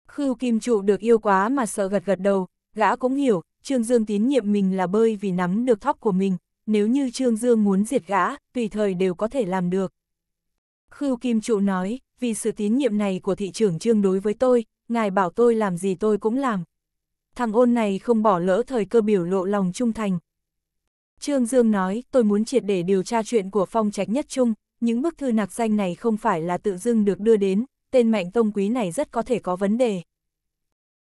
Khưu Kim Trụ được yêu quá mà sợ gật gật đầu, gã cũng hiểu, Trương Dương tín nhiệm mình là bơi vì nắm được thóc của mình, nếu như Trương Dương muốn diệt gã, tùy thời đều có thể làm được. Khưu Kim Trụ nói, vì sự tín nhiệm này của thị trưởng Trương đối với tôi, ngài bảo tôi làm gì tôi cũng làm. Thằng ôn này không bỏ lỡ thời cơ biểu lộ lòng trung thành. Trương Dương nói, tôi muốn triệt để điều tra chuyện của phong trạch nhất trung, những bức thư nạc danh này không phải là tự dưng được đưa đến, tên mạnh tông quý này rất có thể có vấn đề.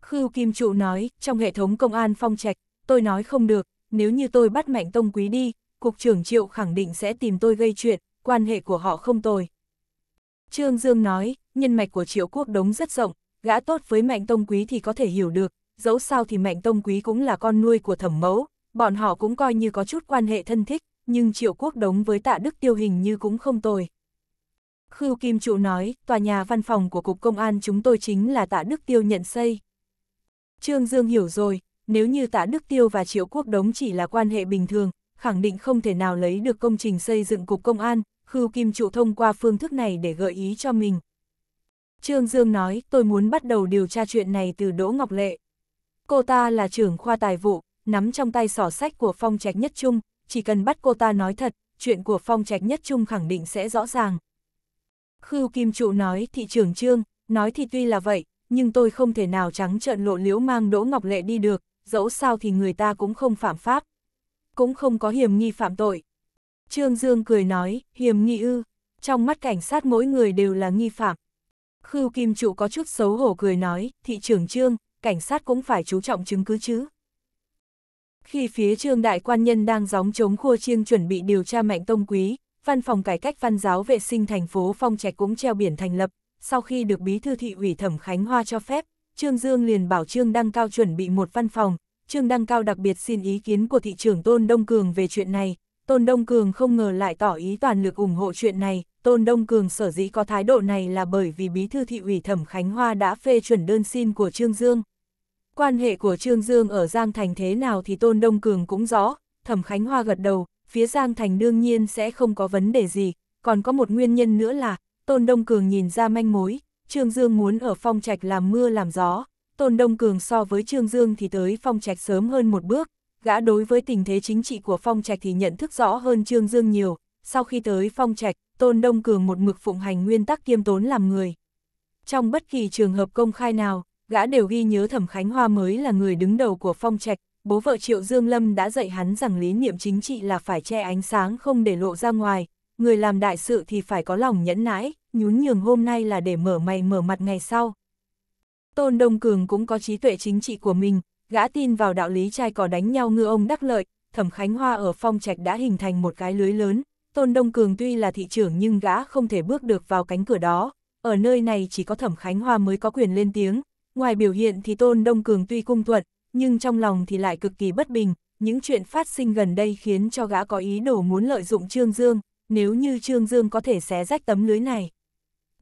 Khưu Kim Trụ nói, trong hệ thống công an phong trạch, tôi nói không được, nếu như tôi bắt mạnh tông quý đi, cục trưởng triệu khẳng định sẽ tìm tôi gây chuyện, quan hệ của họ không tồi. Trương Dương nói, nhân mạch của triệu quốc đống rất rộng, gã tốt với mạnh tông quý thì có thể hiểu được, dẫu sao thì mạnh tông quý cũng là con nuôi của thẩm mẫu, bọn họ cũng coi như có chút quan hệ thân thích, nhưng triệu quốc đống với tạ đức tiêu hình như cũng không tồi. Khưu Kim Trụ nói, tòa nhà văn phòng của Cục Công an chúng tôi chính là tạ Đức Tiêu nhận xây. Trương Dương hiểu rồi, nếu như tạ Đức Tiêu và Triệu Quốc Đống chỉ là quan hệ bình thường, khẳng định không thể nào lấy được công trình xây dựng cục công an, Khưu Kim Trụ thông qua phương thức này để gợi ý cho mình. Trương Dương nói, tôi muốn bắt đầu điều tra chuyện này từ Đỗ Ngọc Lệ. Cô ta là trưởng khoa tài vụ, nắm trong tay sỏ sách của Phong Trạch Nhất Trung, chỉ cần bắt cô ta nói thật, chuyện của Phong Trạch Nhất Trung khẳng định sẽ rõ ràng. Khưu Kim Trụ nói, thị trưởng Trương, nói thì tuy là vậy, nhưng tôi không thể nào trắng trợn lộ liễu mang Đỗ Ngọc Lệ đi được, dẫu sao thì người ta cũng không phạm pháp. Cũng không có hiểm nghi phạm tội. Trương Dương cười nói, hiểm nghi ư, trong mắt cảnh sát mỗi người đều là nghi phạm. Khưu Kim Trụ có chút xấu hổ cười nói, thị trưởng Trương, cảnh sát cũng phải chú trọng chứng cứ chứ. Khi phía Trương Đại Quan Nhân đang gióng chống khua chiêng chuẩn bị điều tra mạnh tông quý, văn phòng cải cách văn giáo vệ sinh thành phố Phong Trạch cũng treo biển thành lập, sau khi được bí thư thị ủy Thẩm Khánh Hoa cho phép, Trương Dương liền bảo Trương Đăng Cao chuẩn bị một văn phòng, Trương Đăng Cao đặc biệt xin ý kiến của thị trưởng Tôn Đông Cường về chuyện này, Tôn Đông Cường không ngờ lại tỏ ý toàn lực ủng hộ chuyện này, Tôn Đông Cường sở dĩ có thái độ này là bởi vì bí thư thị ủy Thẩm Khánh Hoa đã phê chuẩn đơn xin của Trương Dương. Quan hệ của Trương Dương ở Giang Thành thế nào thì Tôn Đông Cường cũng rõ, Thẩm Khánh Hoa gật đầu, phía Giang Thành đương nhiên sẽ không có vấn đề gì, còn có một nguyên nhân nữa là, Tôn Đông Cường nhìn ra manh mối, Trương Dương muốn ở phong trạch làm mưa làm gió, Tôn Đông Cường so với Trương Dương thì tới phong trạch sớm hơn một bước, gã đối với tình thế chính trị của phong trạch thì nhận thức rõ hơn Trương Dương nhiều, sau khi tới phong trạch, Tôn Đông Cường một mực phụng hành nguyên tắc kiêm tốn làm người. Trong bất kỳ trường hợp công khai nào, gã đều ghi nhớ Thẩm Khánh Hoa mới là người đứng đầu của phong trạch, bố vợ Triệu Dương Lâm đã dạy hắn rằng lý niệm chính trị là phải che ánh sáng không để lộ ra ngoài, người làm đại sự thì phải có lòng nhẫn nãi, nhún nhường hôm nay là để mở mày mở mặt ngày sau. Tôn Đông Cường cũng có trí tuệ chính trị của mình, gã tin vào đạo lý trai cỏ đánh nhau ngư ông đắc lợi, Thẩm Khánh Hoa ở phong trạch đã hình thành một cái lưới lớn, Tôn Đông Cường tuy là thị trưởng nhưng gã không thể bước được vào cánh cửa đó, ở nơi này chỉ có Thẩm Khánh Hoa mới có quyền lên tiếng, ngoài biểu hiện thì Tôn Đông Cường tuy cung thuận, nhưng trong lòng thì lại cực kỳ bất bình, những chuyện phát sinh gần đây khiến cho gã có ý đồ muốn lợi dụng Trương Dương, nếu như Trương Dương có thể xé rách tấm lưới này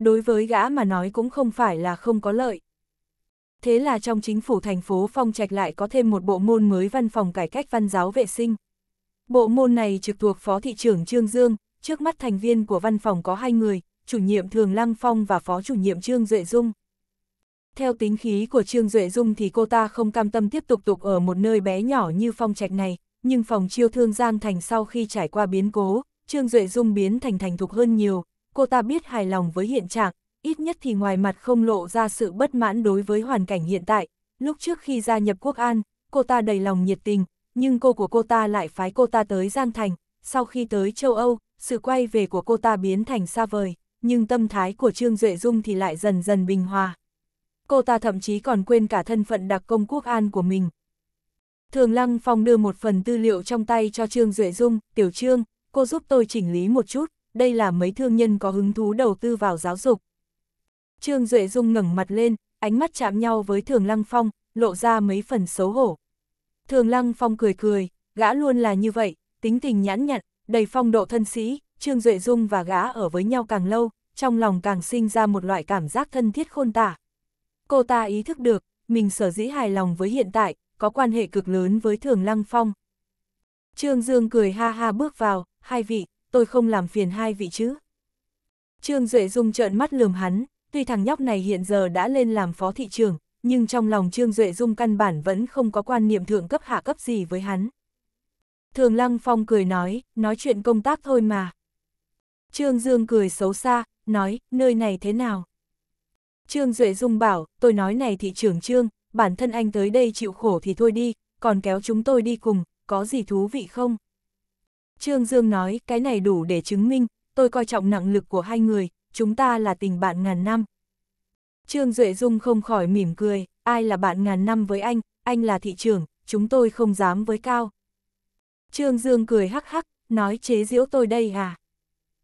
đối với gã mà nói cũng không phải là không có lợi. Thế là trong chính phủ thành phố Phong Trạch lại có thêm một bộ môn mới văn phòng cải cách văn giáo vệ sinh. Bộ môn này trực thuộc Phó Thị trưởng Trương Dương, trước mắt thành viên của văn phòng có hai người, chủ nhiệm Thường Lăng Phong và Phó chủ nhiệm Trương Duệ Dung. Theo tính khí của Trương Duệ Dung thì cô ta không cam tâm tiếp tục tục ở một nơi bé nhỏ như Phong Trạch này, nhưng phòng chiêu thương Giang Thành sau khi trải qua biến cố, Trương Duệ Dung biến thành thành thục hơn nhiều, cô ta biết hài lòng với hiện trạng, ít nhất thì ngoài mặt không lộ ra sự bất mãn đối với hoàn cảnh hiện tại. Lúc trước khi gia nhập quốc an, cô ta đầy lòng nhiệt tình, nhưng cô của cô ta lại phái cô ta tới Giang Thành. Sau khi tới châu Âu, sự quay về của cô ta biến thành xa vời, nhưng tâm thái của Trương Duệ Dung thì lại dần dần bình hòa. Cô ta thậm chí còn quên cả thân phận đặc công quốc an của mình. Thường Lăng Phong đưa một phần tư liệu trong tay cho Trương Duệ Dung, Tiểu Trương, cô giúp tôi chỉnh lý một chút, đây là mấy thương nhân có hứng thú đầu tư vào giáo dục. Trương Duệ Dung ngẩng mặt lên, ánh mắt chạm nhau với Thường Lăng Phong, lộ ra mấy phần xấu hổ. Thường Lăng Phong cười cười, gã luôn là như vậy, tính tình nhãn nhặn, đầy phong độ thân sĩ, Trương Duệ Dung và gã ở với nhau càng lâu, trong lòng càng sinh ra một loại cảm giác thân thiết khôn tả. Cô ta ý thức được, mình sở dĩ hài lòng với hiện tại, có quan hệ cực lớn với Thường Lăng Phong. Trương Dương cười ha ha bước vào, hai vị tôi không làm phiền hai vị chứ. Trương Duệ Dung trợn mắt lườm hắn, tuy thằng nhóc này hiện giờ đã lên làm phó thị trường, nhưng trong lòng Trương Duệ Dung căn bản vẫn không có quan niệm thượng cấp hạ cấp gì với hắn. Thường Lăng Phong cười nói, nói chuyện công tác thôi mà. Trương Dương cười xấu xa, nói, nơi này thế nào? Trương Duệ Dung bảo, tôi nói này thị trưởng Trương, bản thân anh tới đây chịu khổ thì thôi đi, còn kéo chúng tôi đi cùng, có gì thú vị không? Trương Dương nói, cái này đủ để chứng minh, tôi coi trọng năng lực của hai người, chúng ta là tình bạn ngàn năm. Trương Duệ Dung không khỏi mỉm cười, ai là bạn ngàn năm với anh, anh là thị trưởng, chúng tôi không dám với cao. Trương Dương cười hắc hắc, nói chế diễu tôi đây à.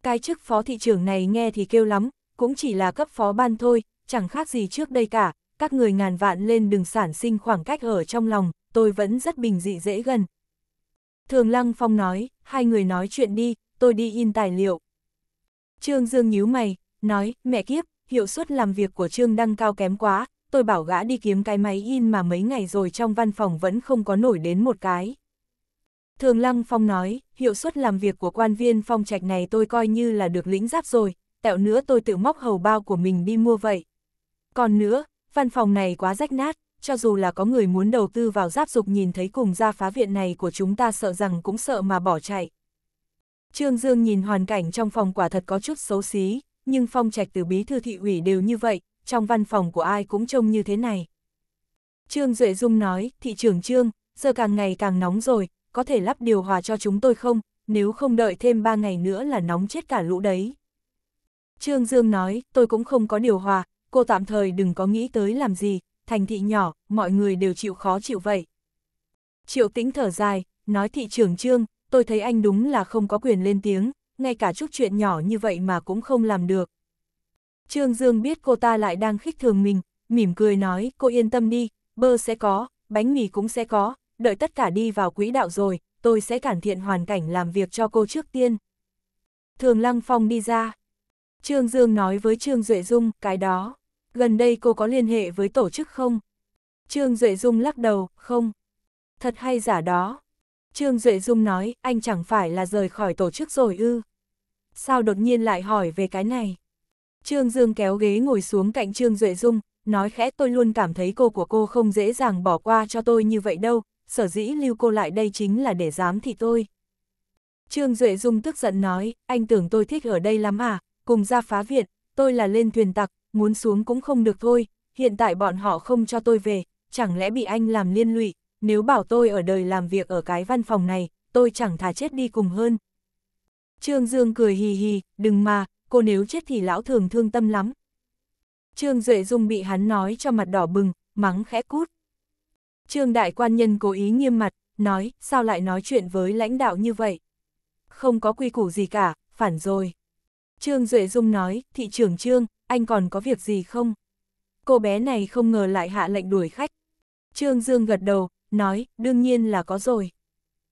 Cái chức phó thị trưởng này nghe thì kêu lắm, cũng chỉ là cấp phó ban thôi, chẳng khác gì trước đây cả, các người ngàn vạn lên đừng sản sinh khoảng cách ở trong lòng, tôi vẫn rất bình dị dễ gần, Thường Lăng Phong nói, hai người nói chuyện đi, tôi đi in tài liệu. Trương Dương nhíu mày, nói, mẹ kiếp, hiệu suất làm việc của Trương Đăng cao kém quá, tôi bảo gã đi kiếm cái máy in mà mấy ngày rồi trong văn phòng vẫn không có nổi đến một cái. Thường Lăng Phong nói, hiệu suất làm việc của quan viên phong trạch này tôi coi như là được lĩnh giáp rồi, tẹo nữa tôi tự móc hầu bao của mình đi mua vậy. Còn nữa, văn phòng này quá rách nát, cho dù là có người muốn đầu tư vào giáp dục nhìn thấy cùng gia phá viện này của chúng ta sợ rằng cũng sợ mà bỏ chạy. Trương Dương nhìn hoàn cảnh trong phòng quả thật có chút xấu xí, nhưng phong trạch từ bí thư thị ủy đều như vậy, trong văn phòng của ai cũng trông như thế này. Trương Duệ Dung nói, thị trưởng Trương, giờ càng ngày càng nóng rồi, có thể lắp điều hòa cho chúng tôi không, nếu không đợi thêm 3 ngày nữa là nóng chết cả lũ đấy. Trương Dương nói, tôi cũng không có điều hòa, cô tạm thời đừng có nghĩ tới làm gì, thành thị nhỏ, mọi người đều chịu khó chịu vậy. Triệu tĩnh thở dài, nói thị trưởng trương, tôi thấy anh đúng là không có quyền lên tiếng, ngay cả chút chuyện nhỏ như vậy mà cũng không làm được. Trương Dương biết cô ta lại đang khích thường mình, mỉm cười nói, cô yên tâm đi, bơ sẽ có, bánh mì cũng sẽ có, đợi tất cả đi vào quỹ đạo rồi, tôi sẽ cải thiện hoàn cảnh làm việc cho cô trước tiên. Thường Lăng Phong đi ra. Trương Dương nói với Trương Duệ Dung, cái đó gần đây cô có liên hệ với tổ chức không? Trương Duệ Dung lắc đầu, không. Thật hay giả đó. Trương Duệ Dung nói, anh chẳng phải là rời khỏi tổ chức rồi ư. Sao đột nhiên lại hỏi về cái này? Trương Dương kéo ghế ngồi xuống cạnh Trương Duệ Dung, nói khẽ tôi luôn cảm thấy cô của cô không dễ dàng bỏ qua cho tôi như vậy đâu, sở dĩ lưu cô lại đây chính là để dám thì tôi. Trương Duệ Dung tức giận nói, anh tưởng tôi thích ở đây lắm à, cùng ra phá Việt, tôi là lên thuyền tặc, muốn xuống cũng không được thôi, hiện tại bọn họ không cho tôi về, chẳng lẽ bị anh làm liên lụy, nếu bảo tôi ở đời làm việc ở cái văn phòng này, tôi chẳng thà chết đi cùng hơn. Trương Dương cười hì hì, đừng mà, cô nếu chết thì lão thường thương tâm lắm. Trương Duệ Dung bị hắn nói cho mặt đỏ bừng, mắng khẽ cút. Trương Đại Quan Nhân cố ý nghiêm mặt, nói, sao lại nói chuyện với lãnh đạo như vậy? Không có quy củ gì cả, phản rồi. Trương Duệ Dung nói, thị trưởng Trương, anh còn có việc gì không? Cô bé này không ngờ lại hạ lệnh đuổi khách. Trương Dương gật đầu, nói, đương nhiên là có rồi.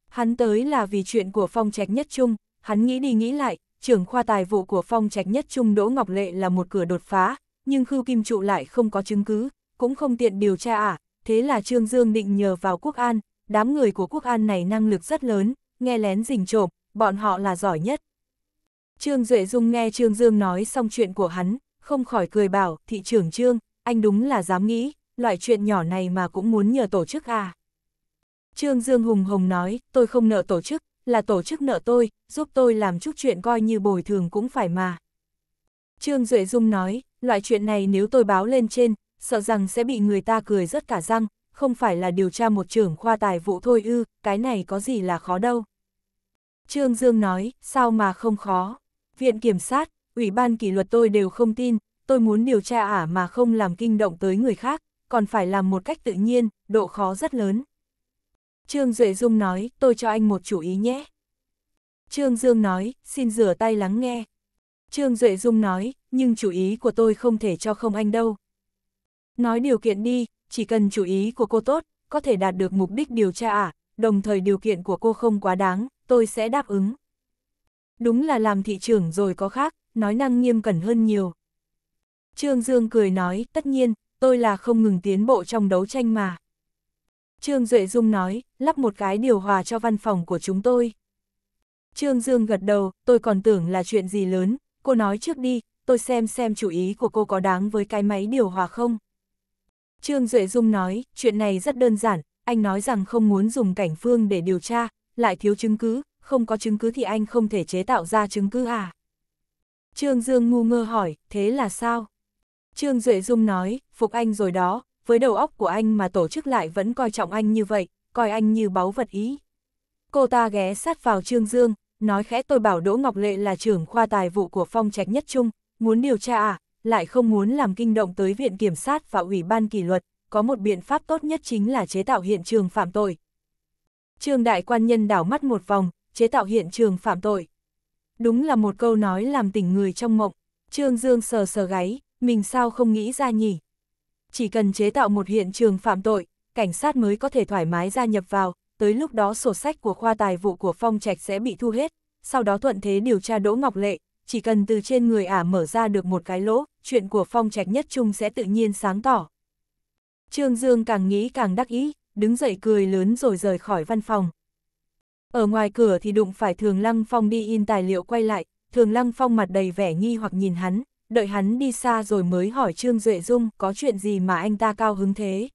Hắn tới là vì chuyện của phong trạch nhất trung, hắn nghĩ đi nghĩ lại, trưởng khoa tài vụ của phong trạch nhất trung Đỗ Ngọc Lệ là một cửa đột phá, nhưng Khưu Kim Trụ lại không có chứng cứ, cũng không tiện điều tra à, thế là Trương Dương định nhờ vào Quốc An, đám người của Quốc An này năng lực rất lớn, nghe lén rình trộm, bọn họ là giỏi nhất. Trương Duệ Dung nghe Trương Dương nói xong chuyện của hắn, không khỏi cười bảo, thị trưởng trương, anh đúng là dám nghĩ, loại chuyện nhỏ này mà cũng muốn nhờ tổ chức à. Trương Dương Hùng Hồng nói, tôi không nợ tổ chức, là tổ chức nợ tôi, giúp tôi làm chút chuyện coi như bồi thường cũng phải mà. Trương Duệ Dung nói, loại chuyện này nếu tôi báo lên trên, sợ rằng sẽ bị người ta cười rất cả răng, không phải là điều tra một trưởng khoa tài vụ thôi ư, cái này có gì là khó đâu. Trương Dương nói, sao mà không khó. Viện Kiểm sát, Ủy ban kỷ luật tôi đều không tin, tôi muốn điều tra ả mà không làm kinh động tới người khác, còn phải làm một cách tự nhiên, độ khó rất lớn. Trương Duệ Dung nói, tôi cho anh một chủ ý nhé. Trương Dương nói, xin rửa tay lắng nghe. Trương Duệ Dung nói, nhưng chủ ý của tôi không thể cho không anh đâu. Nói điều kiện đi, chỉ cần chủ ý của cô tốt, có thể đạt được mục đích điều tra ả, đồng thời điều kiện của cô không quá đáng, tôi sẽ đáp ứng. Đúng là làm thị trường rồi có khác, nói năng nghiêm cẩn hơn nhiều. Trương Dương cười nói, tất nhiên, tôi là không ngừng tiến bộ trong đấu tranh mà. Trương Duệ Dung nói, lắp một cái điều hòa cho văn phòng của chúng tôi. Trương Dương gật đầu, tôi còn tưởng là chuyện gì lớn, cô nói trước đi, tôi xem xem chủ ý của cô có đáng với cái máy điều hòa không. Trương Duệ Dung nói, chuyện này rất đơn giản, anh nói rằng không muốn dùng cảnh phương để điều tra, lại thiếu chứng cứ, không có chứng cứ thì anh không thể chế tạo ra chứng cứ à. Trương Dương ngu ngơ hỏi, thế là sao? Trương Duệ Dung nói, phục anh rồi đó, với đầu óc của anh mà tổ chức lại vẫn coi trọng anh như vậy, coi anh như báu vật ý. Cô ta ghé sát vào Trương Dương, nói khẽ tôi bảo Đỗ Ngọc Lệ là trưởng khoa tài vụ của phong trạch nhất trung, muốn điều tra à, lại không muốn làm kinh động tới Viện Kiểm sát và Ủy ban kỷ luật, có một biện pháp tốt nhất chính là chế tạo hiện trường phạm tội. Trương Đại Quan Nhân đảo mắt một vòng, chế tạo hiện trường phạm tội đúng là một câu nói làm tỉnh người trong mộng. Trương Dương sờ sờ gáy, mình sao không nghĩ ra nhỉ? Chỉ cần chế tạo một hiện trường phạm tội, cảnh sát mới có thể thoải mái gia nhập vào, tới lúc đó sổ sách của khoa tài vụ của Phong Trạch sẽ bị thu hết, sau đó thuận thế điều tra Đỗ Ngọc Lệ, chỉ cần từ trên người ả mở ra được một cái lỗ, chuyện của Phong Trạch nhất trung sẽ tự nhiên sáng tỏ. Trương Dương càng nghĩ càng đắc ý, đứng dậy cười lớn rồi rời khỏi văn phòng. Ở ngoài cửa thì đụng phải Thường Lăng Phong đi in tài liệu quay lại, Thường Lăng Phong mặt đầy vẻ nghi hoặc nhìn hắn, đợi hắn đi xa rồi mới hỏi Trương Duệ Dung có chuyện gì mà anh ta cao hứng thế.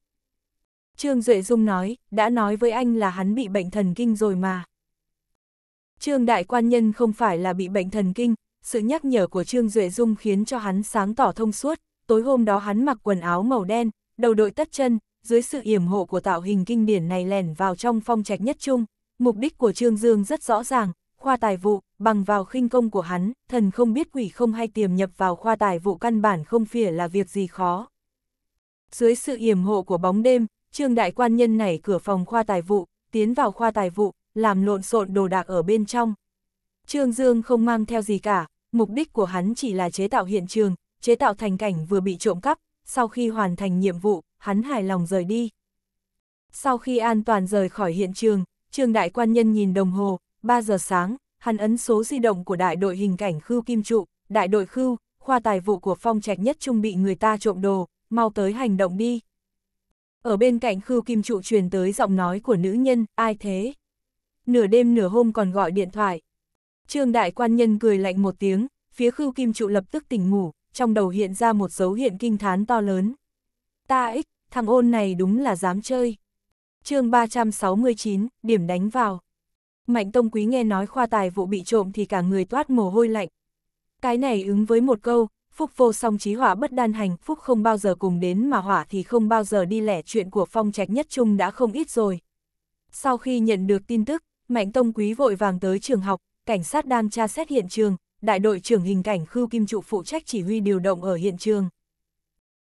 Trương Duệ Dung nói, đã nói với anh là hắn bị bệnh thần kinh rồi mà. Trương Đại Quan Nhân không phải là bị bệnh thần kinh, sự nhắc nhở của Trương Duệ Dung khiến cho hắn sáng tỏ thông suốt, tối hôm đó hắn mặc quần áo màu đen, đầu đội tất chân, dưới sự yểm hộ của tạo hình kinh điển này lèn vào trong phong trạch nhất trung, Mục đích của Trương Dương rất rõ ràng, khoa tài vụ, bằng vào khinh công của hắn, thần không biết quỷ không hay tiềm nhập vào khoa tài vụ căn bản không phỉa là việc gì khó. Dưới sự yểm hộ của bóng đêm, Trương Đại Quan Nhân nảy cửa phòng khoa tài vụ, tiến vào khoa tài vụ, làm lộn xộn đồ đạc ở bên trong. Trương Dương không mang theo gì cả, mục đích của hắn chỉ là chế tạo hiện trường, chế tạo thành cảnh vừa bị trộm cắp, sau khi hoàn thành nhiệm vụ, hắn hài lòng rời đi. Sau khi an toàn rời khỏi hiện trường, Trương đại quan nhân nhìn đồng hồ, 3 giờ sáng, hắn ấn số di động của đại đội hình cảnh Khưu Kim Trụ, đại đội Khưu, khoa tài vụ của phong trạch nhất trung bị người ta trộm đồ, mau tới hành động đi. Ở bên cạnh Khưu Kim Trụ truyền tới giọng nói của nữ nhân, ai thế? Nửa đêm nửa hôm còn gọi điện thoại. Trương đại quan nhân cười lạnh một tiếng, phía Khưu Kim Trụ lập tức tỉnh ngủ, trong đầu hiện ra một dấu hiện kinh thán to lớn. Ta ích, thằng ôn này đúng là dám chơi chương 369, điểm đánh vào. Mạnh Tông Quý nghe nói khoa tài vụ bị trộm thì cả người toát mồ hôi lạnh. Cái này ứng với một câu, phúc vô song trí hỏa bất đan hành, phúc không bao giờ cùng đến mà hỏa thì không bao giờ đi lẻ chuyện của phong trạch nhất trung đã không ít rồi. Sau khi nhận được tin tức, Mạnh Tông Quý vội vàng tới trường học, cảnh sát đang tra xét hiện trường, đại đội trưởng hình cảnh Khưu Kim Trụ phụ trách chỉ huy điều động ở hiện trường.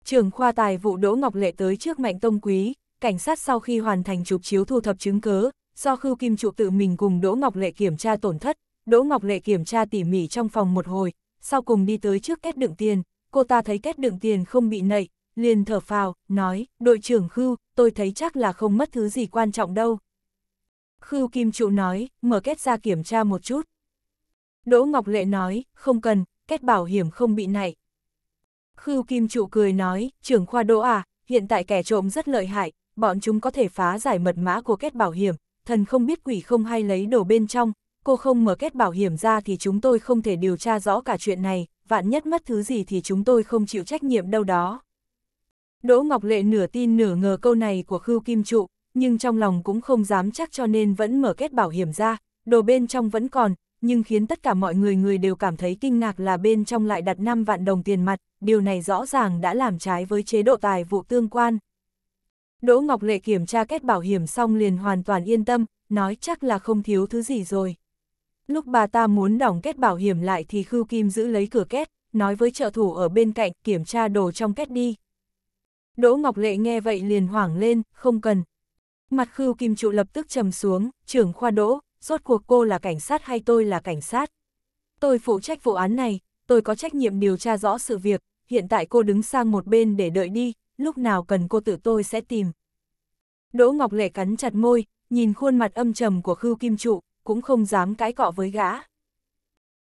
trường khoa tài vụ Đỗ Ngọc Lệ tới trước Mạnh Tông Quý, cảnh sát sau khi hoàn thành chụp chiếu thu thập chứng cứ, do Khưu Kim Trụ tự mình cùng Đỗ Ngọc Lệ kiểm tra tổn thất, Đỗ Ngọc Lệ kiểm tra tỉ mỉ trong phòng một hồi, sau cùng đi tới trước két đựng tiền, cô ta thấy két đựng tiền không bị nảy, liền thở phào, nói, đội trưởng Khưu, tôi thấy chắc là không mất thứ gì quan trọng đâu. Khưu Kim Trụ nói, mở két ra kiểm tra một chút. Đỗ Ngọc Lệ nói, không cần, két bảo hiểm không bị nảy. Khưu Kim Trụ cười nói, trưởng khoa Đỗ à, hiện tại kẻ trộm rất lợi hại, bọn chúng có thể phá giải mật mã của kết bảo hiểm, thần không biết quỷ không hay lấy đồ bên trong, cô không mở kết bảo hiểm ra thì chúng tôi không thể điều tra rõ cả chuyện này, vạn nhất mất thứ gì thì chúng tôi không chịu trách nhiệm đâu đó. Đỗ Ngọc Lệ nửa tin nửa ngờ câu này của Khưu Kim Trụ, nhưng trong lòng cũng không dám chắc cho nên vẫn mở kết bảo hiểm ra, đồ bên trong vẫn còn, nhưng khiến tất cả mọi người người đều cảm thấy kinh ngạc là bên trong lại đặt 5 vạn đồng tiền mặt, điều này rõ ràng đã làm trái với chế độ tài vụ tương quan, Đỗ Ngọc Lệ kiểm tra kết bảo hiểm xong liền hoàn toàn yên tâm, nói chắc là không thiếu thứ gì rồi. Lúc bà ta muốn đỏng kết bảo hiểm lại thì Khưu Kim giữ lấy cửa két, nói với trợ thủ ở bên cạnh kiểm tra đồ trong két đi. Đỗ Ngọc Lệ nghe vậy liền hoảng lên, không cần. Mặt Khưu Kim trụ lập tức trầm xuống, trưởng khoa đỗ, rốt cuộc cô là cảnh sát hay tôi là cảnh sát? Tôi phụ trách vụ án này, tôi có trách nhiệm điều tra rõ sự việc, hiện tại cô đứng sang một bên để đợi đi, lúc nào cần cô tự tôi sẽ tìm. Đỗ Ngọc Lệ cắn chặt môi, nhìn khuôn mặt âm trầm của Khưu Kim Trụ, cũng không dám cãi cọ với gã.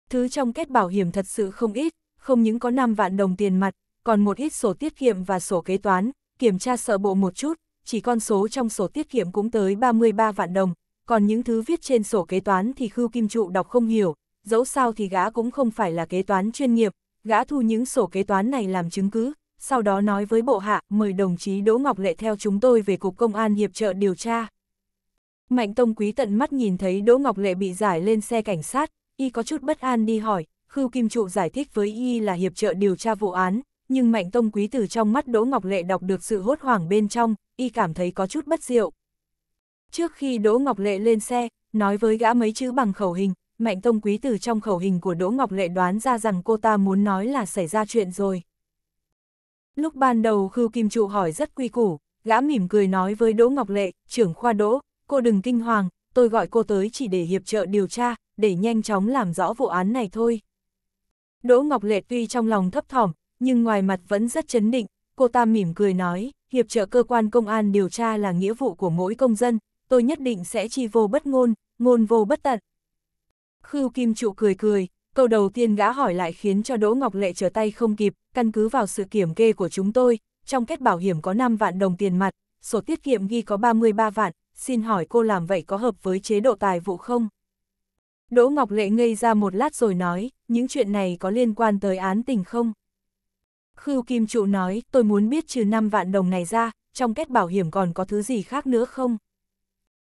Thứ trong kết bảo hiểm thật sự không ít, không những có 5 vạn đồng tiền mặt, còn một ít sổ tiết kiệm và sổ kế toán, kiểm tra sợ bộ một chút, chỉ con số trong sổ tiết kiệm cũng tới 33 vạn đồng, còn những thứ viết trên sổ kế toán thì Khưu Kim Trụ đọc không hiểu, dẫu sao thì gã cũng không phải là kế toán chuyên nghiệp, gã thu những sổ kế toán này làm chứng cứ, sau đó nói với bộ hạ, mời đồng chí Đỗ Ngọc Lệ theo chúng tôi về Cục Công an hiệp trợ điều tra. Mạnh Tông Quý tận mắt nhìn thấy Đỗ Ngọc Lệ bị giải lên xe cảnh sát, y có chút bất an đi hỏi, Khưu Kim Trụ giải thích với y là hiệp trợ điều tra vụ án, nhưng Mạnh Tông Quý từ trong mắt Đỗ Ngọc Lệ đọc được sự hốt hoảng bên trong, y cảm thấy có chút bất diệu. Trước khi Đỗ Ngọc Lệ lên xe, nói với gã mấy chữ bằng khẩu hình, Mạnh Tông Quý từ trong khẩu hình của Đỗ Ngọc Lệ đoán ra rằng cô ta muốn nói là xảy ra chuyện rồi. Lúc ban đầu Khưu Kim Trụ hỏi rất quy củ, gã mỉm cười nói với Đỗ Ngọc Lệ, trưởng khoa Đỗ, cô đừng kinh hoàng, tôi gọi cô tới chỉ để hiệp trợ điều tra, để nhanh chóng làm rõ vụ án này thôi. Đỗ Ngọc Lệ tuy trong lòng thấp thỏm, nhưng ngoài mặt vẫn rất chấn định, cô ta mỉm cười nói, hiệp trợ cơ quan công an điều tra là nghĩa vụ của mỗi công dân, tôi nhất định sẽ chi vô bất ngôn, ngôn vô bất tận. Khưu Kim Trụ cười cười, Câu đầu tiên gã hỏi lại khiến cho Đỗ Ngọc Lệ trở tay không kịp, căn cứ vào sự kiểm kê của chúng tôi, trong kết bảo hiểm có 5 vạn đồng tiền mặt, sổ tiết kiệm ghi có 33 vạn, xin hỏi cô làm vậy có hợp với chế độ tài vụ không? Đỗ Ngọc Lệ ngây ra một lát rồi nói, những chuyện này có liên quan tới án tình không? Khưu Kim Trụ nói, tôi muốn biết trừ 5 vạn đồng này ra, trong kết bảo hiểm còn có thứ gì khác nữa không?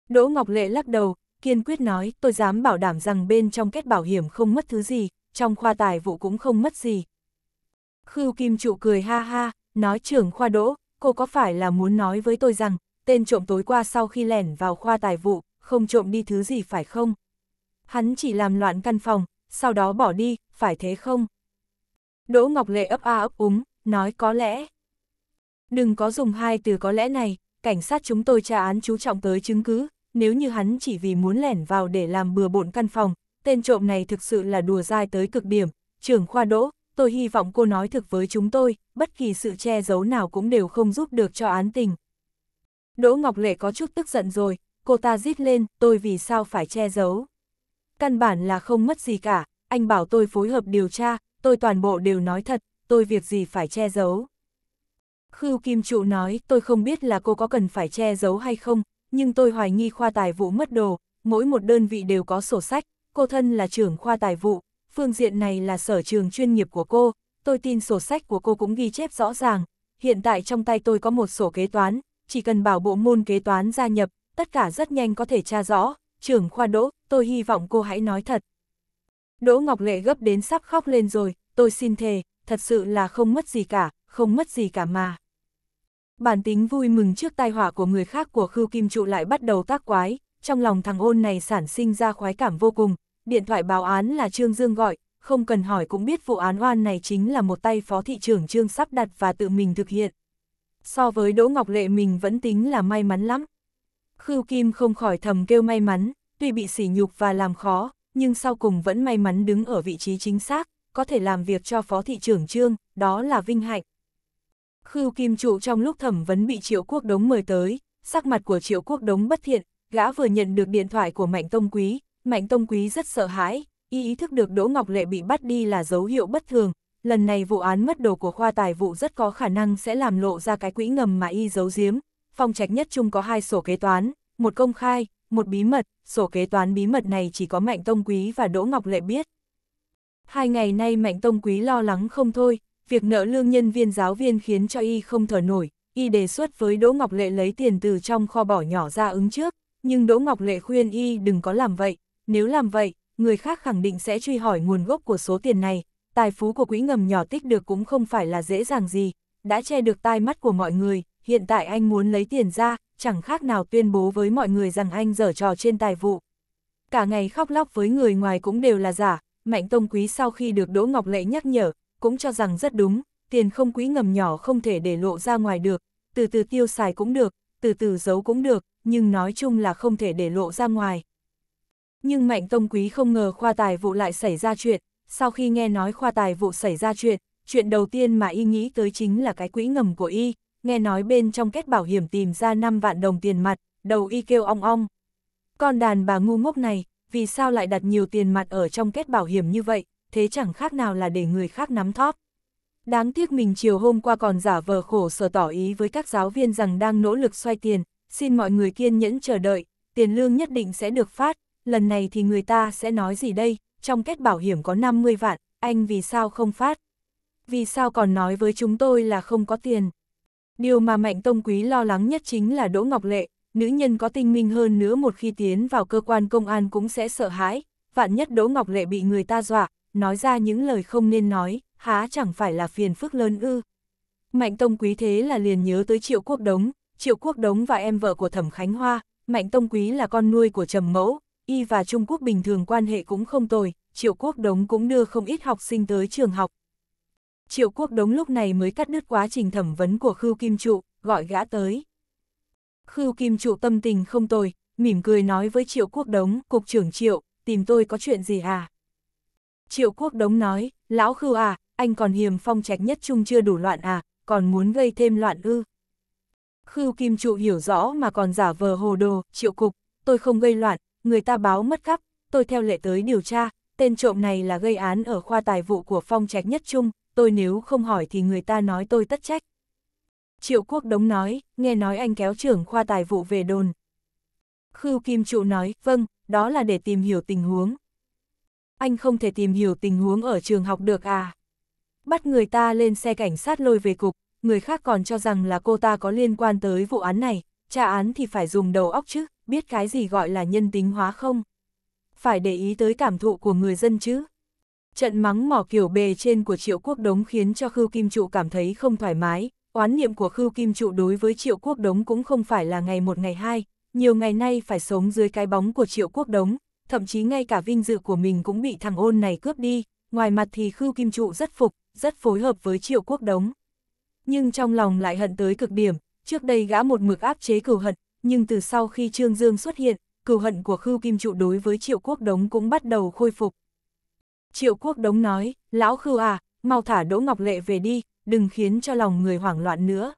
Đỗ Ngọc Lệ lắc đầu, kiên quyết nói, tôi dám bảo đảm rằng bên trong kết bảo hiểm không mất thứ gì, trong khoa tài vụ cũng không mất gì. Khưu Kim Trụ cười ha ha, nói trưởng khoa đỗ, cô có phải là muốn nói với tôi rằng, tên trộm tối qua sau khi lẻn vào khoa tài vụ, không trộm đi thứ gì phải không? Hắn chỉ làm loạn căn phòng, sau đó bỏ đi, phải thế không? Đỗ Ngọc Lệ ấp a ấp úng, nói có lẽ. Đừng có dùng hai từ có lẽ này, cảnh sát chúng tôi tra án chú trọng tới chứng cứ, nếu như hắn chỉ vì muốn lẻn vào để làm bừa bộn căn phòng, tên trộm này thực sự là đùa dai tới cực điểm. Trưởng khoa đỗ, tôi hy vọng cô nói thực với chúng tôi, bất kỳ sự che giấu nào cũng đều không giúp được cho án tình. Đỗ Ngọc Lệ có chút tức giận rồi, cô ta rít lên, tôi vì sao phải che giấu. Căn bản là không mất gì cả, anh bảo tôi phối hợp điều tra, tôi toàn bộ đều nói thật, tôi việc gì phải che giấu. Khưu Kim Trụ nói, tôi không biết là cô có cần phải che giấu hay không, nhưng tôi hoài nghi khoa tài vụ mất đồ, mỗi một đơn vị đều có sổ sách, cô thân là trưởng khoa tài vụ, phương diện này là sở trường chuyên nghiệp của cô, tôi tin sổ sách của cô cũng ghi chép rõ ràng, hiện tại trong tay tôi có một sổ kế toán, chỉ cần bảo bộ môn kế toán gia nhập, tất cả rất nhanh có thể tra rõ, trưởng khoa đỗ, tôi hy vọng cô hãy nói thật. Đỗ Ngọc Lệ gấp đến sắp khóc lên rồi, tôi xin thề, thật sự là không mất gì cả, không mất gì cả mà. Bản tính vui mừng trước tai họa của người khác của Khưu Kim Trụ lại bắt đầu tác quái, trong lòng thằng ôn này sản sinh ra khoái cảm vô cùng, điện thoại báo án là Trương Dương gọi, không cần hỏi cũng biết vụ án oan này chính là một tay phó thị trưởng Trương sắp đặt và tự mình thực hiện. So với Đỗ Ngọc Lệ mình vẫn tính là may mắn lắm. Khưu Kim không khỏi thầm kêu may mắn, tuy bị sỉ nhục và làm khó, nhưng sau cùng vẫn may mắn đứng ở vị trí chính xác, có thể làm việc cho phó thị trưởng Trương, đó là vinh hạnh. Khưu Kim Trụ trong lúc thẩm vấn bị Triệu Quốc Đống mời tới, sắc mặt của Triệu Quốc Đống bất thiện, gã vừa nhận được điện thoại của Mạnh Tông Quý, Mạnh Tông Quý rất sợ hãi, y ý thức được Đỗ Ngọc Lệ bị bắt đi là dấu hiệu bất thường, lần này vụ án mất đồ của khoa tài vụ rất có khả năng sẽ làm lộ ra cái quỹ ngầm mà y giấu giếm. Phong trạch nhất chung có hai sổ kế toán, một công khai, một bí mật, sổ kế toán bí mật này chỉ có Mạnh Tông Quý và Đỗ Ngọc Lệ biết. Hai ngày nay Mạnh Tông Quý lo lắng không thôi, việc nợ lương nhân viên giáo viên khiến cho y không thở nổi, y đề xuất với Đỗ Ngọc Lệ lấy tiền từ trong kho bỏ nhỏ ra ứng trước, nhưng Đỗ Ngọc Lệ khuyên y đừng có làm vậy, nếu làm vậy, người khác khẳng định sẽ truy hỏi nguồn gốc của số tiền này, tài phú của quỹ ngầm nhỏ tích được cũng không phải là dễ dàng gì, đã che được tai mắt của mọi người, hiện tại anh muốn lấy tiền ra, chẳng khác nào tuyên bố với mọi người rằng anh dở trò trên tài vụ. Cả ngày khóc lóc với người ngoài cũng đều là giả, Mạnh Tông Quý sau khi được Đỗ Ngọc Lệ nhắc nhở, cũng cho rằng rất đúng, tiền không quỹ ngầm nhỏ không thể để lộ ra ngoài được, từ từ tiêu xài cũng được, từ từ giấu cũng được, nhưng nói chung là không thể để lộ ra ngoài. Nhưng Mạnh Tông Quý không ngờ khoa tài vụ lại xảy ra chuyện, sau khi nghe nói khoa tài vụ xảy ra chuyện, chuyện đầu tiên mà y nghĩ tới chính là cái quỹ ngầm của y, nghe nói bên trong kết bảo hiểm tìm ra 5 vạn đồng tiền mặt, đầu y kêu ong ong. Con đàn bà ngu ngốc này, vì sao lại đặt nhiều tiền mặt ở trong kết bảo hiểm như vậy? thế chẳng khác nào là để người khác nắm thóp. Đáng tiếc mình chiều hôm qua còn giả vờ khổ sở tỏ ý với các giáo viên rằng đang nỗ lực xoay tiền, xin mọi người kiên nhẫn chờ đợi, tiền lương nhất định sẽ được phát, lần này thì người ta sẽ nói gì đây, trong kết bảo hiểm có 50 vạn, anh vì sao không phát? Vì sao còn nói với chúng tôi là không có tiền? Điều mà Mạnh Tông Quý lo lắng nhất chính là Đỗ Ngọc Lệ, nữ nhân có tinh minh hơn nữa một khi tiến vào cơ quan công an cũng sẽ sợ hãi, vạn nhất Đỗ Ngọc Lệ bị người ta dọa, nói ra những lời không nên nói, há chẳng phải là phiền phức lớn ư. Mạnh Tông Quý thế là liền nhớ tới Triệu Quốc Đống, Triệu Quốc Đống và em vợ của Thẩm Khánh Hoa, Mạnh Tông Quý là con nuôi của Trầm Mẫu, y và Trung Quốc bình thường quan hệ cũng không tồi, Triệu Quốc Đống cũng đưa không ít học sinh tới trường học. Triệu Quốc Đống lúc này mới cắt đứt quá trình thẩm vấn của Khưu Kim Trụ, gọi gã tới. Khưu Kim Trụ tâm tình không tồi, mỉm cười nói với Triệu Quốc Đống, Cục trưởng Triệu, tìm tôi có chuyện gì à? Triệu quốc đống nói, lão khư à, anh còn hiềm phong trạch nhất trung chưa đủ loạn à, còn muốn gây thêm loạn ư. Khưu Kim Trụ hiểu rõ mà còn giả vờ hồ đồ, triệu cục, tôi không gây loạn, người ta báo mất cắp, tôi theo lệ tới điều tra, tên trộm này là gây án ở khoa tài vụ của phong trạch nhất trung, tôi nếu không hỏi thì người ta nói tôi tất trách. Triệu Quốc Đống nói, nghe nói anh kéo trưởng khoa tài vụ về đồn. Khưu Kim Trụ nói, vâng, đó là để tìm hiểu tình huống, anh không thể tìm hiểu tình huống ở trường học được à? Bắt người ta lên xe cảnh sát lôi về cục, người khác còn cho rằng là cô ta có liên quan tới vụ án này, tra án thì phải dùng đầu óc chứ, biết cái gì gọi là nhân tính hóa không? Phải để ý tới cảm thụ của người dân chứ. Trận mắng mỏ kiểu bề trên của Triệu Quốc Đống khiến cho Khưu Kim Trụ cảm thấy không thoải mái, oán niệm của Khưu Kim Trụ đối với Triệu Quốc Đống cũng không phải là ngày một ngày hai, nhiều ngày nay phải sống dưới cái bóng của Triệu Quốc Đống, thậm chí ngay cả vinh dự của mình cũng bị thằng ôn này cướp đi, ngoài mặt thì Khưu Kim Trụ rất phục, rất phối hợp với triệu quốc đống. Nhưng trong lòng lại hận tới cực điểm, trước đây gã một mực áp chế cửu hận, nhưng từ sau khi Trương Dương xuất hiện, cửu hận của Khưu Kim Trụ đối với triệu quốc đống cũng bắt đầu khôi phục. Triệu quốc đống nói, lão Khưu à, mau thả Đỗ Ngọc Lệ về đi, đừng khiến cho lòng người hoảng loạn nữa.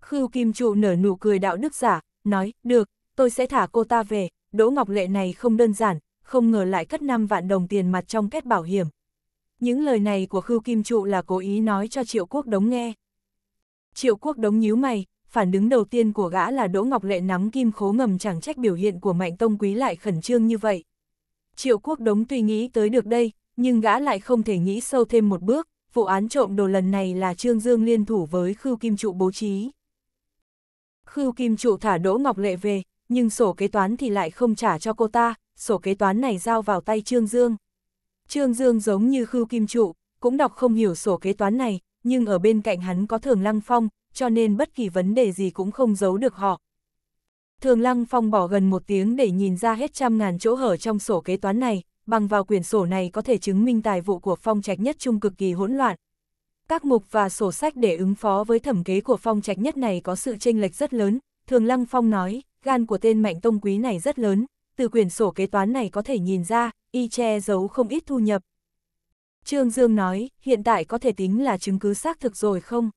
Khưu Kim Trụ nở nụ cười đạo đức giả, nói, được, tôi sẽ thả cô ta về, Đỗ Ngọc Lệ này không đơn giản, không ngờ lại cất 5 vạn đồng tiền mặt trong kết bảo hiểm. Những lời này của Khưu Kim Trụ là cố ý nói cho Triệu Quốc Đống nghe. Triệu Quốc Đống nhíu mày, phản ứng đầu tiên của gã là Đỗ Ngọc Lệ nắm kim khố ngầm chẳng trách biểu hiện của Mạnh Tông Quý lại khẩn trương như vậy. Triệu Quốc Đống tuy nghĩ tới được đây, nhưng gã lại không thể nghĩ sâu thêm một bước, vụ án trộm đồ lần này là Trương Dương liên thủ với Khưu Kim Trụ bố trí. Khưu Kim Trụ thả Đỗ Ngọc Lệ về, nhưng sổ kế toán thì lại không trả cho cô ta, sổ kế toán này giao vào tay Trương Dương. Trương Dương giống như Khưu Kim Trụ, cũng đọc không hiểu sổ kế toán này, nhưng ở bên cạnh hắn có Thường Lăng Phong, cho nên bất kỳ vấn đề gì cũng không giấu được họ. Thường Lăng Phong bỏ gần một tiếng để nhìn ra hết trăm ngàn chỗ hở trong sổ kế toán này, bằng vào quyển sổ này có thể chứng minh tài vụ của Phong Trạch Nhất Trung cực kỳ hỗn loạn. Các mục và sổ sách để ứng phó với thẩm kế của Phong Trạch Nhất này có sự chênh lệch rất lớn, Thường Lăng Phong nói gan của tên mạnh tông quý này rất lớn, từ quyển sổ kế toán này có thể nhìn ra, y che giấu không ít thu nhập. Trương Dương nói, hiện tại có thể tính là chứng cứ xác thực rồi không?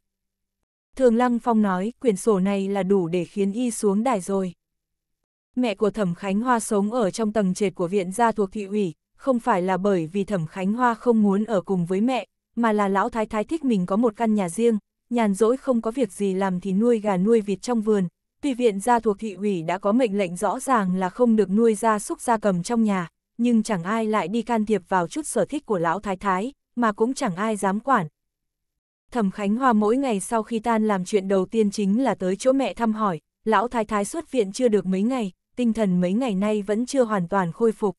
Thường Lăng Phong nói, quyển sổ này là đủ để khiến y xuống đài rồi. Mẹ của Thẩm Khánh Hoa sống ở trong tầng trệt của viện gia thuộc thị ủy, không phải là bởi vì Thẩm Khánh Hoa không muốn ở cùng với mẹ, mà là lão thái thái thích mình có một căn nhà riêng, nhàn rỗi không có việc gì làm thì nuôi gà nuôi vịt trong vườn, Tuy viện gia thuộc thị ủy đã có mệnh lệnh rõ ràng là không được nuôi gia súc gia cầm trong nhà, nhưng chẳng ai lại đi can thiệp vào chút sở thích của lão thái thái, mà cũng chẳng ai dám quản. Thẩm Khánh Hoa mỗi ngày sau khi tan làm chuyện đầu tiên chính là tới chỗ mẹ thăm hỏi, lão thái thái xuất viện chưa được mấy ngày, tinh thần mấy ngày nay vẫn chưa hoàn toàn khôi phục.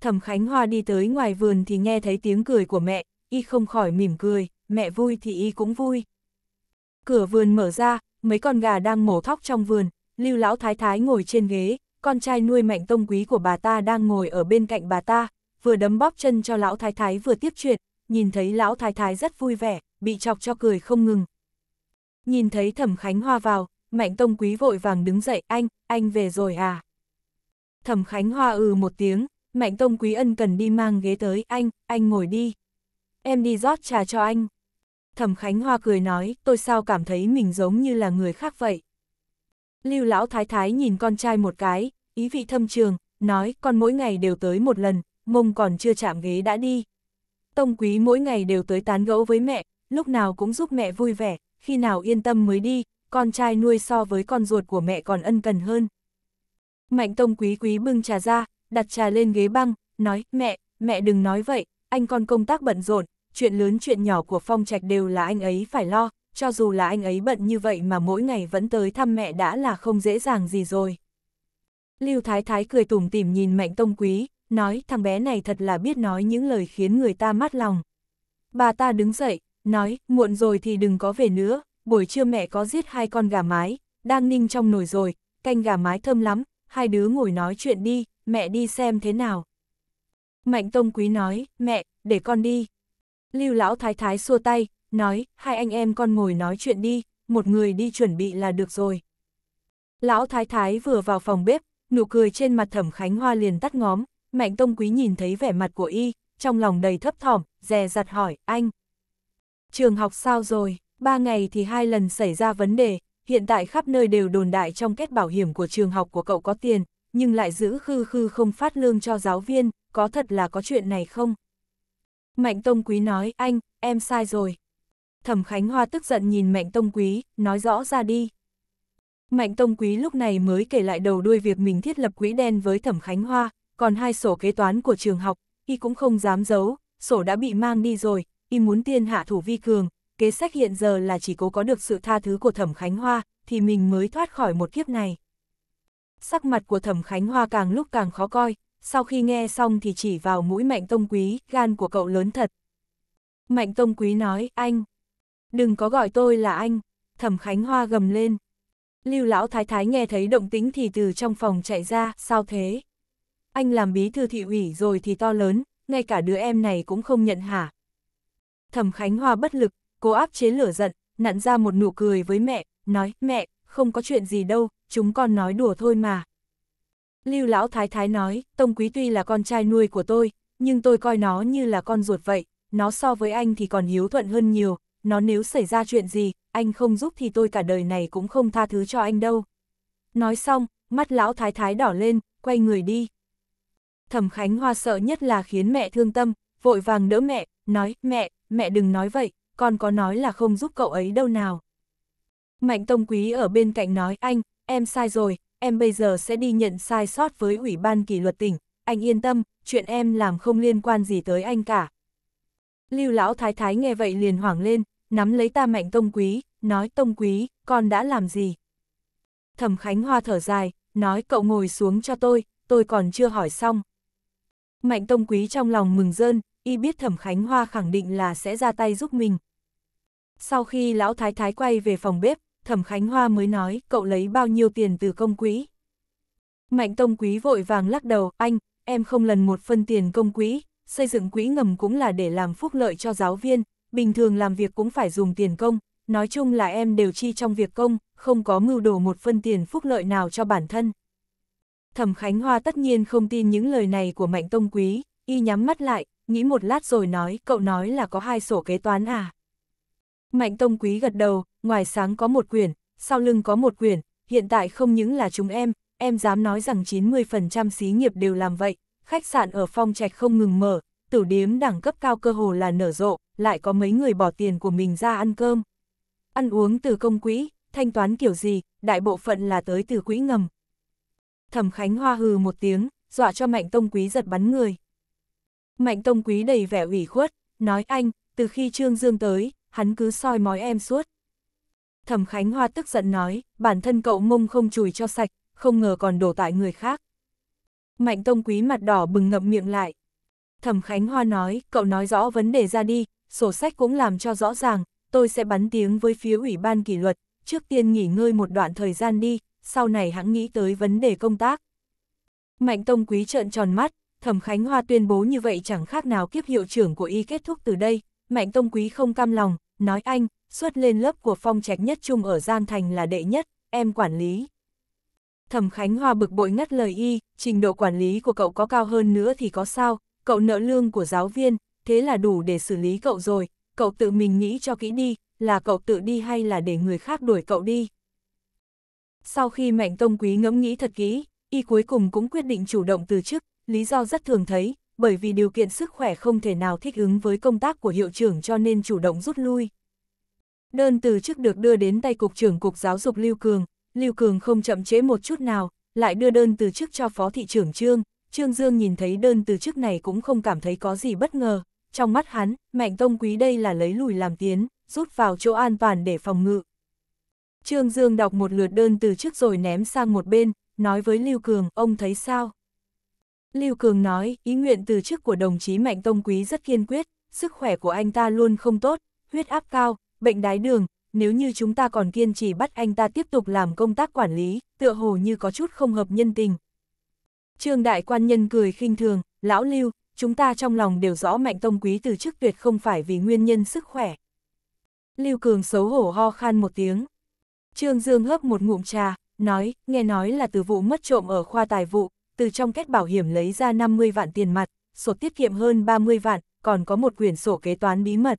Thẩm Khánh Hoa đi tới ngoài vườn thì nghe thấy tiếng cười của mẹ, y không khỏi mỉm cười, mẹ vui thì y cũng vui. Cửa vườn mở ra, mấy con gà đang mổ thóc trong vườn, Lưu Lão Thái Thái ngồi trên ghế, con trai nuôi mạnh tông quý của bà ta đang ngồi ở bên cạnh bà ta, vừa đấm bóp chân cho Lão Thái Thái vừa tiếp chuyện, nhìn thấy Lão Thái Thái rất vui vẻ, bị chọc cho cười không ngừng. Nhìn thấy Thẩm Khánh Hoa vào, mạnh tông quý vội vàng đứng dậy, anh, anh về rồi à? Thẩm Khánh Hoa ừ một tiếng, mạnh tông quý ân cần đi mang ghế tới, anh, anh ngồi đi. Em đi rót trà cho anh. Thẩm Khánh Hoa cười nói, tôi sao cảm thấy mình giống như là người khác vậy. Lưu lão thái thái nhìn con trai một cái, ý vị thâm trường, nói con mỗi ngày đều tới một lần, mông còn chưa chạm ghế đã đi. Tông quý mỗi ngày đều tới tán gẫu với mẹ, lúc nào cũng giúp mẹ vui vẻ, khi nào yên tâm mới đi, con trai nuôi so với con ruột của mẹ còn ân cần hơn. Mạnh tông quý quý bưng trà ra, đặt trà lên ghế băng, nói, mẹ, mẹ đừng nói vậy, anh con công tác bận rộn, chuyện lớn chuyện nhỏ của Phong Trạch đều là anh ấy phải lo, cho dù là anh ấy bận như vậy mà mỗi ngày vẫn tới thăm mẹ đã là không dễ dàng gì rồi. Lưu Thái Thái cười tủm tỉm nhìn Mạnh Tông Quý, nói thằng bé này thật là biết nói những lời khiến người ta mát lòng. Bà ta đứng dậy, nói, muộn rồi thì đừng có về nữa, buổi trưa mẹ có giết hai con gà mái, đang ninh trong nồi rồi, canh gà mái thơm lắm, hai đứa ngồi nói chuyện đi, mẹ đi xem thế nào. Mạnh Tông Quý nói, mẹ, để con đi. Lưu lão thái thái xua tay, nói, hai anh em con ngồi nói chuyện đi, một người đi chuẩn bị là được rồi. Lão thái thái vừa vào phòng bếp, nụ cười trên mặt thẩm khánh hoa liền tắt ngóm, mạnh tông quý nhìn thấy vẻ mặt của y, trong lòng đầy thấp thỏm, dè dặt hỏi, anh. Trường học sao rồi, ba ngày thì hai lần xảy ra vấn đề, hiện tại khắp nơi đều đồn đại trong kết bảo hiểm của trường học của cậu có tiền, nhưng lại giữ khư khư không phát lương cho giáo viên, có thật là có chuyện này không? Mạnh Tông Quý nói, anh, em sai rồi. Thẩm Khánh Hoa tức giận nhìn Mạnh Tông Quý, nói rõ ra đi. Mạnh Tông Quý lúc này mới kể lại đầu đuôi việc mình thiết lập quỹ đen với Thẩm Khánh Hoa, còn hai sổ kế toán của trường học, y cũng không dám giấu, sổ đã bị mang đi rồi, y muốn tiên hạ thủ vi cường, kế sách hiện giờ là chỉ cố có được sự tha thứ của Thẩm Khánh Hoa, thì mình mới thoát khỏi một kiếp này. Sắc mặt của Thẩm Khánh Hoa càng lúc càng khó coi, sau khi nghe xong thì chỉ vào mũi Mạnh Tông Quý, gan của cậu lớn thật. Mạnh Tông Quý nói, anh, đừng có gọi tôi là anh, thẩm Khánh Hoa gầm lên. Lưu Lão Thái Thái nghe thấy động tính thì từ trong phòng chạy ra, sao thế? Anh làm bí thư thị ủy rồi thì to lớn, ngay cả đứa em này cũng không nhận hả? Thẩm Khánh Hoa bất lực, cố áp chế lửa giận, nặn ra một nụ cười với mẹ, nói, mẹ, không có chuyện gì đâu, chúng con nói đùa thôi mà. Lưu Lão Thái Thái nói, Tông Quý tuy là con trai nuôi của tôi, nhưng tôi coi nó như là con ruột vậy, nó so với anh thì còn hiếu thuận hơn nhiều, nó nếu xảy ra chuyện gì, anh không giúp thì tôi cả đời này cũng không tha thứ cho anh đâu. Nói xong, mắt Lão Thái Thái đỏ lên, quay người đi. Thẩm Khánh Hoa sợ nhất là khiến mẹ thương tâm, vội vàng đỡ mẹ, nói, mẹ, mẹ đừng nói vậy, con có nói là không giúp cậu ấy đâu nào. Mạnh Tông Quý ở bên cạnh nói, anh, em sai rồi, em bây giờ sẽ đi nhận sai sót với Ủy ban kỷ luật tỉnh, anh yên tâm, chuyện em làm không liên quan gì tới anh cả. Lưu lão thái thái nghe vậy liền hoảng lên, nắm lấy ta mạnh tông quý, nói tông quý, con đã làm gì? Thẩm Khánh Hoa thở dài, nói cậu ngồi xuống cho tôi, tôi còn chưa hỏi xong. Mạnh tông quý trong lòng mừng rơn, y biết Thẩm Khánh Hoa khẳng định là sẽ ra tay giúp mình. Sau khi lão thái thái quay về phòng bếp, Thẩm Khánh Hoa mới nói, cậu lấy bao nhiêu tiền từ công quỹ? Mạnh Tông Quý vội vàng lắc đầu, anh, em không lần một phân tiền công quỹ, xây dựng quỹ ngầm cũng là để làm phúc lợi cho giáo viên, bình thường làm việc cũng phải dùng tiền công, nói chung là em đều chi trong việc công, không có mưu đồ một phân tiền phúc lợi nào cho bản thân. Thẩm Khánh Hoa tất nhiên không tin những lời này của Mạnh Tông Quý, y nhắm mắt lại, nghĩ một lát rồi nói, cậu nói là có hai sổ kế toán à? Mạnh Tông Quý gật đầu, ngoài sáng có một quyền, sau lưng có một quyền. hiện tại không những là chúng em, em dám nói rằng 90% xí nghiệp đều làm vậy, khách sạn ở phong trạch không ngừng mở, tử điếm đẳng cấp cao cơ hồ là nở rộ, lại có mấy người bỏ tiền của mình ra ăn cơm. Ăn uống từ công quỹ, thanh toán kiểu gì, đại bộ phận là tới từ quỹ ngầm. Thẩm Khánh Hoa hừ một tiếng, dọa cho Mạnh Tông Quý giật bắn người. Mạnh Tông Quý đầy vẻ ủy khuất, nói anh, từ khi Trương Dương tới, hắn cứ soi mói em suốt. Thẩm Khánh Hoa tức giận nói, bản thân cậu mông không chùi cho sạch, không ngờ còn đổ tại người khác. Mạnh Tông Quý mặt đỏ bừng ngậm miệng lại. Thẩm Khánh Hoa nói, cậu nói rõ vấn đề ra đi, sổ sách cũng làm cho rõ ràng, tôi sẽ bắn tiếng với phía ủy ban kỷ luật, trước tiên nghỉ ngơi một đoạn thời gian đi, sau này hãng nghĩ tới vấn đề công tác. Mạnh Tông Quý trợn tròn mắt, Thẩm Khánh Hoa tuyên bố như vậy chẳng khác nào kiếp hiệu trưởng của y kết thúc từ đây, Mạnh Tông Quý không cam lòng, nói anh, xuất lên lớp của phong trạch nhất trung ở Giang Thành là đệ nhất, em quản lý. Thẩm Khánh Hoa bực bội ngắt lời y, trình độ quản lý của cậu có cao hơn nữa thì có sao, cậu nợ lương của giáo viên, thế là đủ để xử lý cậu rồi, cậu tự mình nghĩ cho kỹ đi, là cậu tự đi hay là để người khác đuổi cậu đi. Sau khi Mạnh Tông Quý ngẫm nghĩ thật kỹ, y cuối cùng cũng quyết định chủ động từ chức, lý do rất thường thấy, bởi vì điều kiện sức khỏe không thể nào thích ứng với công tác của hiệu trưởng cho nên chủ động rút lui. Đơn từ chức được đưa đến tay Cục trưởng Cục Giáo dục Lưu Cường, Lưu Cường không chậm chế một chút nào, lại đưa đơn từ chức cho Phó Thị trưởng Trương, Trương Dương nhìn thấy đơn từ chức này cũng không cảm thấy có gì bất ngờ, trong mắt hắn, Mạnh Tông Quý đây là lấy lùi làm tiến, rút vào chỗ an toàn để phòng ngự. Trương Dương đọc một lượt đơn từ trước rồi ném sang một bên, nói với Lưu Cường, ông thấy sao? Lưu Cường nói, ý nguyện từ chức của đồng chí Mạnh Tông Quý rất kiên quyết, sức khỏe của anh ta luôn không tốt, huyết áp cao, bệnh đái đường, nếu như chúng ta còn kiên trì bắt anh ta tiếp tục làm công tác quản lý, tựa hồ như có chút không hợp nhân tình. Trương Đại Quan Nhân cười khinh thường, lão Lưu, chúng ta trong lòng đều rõ Mạnh Tông Quý từ chức tuyệt không phải vì nguyên nhân sức khỏe. Lưu Cường xấu hổ ho khan một tiếng. Trương Dương hớp một ngụm trà, nói, nghe nói là từ vụ mất trộm ở khoa tài vụ, từ trong két bảo hiểm lấy ra 50 vạn tiền mặt, sổ tiết kiệm hơn 30 vạn, còn có một quyển sổ kế toán bí mật.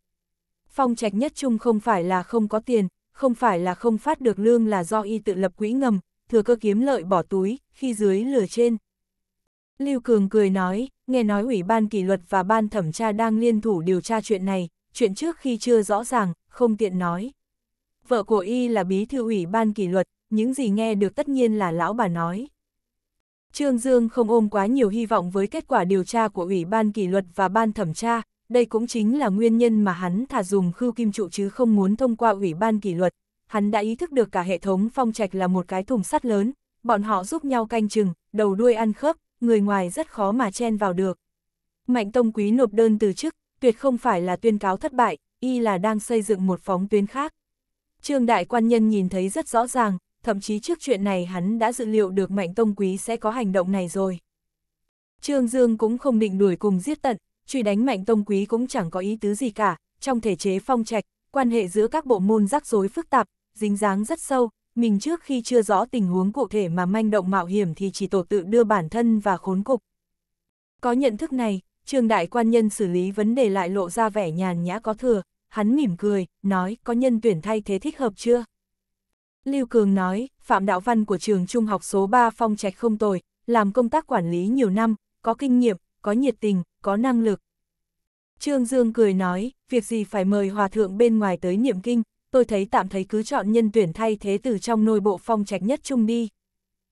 Phong trạch nhất chung không phải là không có tiền, không phải là không phát được lương là do y tự lập quỹ ngầm, thừa cơ kiếm lợi bỏ túi, khi dưới lửa trên. Lưu Cường cười nói, nghe nói Ủy ban kỷ luật và ban thẩm tra đang liên thủ điều tra chuyện này, chuyện trước khi chưa rõ ràng, không tiện nói. Vợ của y là bí thư ủy ban kỷ luật, những gì nghe được tất nhiên là lão bà nói. Trương Dương không ôm quá nhiều hy vọng với kết quả điều tra của Ủy ban kỷ luật và ban thẩm tra, đây cũng chính là nguyên nhân mà hắn thả dùng khưu kim trụ chứ không muốn thông qua Ủy ban kỷ luật. Hắn đã ý thức được cả hệ thống phong trạch là một cái thùng sắt lớn, bọn họ giúp nhau canh chừng, đầu đuôi ăn khớp, người ngoài rất khó mà chen vào được. Mạnh Tông Quý nộp đơn từ chức, tuyệt không phải là tuyên cáo thất bại, y là đang xây dựng một phóng tuyến khác. Trương Đại Quan Nhân nhìn thấy rất rõ ràng, thậm chí trước chuyện này hắn đã dự liệu được Mạnh Tông Quý sẽ có hành động này rồi. Trương Dương cũng không định đuổi cùng giết tận, truy đánh Mạnh Tông Quý cũng chẳng có ý tứ gì cả, trong thể chế phong trạch, quan hệ giữa các bộ môn rắc rối phức tạp, dính dáng rất sâu, mình trước khi chưa rõ tình huống cụ thể mà manh động mạo hiểm thì chỉ tổ tự đưa bản thân và khốn cục. Có nhận thức này, Trương Đại Quan Nhân xử lý vấn đề lại lộ ra vẻ nhàn nhã có thừa, hắn mỉm cười, nói có nhân tuyển thay thế thích hợp chưa? Lưu Cường nói, Phạm Đạo Văn của trường trung học số 3 Phong Trạch không tồi, làm công tác quản lý nhiều năm, có kinh nghiệm, có nhiệt tình, có năng lực. Trương Dương cười nói, việc gì phải mời hòa thượng bên ngoài tới niệm kinh, tôi thấy tạm thấy cứ chọn nhân tuyển thay thế từ trong nội bộ Phong Trạch nhất chung đi.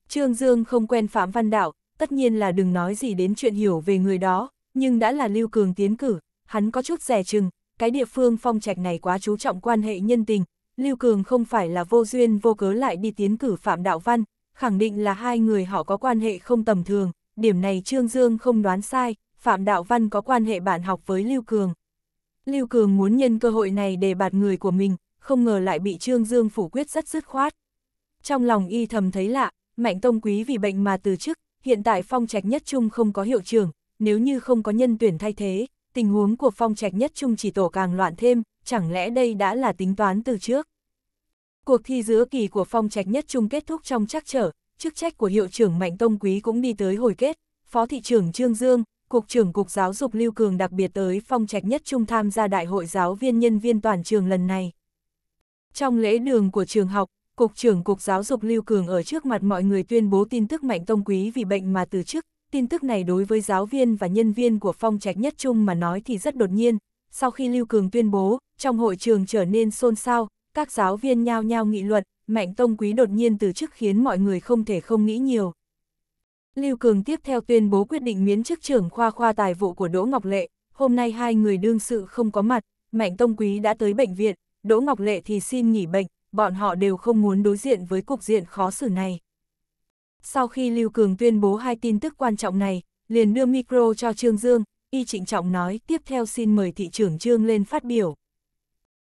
Trương Dương không quen Phạm Văn Đạo, tất nhiên là đừng nói gì đến chuyện hiểu về người đó, nhưng đã là Lưu Cường tiến cử, hắn có chút rẻ chừng, cái địa phương Phong Trạch này quá chú trọng quan hệ nhân tình, Lưu Cường không phải là vô duyên vô cớ lại đi tiến cử Phạm Đạo Văn, khẳng định là hai người họ có quan hệ không tầm thường, điểm này Trương Dương không đoán sai, Phạm Đạo Văn có quan hệ bạn học với Lưu Cường. Lưu Cường muốn nhân cơ hội này để bạt người của mình, không ngờ lại bị Trương Dương phủ quyết rất dứt khoát. Trong lòng y thầm thấy lạ, Mạnh Tông Quý vì bệnh mà từ chức, hiện tại phong trạch nhất trung không có hiệu trưởng, nếu như không có nhân tuyển thay thế, tình huống của phong trạch nhất trung chỉ tổ càng loạn thêm, chẳng lẽ đây đã là tính toán từ trước? Cuộc thi giữa kỳ của phong trạch nhất trung kết thúc trong trắc trở, chức trách của hiệu trưởng Mạnh Tông Quý cũng đi tới hồi kết, Phó Thị trưởng Trương Dương, Cục trưởng Cục Giáo dục Lưu Cường đặc biệt tới phong trạch nhất trung tham gia Đại hội giáo viên nhân viên toàn trường lần này. Trong lễ đường của trường học, Cục trưởng Cục Giáo dục Lưu Cường ở trước mặt mọi người tuyên bố tin tức Mạnh Tông Quý vì bệnh mà từ chức, tin tức này đối với giáo viên và nhân viên của phong trạch nhất trung mà nói thì rất đột nhiên. Sau khi Lưu Cường tuyên bố, trong hội trường trở nên xôn xao, các giáo viên nhao nhao nghị luận, Mạnh Tông Quý đột nhiên từ chức khiến mọi người không thể không nghĩ nhiều. Lưu Cường tiếp theo tuyên bố quyết định miễn chức trưởng khoa khoa tài vụ của Đỗ Ngọc Lệ, hôm nay hai người đương sự không có mặt, Mạnh Tông Quý đã tới bệnh viện, Đỗ Ngọc Lệ thì xin nghỉ bệnh, bọn họ đều không muốn đối diện với cục diện khó xử này. Sau khi Lưu Cường tuyên bố hai tin tức quan trọng này, liền đưa micro cho Trương Dương, y trịnh trọng nói tiếp theo xin mời thị trưởng Trương lên phát biểu.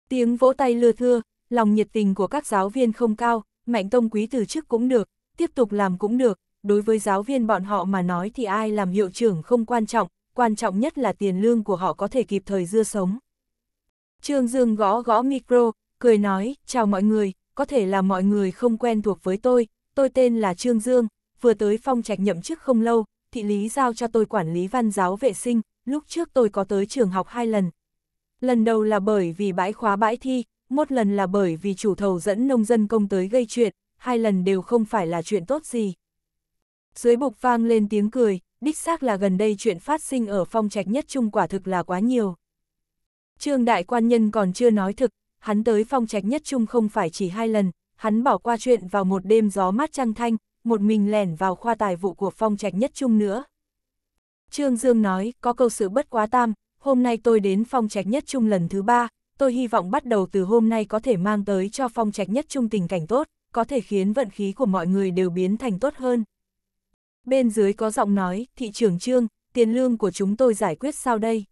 Tiếng vỗ tay lưa thưa, lòng nhiệt tình của các giáo viên không cao, mạnh tông quý từ chức cũng được, tiếp tục làm cũng được, đối với giáo viên bọn họ mà nói thì ai làm hiệu trưởng không quan trọng, quan trọng nhất là tiền lương của họ có thể kịp thời dưa sống. Trương Dương gõ gõ micro, cười nói, chào mọi người, có thể là mọi người không quen thuộc với tôi, tôi tên là Trương Dương, vừa tới phong trạch nhậm chức không lâu, thị lý giao cho tôi quản lý văn giáo vệ sinh, lúc trước tôi có tới trường học hai lần, Lần đầu là bởi vì bãi khóa bãi thi, một lần là bởi vì chủ thầu dẫn nông dân công tới gây chuyện, hai lần đều không phải là chuyện tốt gì. Dưới bục vang lên tiếng cười, đích xác là gần đây chuyện phát sinh ở phong trạch nhất trung quả thực là quá nhiều. Trương đại quan nhân còn chưa nói thực, hắn tới phong trạch nhất trung không phải chỉ hai lần, hắn bỏ qua chuyện vào một đêm gió mát trăng thanh, một mình lẻn vào khoa tài vụ của phong trạch nhất trung nữa. Trương Dương nói, có câu sự bất quá tam, hôm nay tôi đến phong trạch nhất trung lần thứ ba, tôi hy vọng bắt đầu từ hôm nay có thể mang tới cho phong trạch nhất trung tình cảnh tốt, có thể khiến vận khí của mọi người đều biến thành tốt hơn. Bên dưới có giọng nói, thị trường trương, tiền lương của chúng tôi giải quyết sao đây?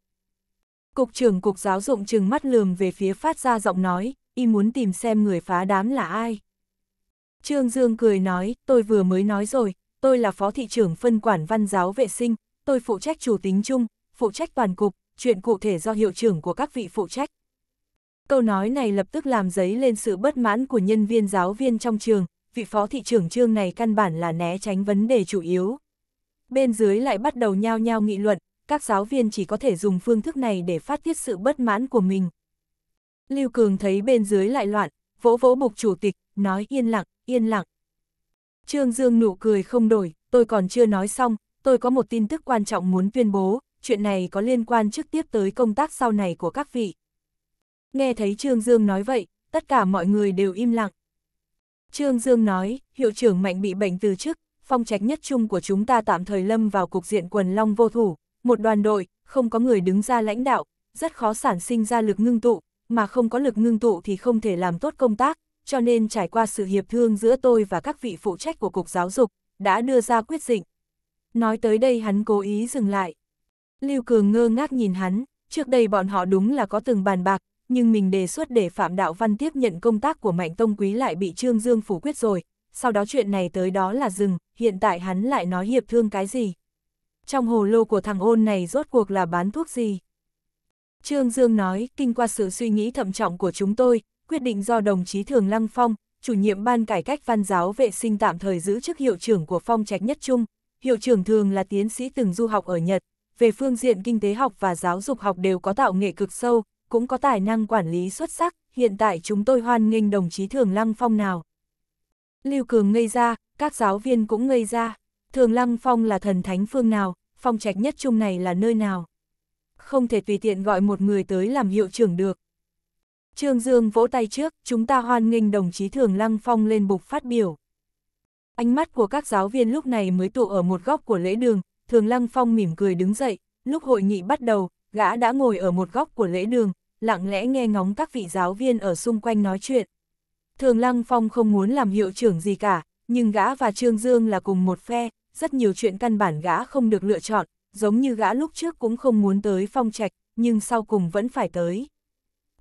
Cục trưởng cục giáo dụng trừng mắt lườm về phía phát ra giọng nói, y muốn tìm xem người phá đám là ai. Trương Dương cười nói, tôi vừa mới nói rồi, tôi là phó thị trưởng phân quản văn giáo vệ sinh, tôi phụ trách chủ tính chung, phụ trách toàn cục, chuyện cụ thể do hiệu trưởng của các vị phụ trách. Câu nói này lập tức làm dấy lên sự bất mãn của nhân viên giáo viên trong trường, vị phó thị trưởng trương này căn bản là né tránh vấn đề chủ yếu. Bên dưới lại bắt đầu nhao nhao nghị luận, các giáo viên chỉ có thể dùng phương thức này để phát tiết sự bất mãn của mình. Lưu Cường thấy bên dưới lại loạn, vỗ vỗ bục chủ tịch, nói yên lặng, yên lặng. Trương Dương nụ cười không đổi, tôi còn chưa nói xong, tôi có một tin tức quan trọng muốn tuyên bố, chuyện này có liên quan trực tiếp tới công tác sau này của các vị. Nghe thấy Trương Dương nói vậy, tất cả mọi người đều im lặng. Trương Dương nói, hiệu trưởng Mạnh bị bệnh từ chức, phong trách nhất chung của chúng ta tạm thời lâm vào cục diện quần long vô thủ, một đoàn đội, không có người đứng ra lãnh đạo, rất khó sản sinh ra lực ngưng tụ, mà không có lực ngưng tụ thì không thể làm tốt công tác, cho nên trải qua sự hiệp thương giữa tôi và các vị phụ trách của Cục Giáo dục, đã đưa ra quyết định. Nói tới đây hắn cố ý dừng lại. Lưu Cường ngơ ngác nhìn hắn, trước đây bọn họ đúng là có từng bàn bạc, nhưng mình đề xuất để Phạm Đạo Văn tiếp nhận công tác của Mạnh Tông Quý lại bị Trương Dương phủ quyết rồi, sau đó chuyện này tới đó là dừng, hiện tại hắn lại nói hiệp thương cái gì. Trong hồ lô của thằng ôn này rốt cuộc là bán thuốc gì? Trương Dương nói, kinh qua sự suy nghĩ thận trọng của chúng tôi, quyết định do đồng chí Thường Lăng Phong, chủ nhiệm ban cải cách văn giáo vệ sinh tạm thời giữ chức hiệu trưởng của phong trạch nhất trung. Hiệu trưởng thường là tiến sĩ từng du học ở Nhật, về phương diện kinh tế học và giáo dục học đều có tạo nghệ cực sâu, cũng có tài năng quản lý xuất sắc, hiện tại chúng tôi hoan nghênh đồng chí Thường Lăng Phong nào. Lưu Cường ngây ra, các giáo viên cũng ngây ra, Thường Lăng Phong là thần thánh phương nào, phong trạch nhất chung này là nơi nào. Không thể tùy tiện gọi một người tới làm hiệu trưởng được. Trương Dương vỗ tay trước, chúng ta hoan nghênh đồng chí Thường Lăng Phong lên bục phát biểu. Ánh mắt của các giáo viên lúc này mới tụ ở một góc của lễ đường, Thường Lăng Phong mỉm cười đứng dậy, lúc hội nghị bắt đầu, gã đã ngồi ở một góc của lễ đường, lặng lẽ nghe ngóng các vị giáo viên ở xung quanh nói chuyện. Thường Lăng Phong không muốn làm hiệu trưởng gì cả, nhưng gã và Trương Dương là cùng một phe, rất nhiều chuyện căn bản gã không được lựa chọn, giống như gã lúc trước cũng không muốn tới phong trạch, nhưng sau cùng vẫn phải tới.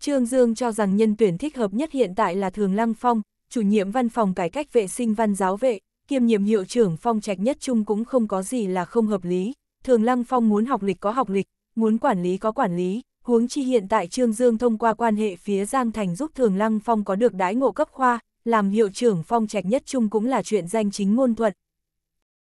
Trương Dương cho rằng nhân tuyển thích hợp nhất hiện tại là Thường Lăng Phong, chủ nhiệm văn phòng cải cách vệ sinh văn giáo vệ, kiêm nhiệm hiệu trưởng phong trạch nhất trung cũng không có gì là không hợp lý, thường lăng phong muốn học lịch có học lịch, muốn quản lý có quản lý, huống chi hiện tại Trương Dương thông qua quan hệ phía Giang Thành giúp thường lăng phong có được đái ngộ cấp khoa, làm hiệu trưởng phong trạch nhất trung cũng là chuyện danh chính ngôn thuận.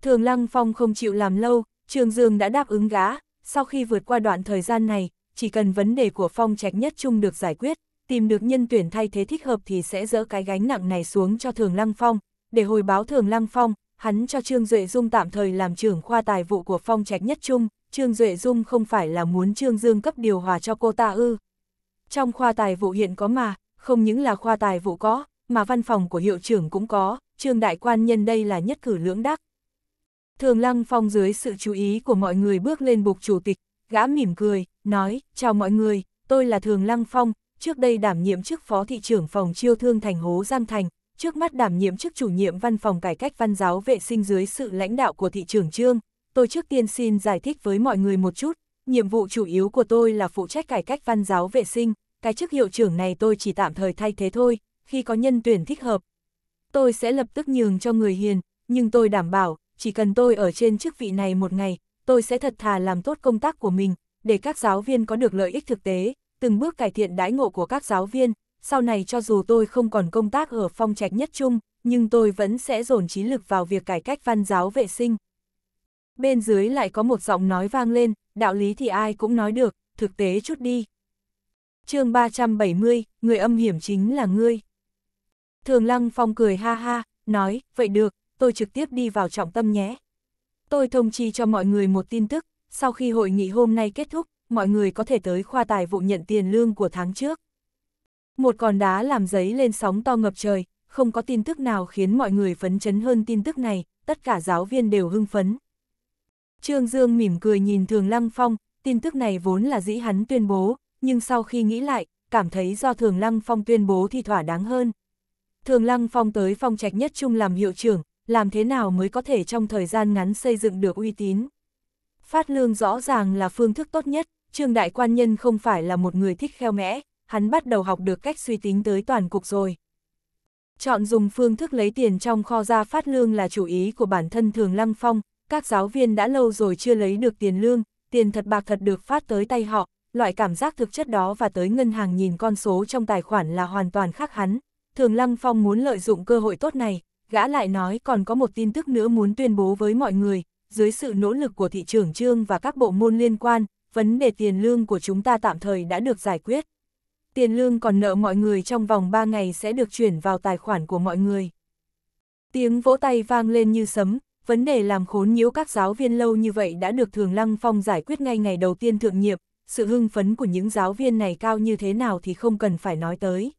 Thường lăng phong không chịu làm lâu, Trương Dương đã đáp ứng gã sau khi vượt qua đoạn thời gian này, chỉ cần vấn đề của phong trạch nhất trung được giải quyết, tìm được nhân tuyển thay thế thích hợp thì sẽ dỡ cái gánh nặng này xuống cho Thường Lăng Phong, để hồi báo thường Lăng Phong, hắn cho Trương Duệ Dung tạm thời làm trưởng khoa tài vụ của Phong Trạch Nhất Trung, Trương Duệ Dung không phải là muốn Trương Dương cấp điều hòa cho cô ta ư. Trong khoa tài vụ hiện có mà, không những là khoa tài vụ có, mà văn phòng của hiệu trưởng cũng có, Trương Đại Quan nhân đây là nhất cử lưỡng đắc. Thường Lăng Phong dưới sự chú ý của mọi người bước lên bục chủ tịch, gã mỉm cười, nói, chào mọi người, tôi là Thường Lăng Phong, trước đây đảm nhiệm chức phó thị trưởng phòng chiêu thương thành hố Giang Thành, trước mắt đảm nhiệm chức chủ nhiệm văn phòng cải cách văn giáo vệ sinh dưới sự lãnh đạo của thị trưởng Trương, tôi trước tiên xin giải thích với mọi người một chút, nhiệm vụ chủ yếu của tôi là phụ trách cải cách văn giáo vệ sinh, cái chức hiệu trưởng này tôi chỉ tạm thời thay thế thôi, khi có nhân tuyển thích hợp. Tôi sẽ lập tức nhường cho người hiền, nhưng tôi đảm bảo, chỉ cần tôi ở trên chức vị này một ngày, tôi sẽ thật thà làm tốt công tác của mình, để các giáo viên có được lợi ích thực tế, từng bước cải thiện đãi ngộ của các giáo viên, sau này cho dù tôi không còn công tác ở phong trạch nhất trung, nhưng tôi vẫn sẽ dồn trí lực vào việc cải cách văn giáo vệ sinh. Bên dưới lại có một giọng nói vang lên, đạo lý thì ai cũng nói được, thực tế chút đi. chương 370, người âm hiểm chính là ngươi. Thường Lăng Phong cười ha ha, nói, vậy được, tôi trực tiếp đi vào trọng tâm nhé. Tôi thông chi cho mọi người một tin tức, sau khi hội nghị hôm nay kết thúc, mọi người có thể tới khoa tài vụ nhận tiền lương của tháng trước. Một con đá làm giấy lên sóng to ngập trời, không có tin tức nào khiến mọi người phấn chấn hơn tin tức này, tất cả giáo viên đều hưng phấn. Trương Dương mỉm cười nhìn Thường Lăng Phong, tin tức này vốn là dĩ hắn tuyên bố, nhưng sau khi nghĩ lại, cảm thấy do Thường Lăng Phong tuyên bố thì thỏa đáng hơn. Thường Lăng Phong tới phong trạch nhất trung làm hiệu trưởng, làm thế nào mới có thể trong thời gian ngắn xây dựng được uy tín. Phát lương rõ ràng là phương thức tốt nhất, Trương Đại Quan Nhân không phải là một người thích kheo mẽ, hắn bắt đầu học được cách suy tính tới toàn cục rồi. Chọn dùng phương thức lấy tiền trong kho ra phát lương là chủ ý của bản thân Thường Lăng Phong, các giáo viên đã lâu rồi chưa lấy được tiền lương, tiền thật bạc thật được phát tới tay họ, loại cảm giác thực chất đó và tới ngân hàng nhìn con số trong tài khoản là hoàn toàn khác hắn. Thường Lăng Phong muốn lợi dụng cơ hội tốt này, gã lại nói còn có một tin tức nữa muốn tuyên bố với mọi người, dưới sự nỗ lực của thị trưởng trương và các bộ môn liên quan, vấn đề tiền lương của chúng ta tạm thời đã được giải quyết tiền lương còn nợ mọi người trong vòng 3 ngày sẽ được chuyển vào tài khoản của mọi người. Tiếng vỗ tay vang lên như sấm, vấn đề làm khốn nhiễu các giáo viên lâu như vậy đã được Thường Lăng Phong giải quyết ngay ngày đầu tiên thượng nhiệm, sự hưng phấn của những giáo viên này cao như thế nào thì không cần phải nói tới.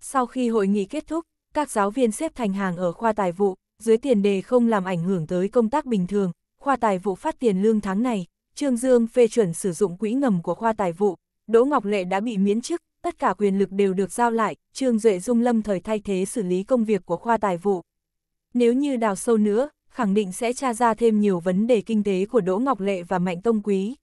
Sau khi hội nghị kết thúc, các giáo viên xếp thành hàng ở khoa tài vụ, dưới tiền đề không làm ảnh hưởng tới công tác bình thường, khoa tài vụ phát tiền lương tháng này, Trương Dương phê chuẩn sử dụng quỹ ngầm của khoa tài vụ, Đỗ Ngọc Lệ đã bị miễn chức, tất cả quyền lực đều được giao lại, Trương Duệ Dung lâm thời thay thế xử lý công việc của khoa tài vụ. Nếu như đào sâu nữa, khẳng định sẽ tra ra thêm nhiều vấn đề kinh tế của Đỗ Ngọc Lệ và Mạnh Tông Quý.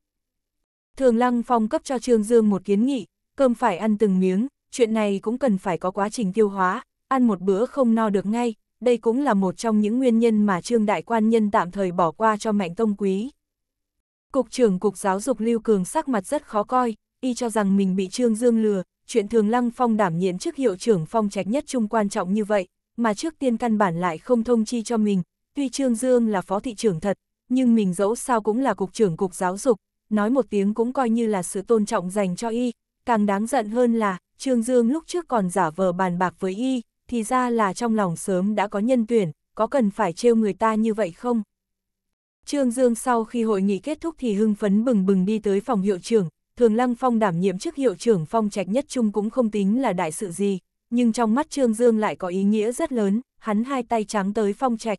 Thường Lăng Phong cấp cho Trương Dương một kiến nghị, cơm phải ăn từng miếng, chuyện này cũng cần phải có quá trình tiêu hóa, ăn một bữa không no được ngay, đây cũng là một trong những nguyên nhân mà Trương Đại Quan Nhân tạm thời bỏ qua cho Mạnh Tông Quý. Cục trưởng Cục Giáo dục Lưu Cường sắc mặt rất khó coi, y cho rằng mình bị Trương Dương lừa, chuyện Thường Lăng Phong đảm nhiệm chức hiệu trưởng phong trạch nhất trung quan trọng như vậy, mà trước tiên căn bản lại không thông chi cho mình, tuy Trương Dương là phó thị trưởng thật, nhưng mình dẫu sao cũng là cục trưởng cục giáo dục, nói một tiếng cũng coi như là sự tôn trọng dành cho y, càng đáng giận hơn là, Trương Dương lúc trước còn giả vờ bàn bạc với y, thì ra là trong lòng sớm đã có nhân tuyển, có cần phải trêu người ta như vậy không? Trương Dương sau khi hội nghị kết thúc thì hưng phấn bừng bừng đi tới phòng hiệu trưởng, Thường Lăng Phong đảm nhiệm chức hiệu trưởng Phong Trạch Nhất Trung cũng không tính là đại sự gì, nhưng trong mắt Trương Dương lại có ý nghĩa rất lớn, hắn hai tay trắng tới Phong Trạch.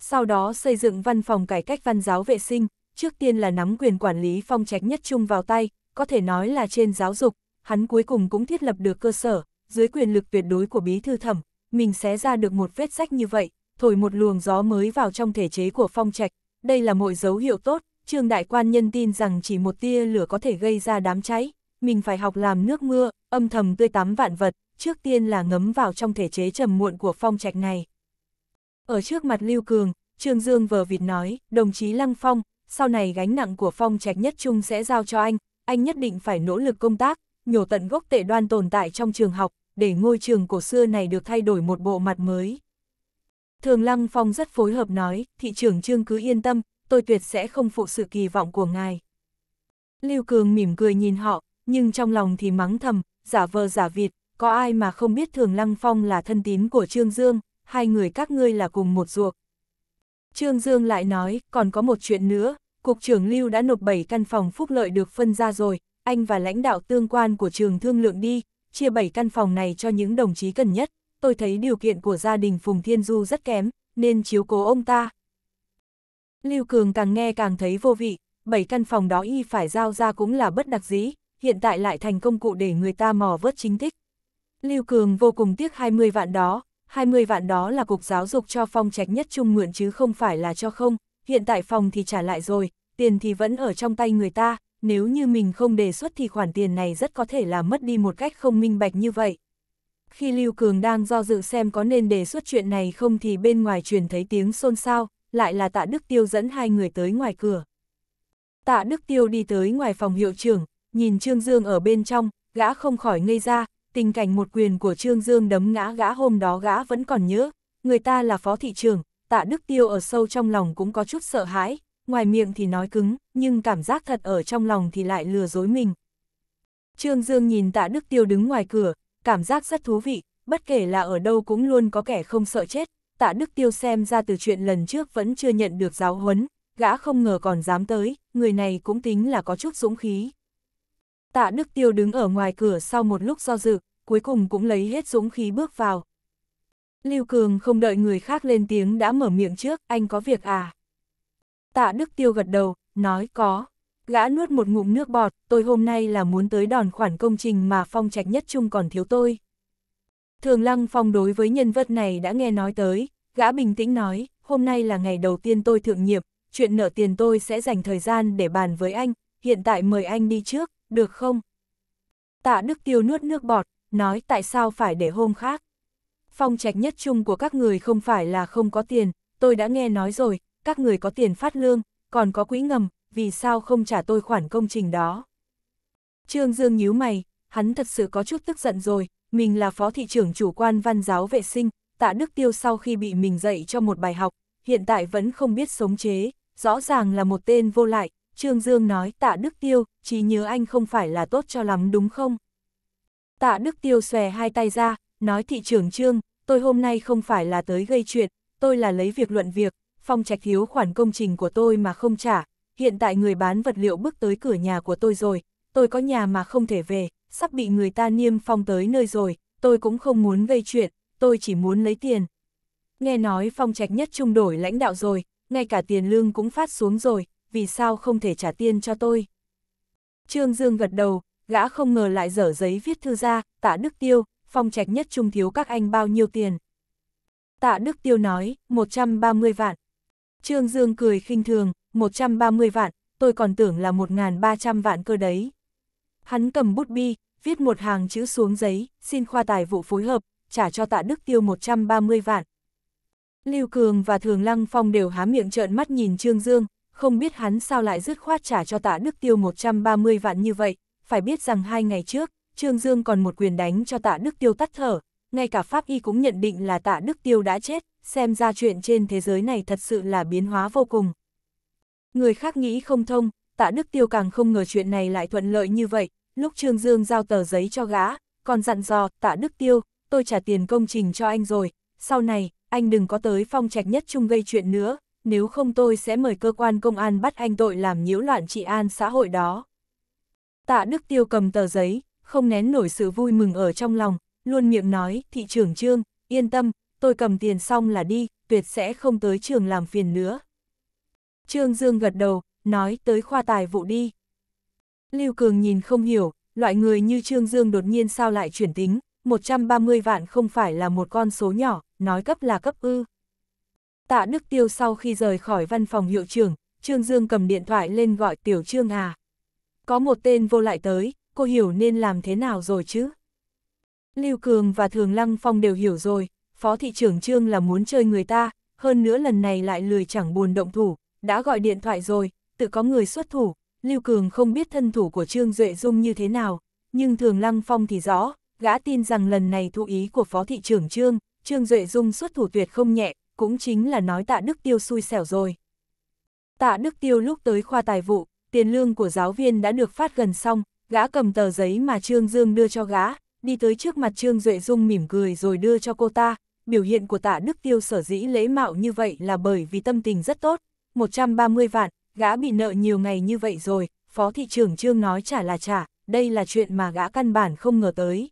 Sau đó xây dựng văn phòng cải cách văn giáo vệ sinh, trước tiên là nắm quyền quản lý Phong Trạch Nhất Trung vào tay, có thể nói là trên giáo dục, hắn cuối cùng cũng thiết lập được cơ sở, dưới quyền lực tuyệt đối của bí thư thẩm, mình xé ra được một vết sách như vậy, thổi một luồng gió mới vào trong thể chế của Phong Trạch, đây là mọi dấu hiệu tốt, Trương Đại Quan Nhân tin rằng chỉ một tia lửa có thể gây ra đám cháy, mình phải học làm nước mưa, âm thầm tươi tắm vạn vật, trước tiên là ngấm vào trong thể chế trầm muộn của phong trạch này. Ở trước mặt Lưu Cường, Trương Dương vờ vịt nói, đồng chí Lăng Phong, sau này gánh nặng của phong trạch nhất trung sẽ giao cho anh, anh nhất định phải nỗ lực công tác, nhổ tận gốc tệ đoan tồn tại trong trường học, để ngôi trường cổ xưa này được thay đổi một bộ mặt mới. Thường Lăng Phong rất phối hợp nói, thị trưởng Trương cứ yên tâm, tôi tuyệt sẽ không phụ sự kỳ vọng của ngài. Lưu Cường mỉm cười nhìn họ, nhưng trong lòng thì mắng thầm, giả vờ giả vịt, có ai mà không biết Thường Lăng Phong là thân tín của Trương Dương, hai người các ngươi là cùng một ruột. Trương Dương lại nói, còn có một chuyện nữa, Cục trưởng Lưu đã nộp 7 căn phòng phúc lợi được phân ra rồi, anh và lãnh đạo tương quan của trường thương lượng đi, chia 7 căn phòng này cho những đồng chí cần nhất. Tôi thấy điều kiện của gia đình Phùng Thiên Du rất kém, nên chiếu cố ông ta, Lưu Cường càng nghe càng thấy vô vị, bảy căn phòng đó y phải giao ra cũng là bất đặc dĩ, hiện tại lại thành công cụ để người ta mò vớt chính tích. Lưu Cường vô cùng tiếc 20 vạn đó, 20 vạn đó là cục giáo dục cho phong trạch nhất trung mượn chứ không phải là cho không, hiện tại phòng thì trả lại rồi, tiền thì vẫn ở trong tay người ta, nếu như mình không đề xuất thì khoản tiền này rất có thể là mất đi một cách không minh bạch như vậy. Khi Lưu Cường đang do dự xem có nên đề xuất chuyện này không thì bên ngoài truyền thấy tiếng xôn xao, lại là tạ Đức Tiêu dẫn hai người tới ngoài cửa. Tạ Đức Tiêu đi tới ngoài phòng hiệu trưởng, nhìn Trương Dương ở bên trong, gã không khỏi ngây ra, tình cảnh một quyền của Trương Dương đấm ngã gã hôm đó gã vẫn còn nhớ, người ta là phó thị trưởng, tạ Đức Tiêu ở sâu trong lòng cũng có chút sợ hãi, ngoài miệng thì nói cứng, nhưng cảm giác thật ở trong lòng thì lại lừa dối mình. Trương Dương nhìn tạ Đức Tiêu đứng ngoài cửa, cảm giác rất thú vị, bất kể là ở đâu cũng luôn có kẻ không sợ chết, tạ Đức Tiêu xem ra từ chuyện lần trước vẫn chưa nhận được giáo huấn, gã không ngờ còn dám tới, người này cũng tính là có chút dũng khí. Tạ Đức Tiêu đứng ở ngoài cửa sau một lúc do dự, cuối cùng cũng lấy hết dũng khí bước vào. Lưu Cường không đợi người khác lên tiếng đã mở miệng trước, anh có việc à? Tạ Đức Tiêu gật đầu, nói có. Gã nuốt một ngụm nước bọt, tôi hôm nay là muốn tới đòn khoản công trình mà phong trạch nhất chung còn thiếu tôi. Thường Lăng Phong đối với nhân vật này đã nghe nói tới, gã bình tĩnh nói, hôm nay là ngày đầu tiên tôi thượng nhiệm, chuyện nợ tiền tôi sẽ dành thời gian để bàn với anh, hiện tại mời anh đi trước, được không? Tạ Đức Tiêu nuốt nước bọt, nói tại sao phải để hôm khác. Phong trạch nhất chung của các người không phải là không có tiền, tôi đã nghe nói rồi, các người có tiền phát lương, còn có quỹ ngầm, vì sao không trả tôi khoản công trình đó? Trương Dương nhíu mày, hắn thật sự có chút tức giận rồi, mình là phó thị trưởng chủ quan văn giáo vệ sinh, tạ Đức Tiêu sau khi bị mình dạy cho một bài học, hiện tại vẫn không biết sống chế, rõ ràng là một tên vô lại, Trương Dương nói tạ Đức Tiêu, trí nhớ anh không phải là tốt cho lắm đúng không? Tạ Đức Tiêu xòe hai tay ra, nói thị trưởng Trương, tôi hôm nay không phải là tới gây chuyện, tôi là lấy việc luận việc, phong trạch thiếu khoản công trình của tôi mà không trả, hiện tại người bán vật liệu bước tới cửa nhà của tôi rồi, tôi có nhà mà không thể về, sắp bị người ta niêm phong tới nơi rồi, tôi cũng không muốn gây chuyện, tôi chỉ muốn lấy tiền. Nghe nói phong trạch nhất trung đổi lãnh đạo rồi, ngay cả tiền lương cũng phát xuống rồi, vì sao không thể trả tiền cho tôi. Trương Dương gật đầu, gã không ngờ lại dở giấy viết thư ra, tạ Đức Tiêu, phong trạch nhất trung thiếu các anh bao nhiêu tiền. Tạ Đức Tiêu nói, 130 vạn. Trương Dương cười khinh thường, 130 vạn, tôi còn tưởng là 1.300 vạn cơ đấy. Hắn cầm bút bi, viết một hàng chữ xuống giấy, xin khoa tài vụ phối hợp, trả cho tạ Đức Tiêu 130 vạn. Lưu Cường và Thường Lăng Phong đều há miệng trợn mắt nhìn Trương Dương, không biết hắn sao lại dứt khoát trả cho tạ Đức Tiêu 130 vạn như vậy, phải biết rằng hai ngày trước, Trương Dương còn một quyền đánh cho tạ Đức Tiêu tắt thở, ngay cả Pháp Y cũng nhận định là tạ Đức Tiêu đã chết, xem ra chuyện trên thế giới này thật sự là biến hóa vô cùng. Người khác nghĩ không thông, tạ Đức Tiêu càng không ngờ chuyện này lại thuận lợi như vậy, lúc Trương Dương giao tờ giấy cho gã, còn dặn dò, tạ Đức Tiêu, tôi trả tiền công trình cho anh rồi, sau này, anh đừng có tới phong trạch nhất chung gây chuyện nữa, nếu không tôi sẽ mời cơ quan công an bắt anh tội làm nhiễu loạn trị an xã hội đó. Tạ Đức Tiêu cầm tờ giấy, không nén nổi sự vui mừng ở trong lòng, luôn miệng nói, thị trưởng Trương, yên tâm, tôi cầm tiền xong là đi, tuyệt sẽ không tới trường làm phiền nữa. Trương Dương gật đầu, nói tới khoa tài vụ đi. Lưu Cường nhìn không hiểu, loại người như Trương Dương đột nhiên sao lại chuyển tính, 130 vạn không phải là một con số nhỏ, nói cấp là cấp ư. Tạ Đức Tiêu sau khi rời khỏi văn phòng hiệu trưởng, Trương Dương cầm điện thoại lên gọi Tiểu Trương à. Có một tên vô lại tới, cô hiểu nên làm thế nào rồi chứ? Lưu Cường và Thường Lăng Phong đều hiểu rồi, Phó Thị trưởng Trương là muốn chơi người ta, hơn nữa lần này lại lười chẳng buồn động thủ, đã gọi điện thoại rồi, tự có người xuất thủ, Lưu Cường không biết thân thủ của Trương Duệ Dung như thế nào, nhưng Thường Lăng Phong thì rõ, gã tin rằng lần này thu ý của Phó Thị trưởng Trương, Trương Duệ Dung xuất thủ tuyệt không nhẹ, cũng chính là nói tạ Đức Tiêu xui xẻo rồi. Tạ Đức Tiêu lúc tới khoa tài vụ, tiền lương của giáo viên đã được phát gần xong, gã cầm tờ giấy mà Trương Dương đưa cho gã, đi tới trước mặt Trương Duệ Dung mỉm cười rồi đưa cho cô ta, biểu hiện của tạ Đức Tiêu sở dĩ lễ mạo như vậy là bởi vì tâm tình rất tốt, 130 vạn, gã bị nợ nhiều ngày như vậy rồi, phó thị trưởng Trương nói trả là trả, đây là chuyện mà gã căn bản không ngờ tới.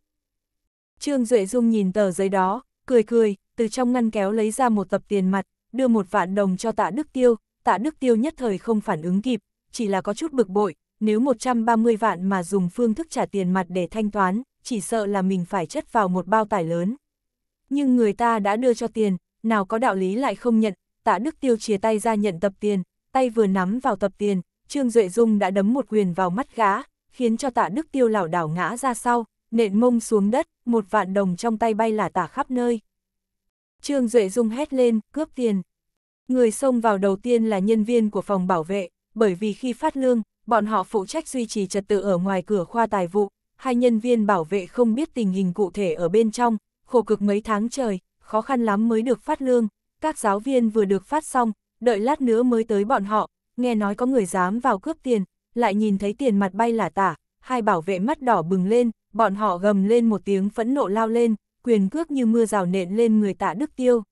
Trương Duệ Dung nhìn tờ giấy đó, cười cười, từ trong ngăn kéo lấy ra một tập tiền mặt, đưa một vạn đồng cho tạ Đức Tiêu, tạ Đức Tiêu nhất thời không phản ứng kịp, chỉ là có chút bực bội, nếu 130 vạn mà dùng phương thức trả tiền mặt để thanh toán, chỉ sợ là mình phải chất vào một bao tải lớn. Nhưng người ta đã đưa cho tiền, nào có đạo lý lại không nhận, tạ Đức Tiêu chia tay ra nhận tập tiền, tay vừa nắm vào tập tiền, Trương Duệ Dung đã đấm một quyền vào mắt gã, khiến cho tạ Đức Tiêu lảo đảo ngã ra sau, nện mông xuống đất, một vạn đồng trong tay bay là tả khắp nơi. Trương Duệ Dung hét lên, cướp tiền. Người xông vào đầu tiên là nhân viên của phòng bảo vệ, bởi vì khi phát lương, bọn họ phụ trách duy trì trật tự ở ngoài cửa khoa tài vụ, hai nhân viên bảo vệ không biết tình hình cụ thể ở bên trong, khổ cực mấy tháng trời, khó khăn lắm mới được phát lương, các giáo viên vừa được phát xong, đợi lát nữa mới tới bọn họ, nghe nói có người dám vào cướp tiền, lại nhìn thấy tiền mặt bay là tả, hai bảo vệ mắt đỏ bừng lên, bọn họ gầm lên một tiếng phẫn nộ lao lên, quyền cước như mưa rào nện lên người tạ Đức Tiêu.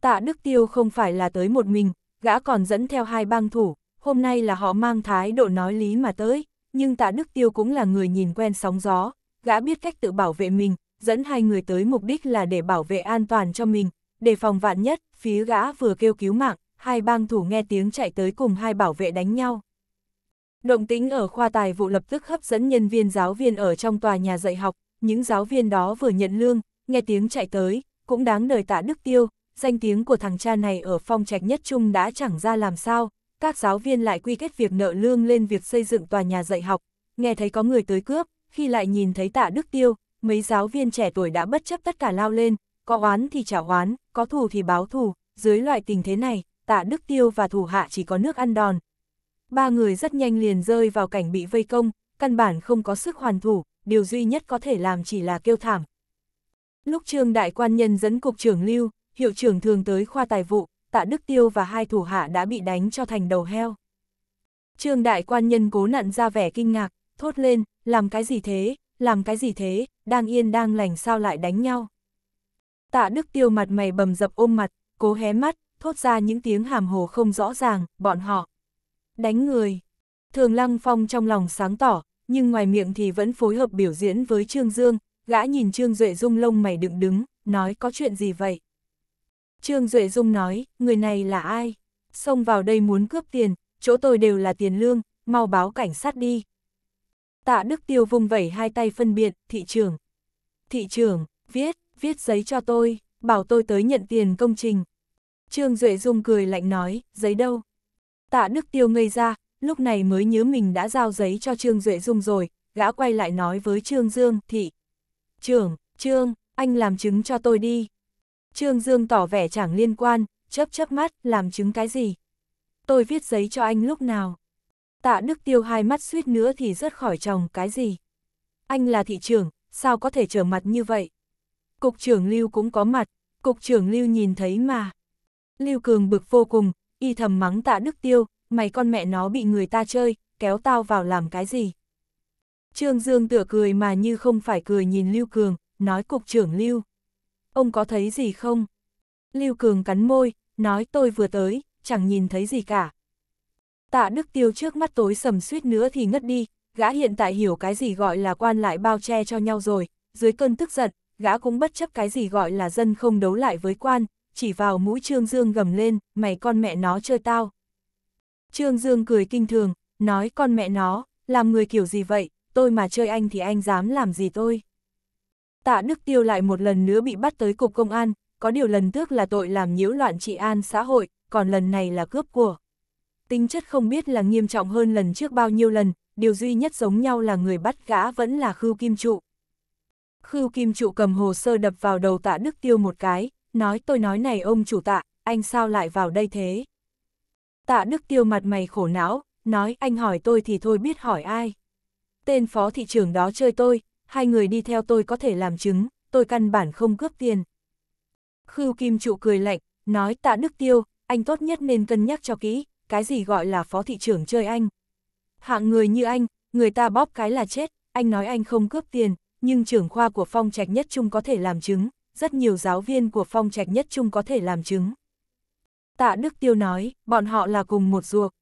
Tạ Đức Tiêu không phải là tới một mình, gã còn dẫn theo hai bang thủ, hôm nay là họ mang thái độ nói lý mà tới, nhưng tạ Đức Tiêu cũng là người nhìn quen sóng gió, gã biết cách tự bảo vệ mình, dẫn hai người tới mục đích là để bảo vệ an toàn cho mình, để phòng vạn nhất, phía gã vừa kêu cứu mạng, hai bang thủ nghe tiếng chạy tới cùng hai bảo vệ đánh nhau. Động tĩnh ở khoa tài vụ lập tức hấp dẫn nhân viên giáo viên ở trong tòa nhà dạy học, những giáo viên đó vừa nhận lương, nghe tiếng chạy tới, cũng đáng đời tạ Đức Tiêu, danh tiếng của thằng cha này ở phong trạch nhất trung đã chẳng ra làm sao, các giáo viên lại quy kết việc nợ lương lên việc xây dựng tòa nhà dạy học, nghe thấy có người tới cướp, khi lại nhìn thấy tạ Đức Tiêu, mấy giáo viên trẻ tuổi đã bất chấp tất cả lao lên, có oán thì trả oán, có thù thì báo thù, dưới loại tình thế này, tạ Đức Tiêu và thủ hạ chỉ có nước ăn đòn. Ba người rất nhanh liền rơi vào cảnh bị vây công, căn bản không có sức hoàn thủ, điều duy nhất có thể làm chỉ là kêu thảm. Lúc trương đại quan nhân dẫn cục trưởng lưu, hiệu trưởng thường tới khoa tài vụ, tạ Đức Tiêu và hai thủ hạ đã bị đánh cho thành đầu heo. Trương đại quan nhân cố nặn ra vẻ kinh ngạc, thốt lên, làm cái gì thế, làm cái gì thế, đang yên đang lành sao lại đánh nhau. Tạ Đức Tiêu mặt mày bầm dập ôm mặt, cố hé mắt, thốt ra những tiếng hàm hồ không rõ ràng, bọn họ. Đánh người. Thường Lăng Phong trong lòng sáng tỏ, nhưng ngoài miệng thì vẫn phối hợp biểu diễn với Trương Dương, gã nhìn Trương Duệ Dung lông mày đựng đứng, nói có chuyện gì vậy? Trương Duệ Dung nói, người này là ai? Xông vào đây muốn cướp tiền, chỗ tôi đều là tiền lương, mau báo cảnh sát đi. Tạ Đức Tiêu vung vẩy hai tay phân biệt, thị trưởng. Thị trưởng, viết, viết giấy cho tôi, bảo tôi tới nhận tiền công trình, Trương Duệ Dung cười lạnh nói, giấy đâu? Tạ Đức Tiêu ngây ra, lúc này mới nhớ mình đã giao giấy cho Trương Duệ Dung rồi, gã quay lại nói với Trương Dương, thị. Trưởng, Trương, anh làm chứng cho tôi đi. Trương Dương tỏ vẻ chẳng liên quan, chớp chớp mắt, làm chứng cái gì? Tôi viết giấy cho anh lúc nào? Tạ Đức Tiêu hai mắt suýt nữa thì rớt khỏi chồng cái gì? Anh là thị trưởng, sao có thể trở mặt như vậy? Cục trưởng Lưu cũng có mặt, cục trưởng Lưu nhìn thấy mà. Lưu Cường bực vô cùng, y thầm mắng tạ Đức Tiêu, mày con mẹ nó bị người ta chơi, kéo tao vào làm cái gì. Trương Dương tựa cười mà như không phải cười nhìn Lưu Cường, nói cục trưởng Lưu. Ông có thấy gì không? Lưu Cường cắn môi, nói tôi vừa tới, chẳng nhìn thấy gì cả. Tạ Đức Tiêu trước mắt tối sầm suýt nữa thì ngất đi, gã hiện tại hiểu cái gì gọi là quan lại bao che cho nhau rồi, dưới cơn tức giận, gã cũng bất chấp cái gì gọi là dân không đấu lại với quan, chỉ vào mũi Trương Dương gầm lên, mày con mẹ nó chơi tao. Trương Dương cười kinh thường, nói con mẹ nó, làm người kiểu gì vậy, tôi mà chơi anh thì anh dám làm gì tôi. Tạ Đức Tiêu lại một lần nữa bị bắt tới cục công an, có điều lần trước là tội làm nhiễu loạn trị an xã hội, còn lần này là cướp của. Tính chất không biết là nghiêm trọng hơn lần trước bao nhiêu lần, điều duy nhất giống nhau là người bắt gã vẫn là Khưu Kim Trụ. Khưu Kim Trụ cầm hồ sơ đập vào đầu tạ Đức Tiêu một cái, nói tôi nói này ông chủ tạ, anh sao lại vào đây thế? Tạ Đức Tiêu mặt mày khổ não, nói anh hỏi tôi thì thôi biết hỏi ai. Tên phó thị trường đó chơi tôi, hai người đi theo tôi có thể làm chứng, tôi căn bản không cướp tiền. Khưu Kim Trụ cười lạnh, nói tạ Đức Tiêu, anh tốt nhất nên cân nhắc cho kỹ, cái gì gọi là phó thị trường chơi anh. Hạng người như anh, người ta bóp cái là chết, anh nói anh không cướp tiền, nhưng trưởng khoa của phong trạch nhất trung có thể làm chứng, rất nhiều giáo viên của phong trạch nhất trung có thể làm chứng. Tạ Đức Tiêu nói, bọn họ là cùng một ruột.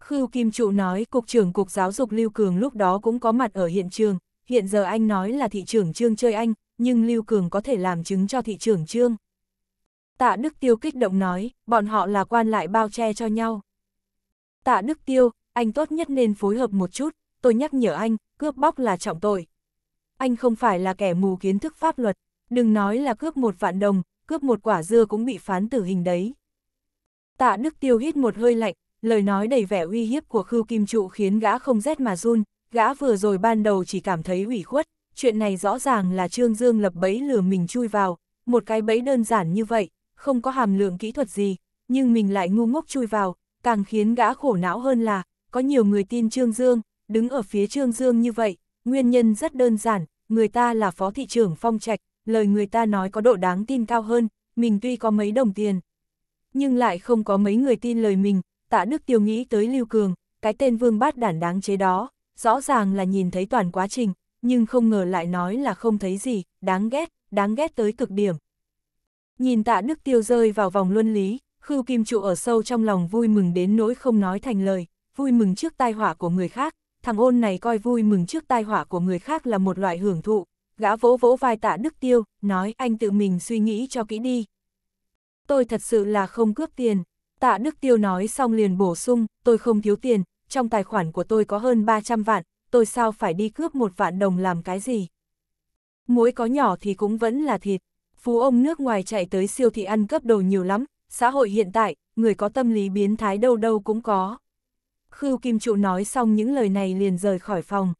Khưu Kim Trụ nói, Cục trưởng Cục Giáo dục Lưu Cường lúc đó cũng có mặt ở hiện trường, hiện giờ anh nói là thị trưởng Trương chơi anh, nhưng Lưu Cường có thể làm chứng cho thị trưởng Trương. Tạ Đức Tiêu kích động nói, bọn họ là quan lại bao che cho nhau. Tạ Đức Tiêu, anh tốt nhất nên phối hợp một chút, tôi nhắc nhở anh, cướp bóc là trọng tội. Anh không phải là kẻ mù kiến thức pháp luật đừng nói là cướp một vạn đồng, cướp một quả dưa cũng bị phán tử hình đấy. Tạ Đức Tiêu hít một hơi lạnh, lời nói đầy vẻ uy hiếp của Khưu Kim Trụ khiến gã không rét mà run, gã vừa rồi ban đầu chỉ cảm thấy ủy khuất, chuyện này rõ ràng là Trương Dương lập bẫy lừa mình chui vào, một cái bẫy đơn giản như vậy, không có hàm lượng kỹ thuật gì, nhưng mình lại ngu ngốc chui vào, càng khiến gã khổ não hơn là, có nhiều người tin Trương Dương, đứng ở phía Trương Dương như vậy, nguyên nhân rất đơn giản, người ta là phó thị trưởng phong trạch, lời người ta nói có độ đáng tin cao hơn, mình tuy có mấy đồng tiền, nhưng lại không có mấy người tin lời mình, tạ Đức Tiêu nghĩ tới Lưu Cường, cái tên vương bát đản đáng chế đó, rõ ràng là nhìn thấy toàn quá trình, nhưng không ngờ lại nói là không thấy gì, đáng ghét, đáng ghét tới cực điểm. Nhìn tạ Đức Tiêu rơi vào vòng luân lý, Khưu Kim Trụ ở sâu trong lòng vui mừng đến nỗi không nói thành lời, vui mừng trước tai họa của người khác, thằng ôn này coi vui mừng trước tai họa của người khác là một loại hưởng thụ, gã vỗ vỗ vai tạ Đức Tiêu, nói anh tự mình suy nghĩ cho kỹ đi. Tôi thật sự là không cướp tiền. Tạ Đức Tiêu nói xong liền bổ sung, tôi không thiếu tiền, trong tài khoản của tôi có hơn 300 vạn, tôi sao phải đi cướp một vạn đồng làm cái gì? Muối có nhỏ thì cũng vẫn là thịt. Phú ông nước ngoài chạy tới siêu thị ăn cướp đồ nhiều lắm, xã hội hiện tại, người có tâm lý biến thái đâu đâu cũng có. Khưu Kim Trụ nói xong những lời này liền rời khỏi phòng.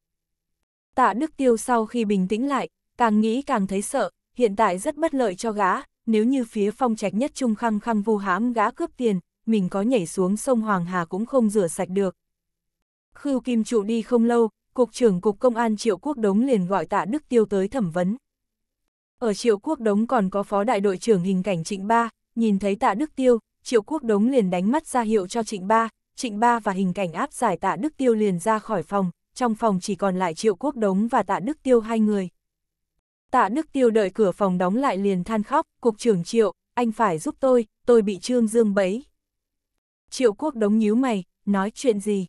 Tạ Đức Tiêu sau khi bình tĩnh lại, càng nghĩ càng thấy sợ, hiện tại rất bất lợi cho gã, nếu như phía phong trạch nhất trung khăng khăng vu hãm gã cướp tiền, mình có nhảy xuống sông Hoàng Hà cũng không rửa sạch được. Khưu Kim Trụ đi không lâu, Cục trưởng Cục Công an Triệu Quốc Đống liền gọi Tạ Đức Tiêu tới thẩm vấn. Ở Triệu Quốc Đống còn có Phó Đại đội trưởng hình cảnh Trịnh Ba, nhìn thấy Tạ Đức Tiêu, Triệu Quốc Đống liền đánh mắt ra hiệu cho Trịnh Ba, Trịnh Ba và hình cảnh áp giải Tạ Đức Tiêu liền ra khỏi phòng, trong phòng chỉ còn lại triệu quốc đống và tạ Đức Tiêu hai người. Tạ Đức Tiêu đợi cửa phòng đóng lại liền than khóc, cục trưởng triệu, anh phải giúp tôi, tôi bị Trương Dương bấy Triệu quốc đống nhíu mày, nói chuyện gì?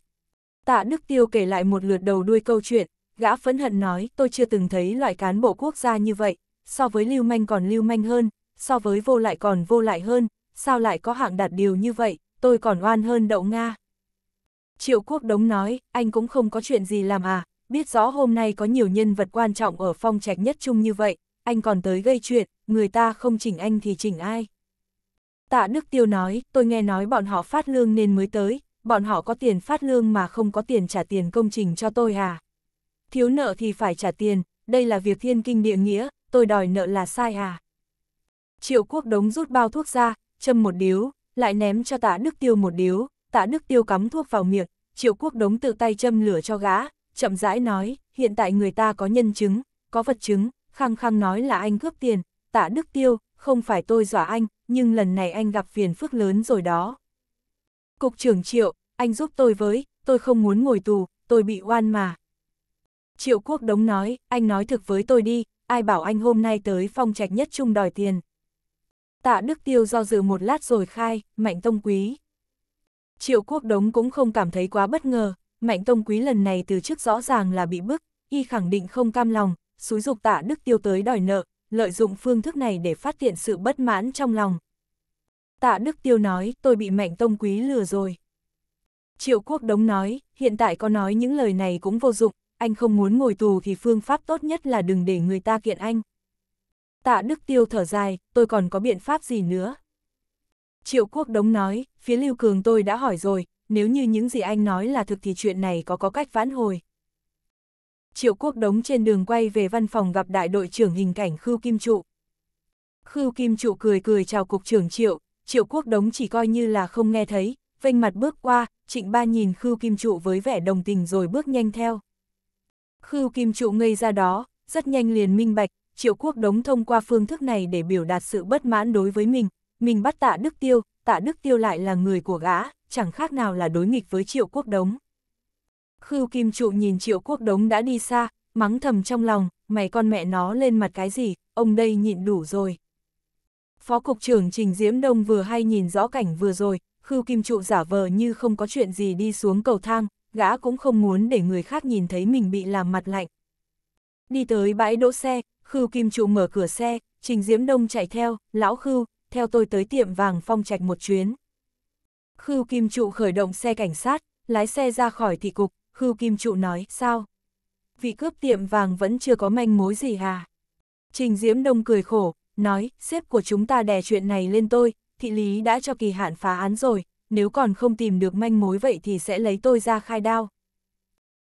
Tạ Đức Tiêu kể lại một lượt đầu đuôi câu chuyện, gã phẫn hận nói tôi chưa từng thấy loại cán bộ quốc gia như vậy, so với lưu manh còn lưu manh hơn, so với vô lại còn vô lại hơn, sao lại có hạng đạt điều như vậy, tôi còn oan hơn đậu Nga. Triệu Quốc Đống nói, anh cũng không có chuyện gì làm à, biết rõ hôm nay có nhiều nhân vật quan trọng ở phong trạch nhất chung như vậy, anh còn tới gây chuyện, người ta không chỉnh anh thì chỉnh ai. Tạ Đức Tiêu nói, tôi nghe nói bọn họ phát lương nên mới tới, bọn họ có tiền phát lương mà không có tiền trả tiền công trình cho tôi à. Thiếu nợ thì phải trả tiền, đây là việc thiên kinh địa nghĩa, tôi đòi nợ là sai à. Triệu Quốc Đống rút bao thuốc ra, châm một điếu, lại ném cho tạ Đức Tiêu một điếu, tạ đức tiêu cắm thuốc vào miệng, triệu quốc đống tự tay châm lửa cho gã, chậm rãi nói, hiện tại người ta có nhân chứng, có vật chứng, khăng khăng nói là anh cướp tiền, tạ đức tiêu, không phải tôi dọa anh, nhưng lần này anh gặp phiền phức lớn rồi đó. Cục trưởng triệu, anh giúp tôi với, tôi không muốn ngồi tù, tôi bị oan mà. Triệu quốc đống nói, anh nói thực với tôi đi, ai bảo anh hôm nay tới phong trạch nhất trung đòi tiền. Tạ Đức Tiêu do dự một lát rồi khai, mạnh tông quý. Triệu Quốc Đống cũng không cảm thấy quá bất ngờ, Mạnh Tông Quý lần này từ trước rõ ràng là bị bức, y khẳng định không cam lòng, xúi dục tạ Đức Tiêu tới đòi nợ, lợi dụng phương thức này để phát hiện sự bất mãn trong lòng. Tạ Đức Tiêu nói, tôi bị Mạnh Tông Quý lừa rồi. Triệu Quốc Đống nói, hiện tại có nói những lời này cũng vô dụng, anh không muốn ngồi tù thì phương pháp tốt nhất là đừng để người ta kiện anh. Tạ Đức Tiêu thở dài, tôi còn có biện pháp gì nữa. Triệu Quốc Đống nói, phía Lưu Cường tôi đã hỏi rồi, nếu như những gì anh nói là thực thì chuyện này có có cách vãn hồi. Triệu Quốc Đống trên đường quay về văn phòng gặp đại đội trưởng hình cảnh Khưu Kim Trụ. Khưu Kim Trụ cười cười chào cục trưởng Triệu, Triệu Quốc Đống chỉ coi như là không nghe thấy, vênh mặt bước qua, trịnh ba nhìn Khưu Kim Trụ với vẻ đồng tình rồi bước nhanh theo. Khưu Kim Trụ ngây ra đó, rất nhanh liền minh bạch, Triệu Quốc Đống thông qua phương thức này để biểu đạt sự bất mãn đối với mình, mình bắt tạ Đức Tiêu, tạ Đức Tiêu lại là người của gã, chẳng khác nào là đối nghịch với triệu quốc đống. Khưu Kim Trụ nhìn triệu quốc đống đã đi xa, mắng thầm trong lòng, mày con mẹ nó lên mặt cái gì, ông đây nhịn đủ rồi. Phó Cục trưởng Trình Diễm Đông vừa hay nhìn rõ cảnh vừa rồi, Khưu Kim Trụ giả vờ như không có chuyện gì đi xuống cầu thang, gã cũng không muốn để người khác nhìn thấy mình bị làm mặt lạnh. Đi tới bãi đỗ xe, Khưu Kim Trụ mở cửa xe, Trình Diễm Đông chạy theo, lão Khưu, theo tôi tới tiệm vàng phong trạch một chuyến. Khưu Kim Trụ khởi động xe cảnh sát, lái xe ra khỏi thị cục, Khưu Kim Trụ nói, sao? Vị cướp tiệm vàng vẫn chưa có manh mối gì hả? Trình Diễm Đông cười khổ, nói, sếp của chúng ta đè chuyện này lên tôi, thị lý đã cho kỳ hạn phá án rồi, nếu còn không tìm được manh mối vậy thì sẽ lấy tôi ra khai đao.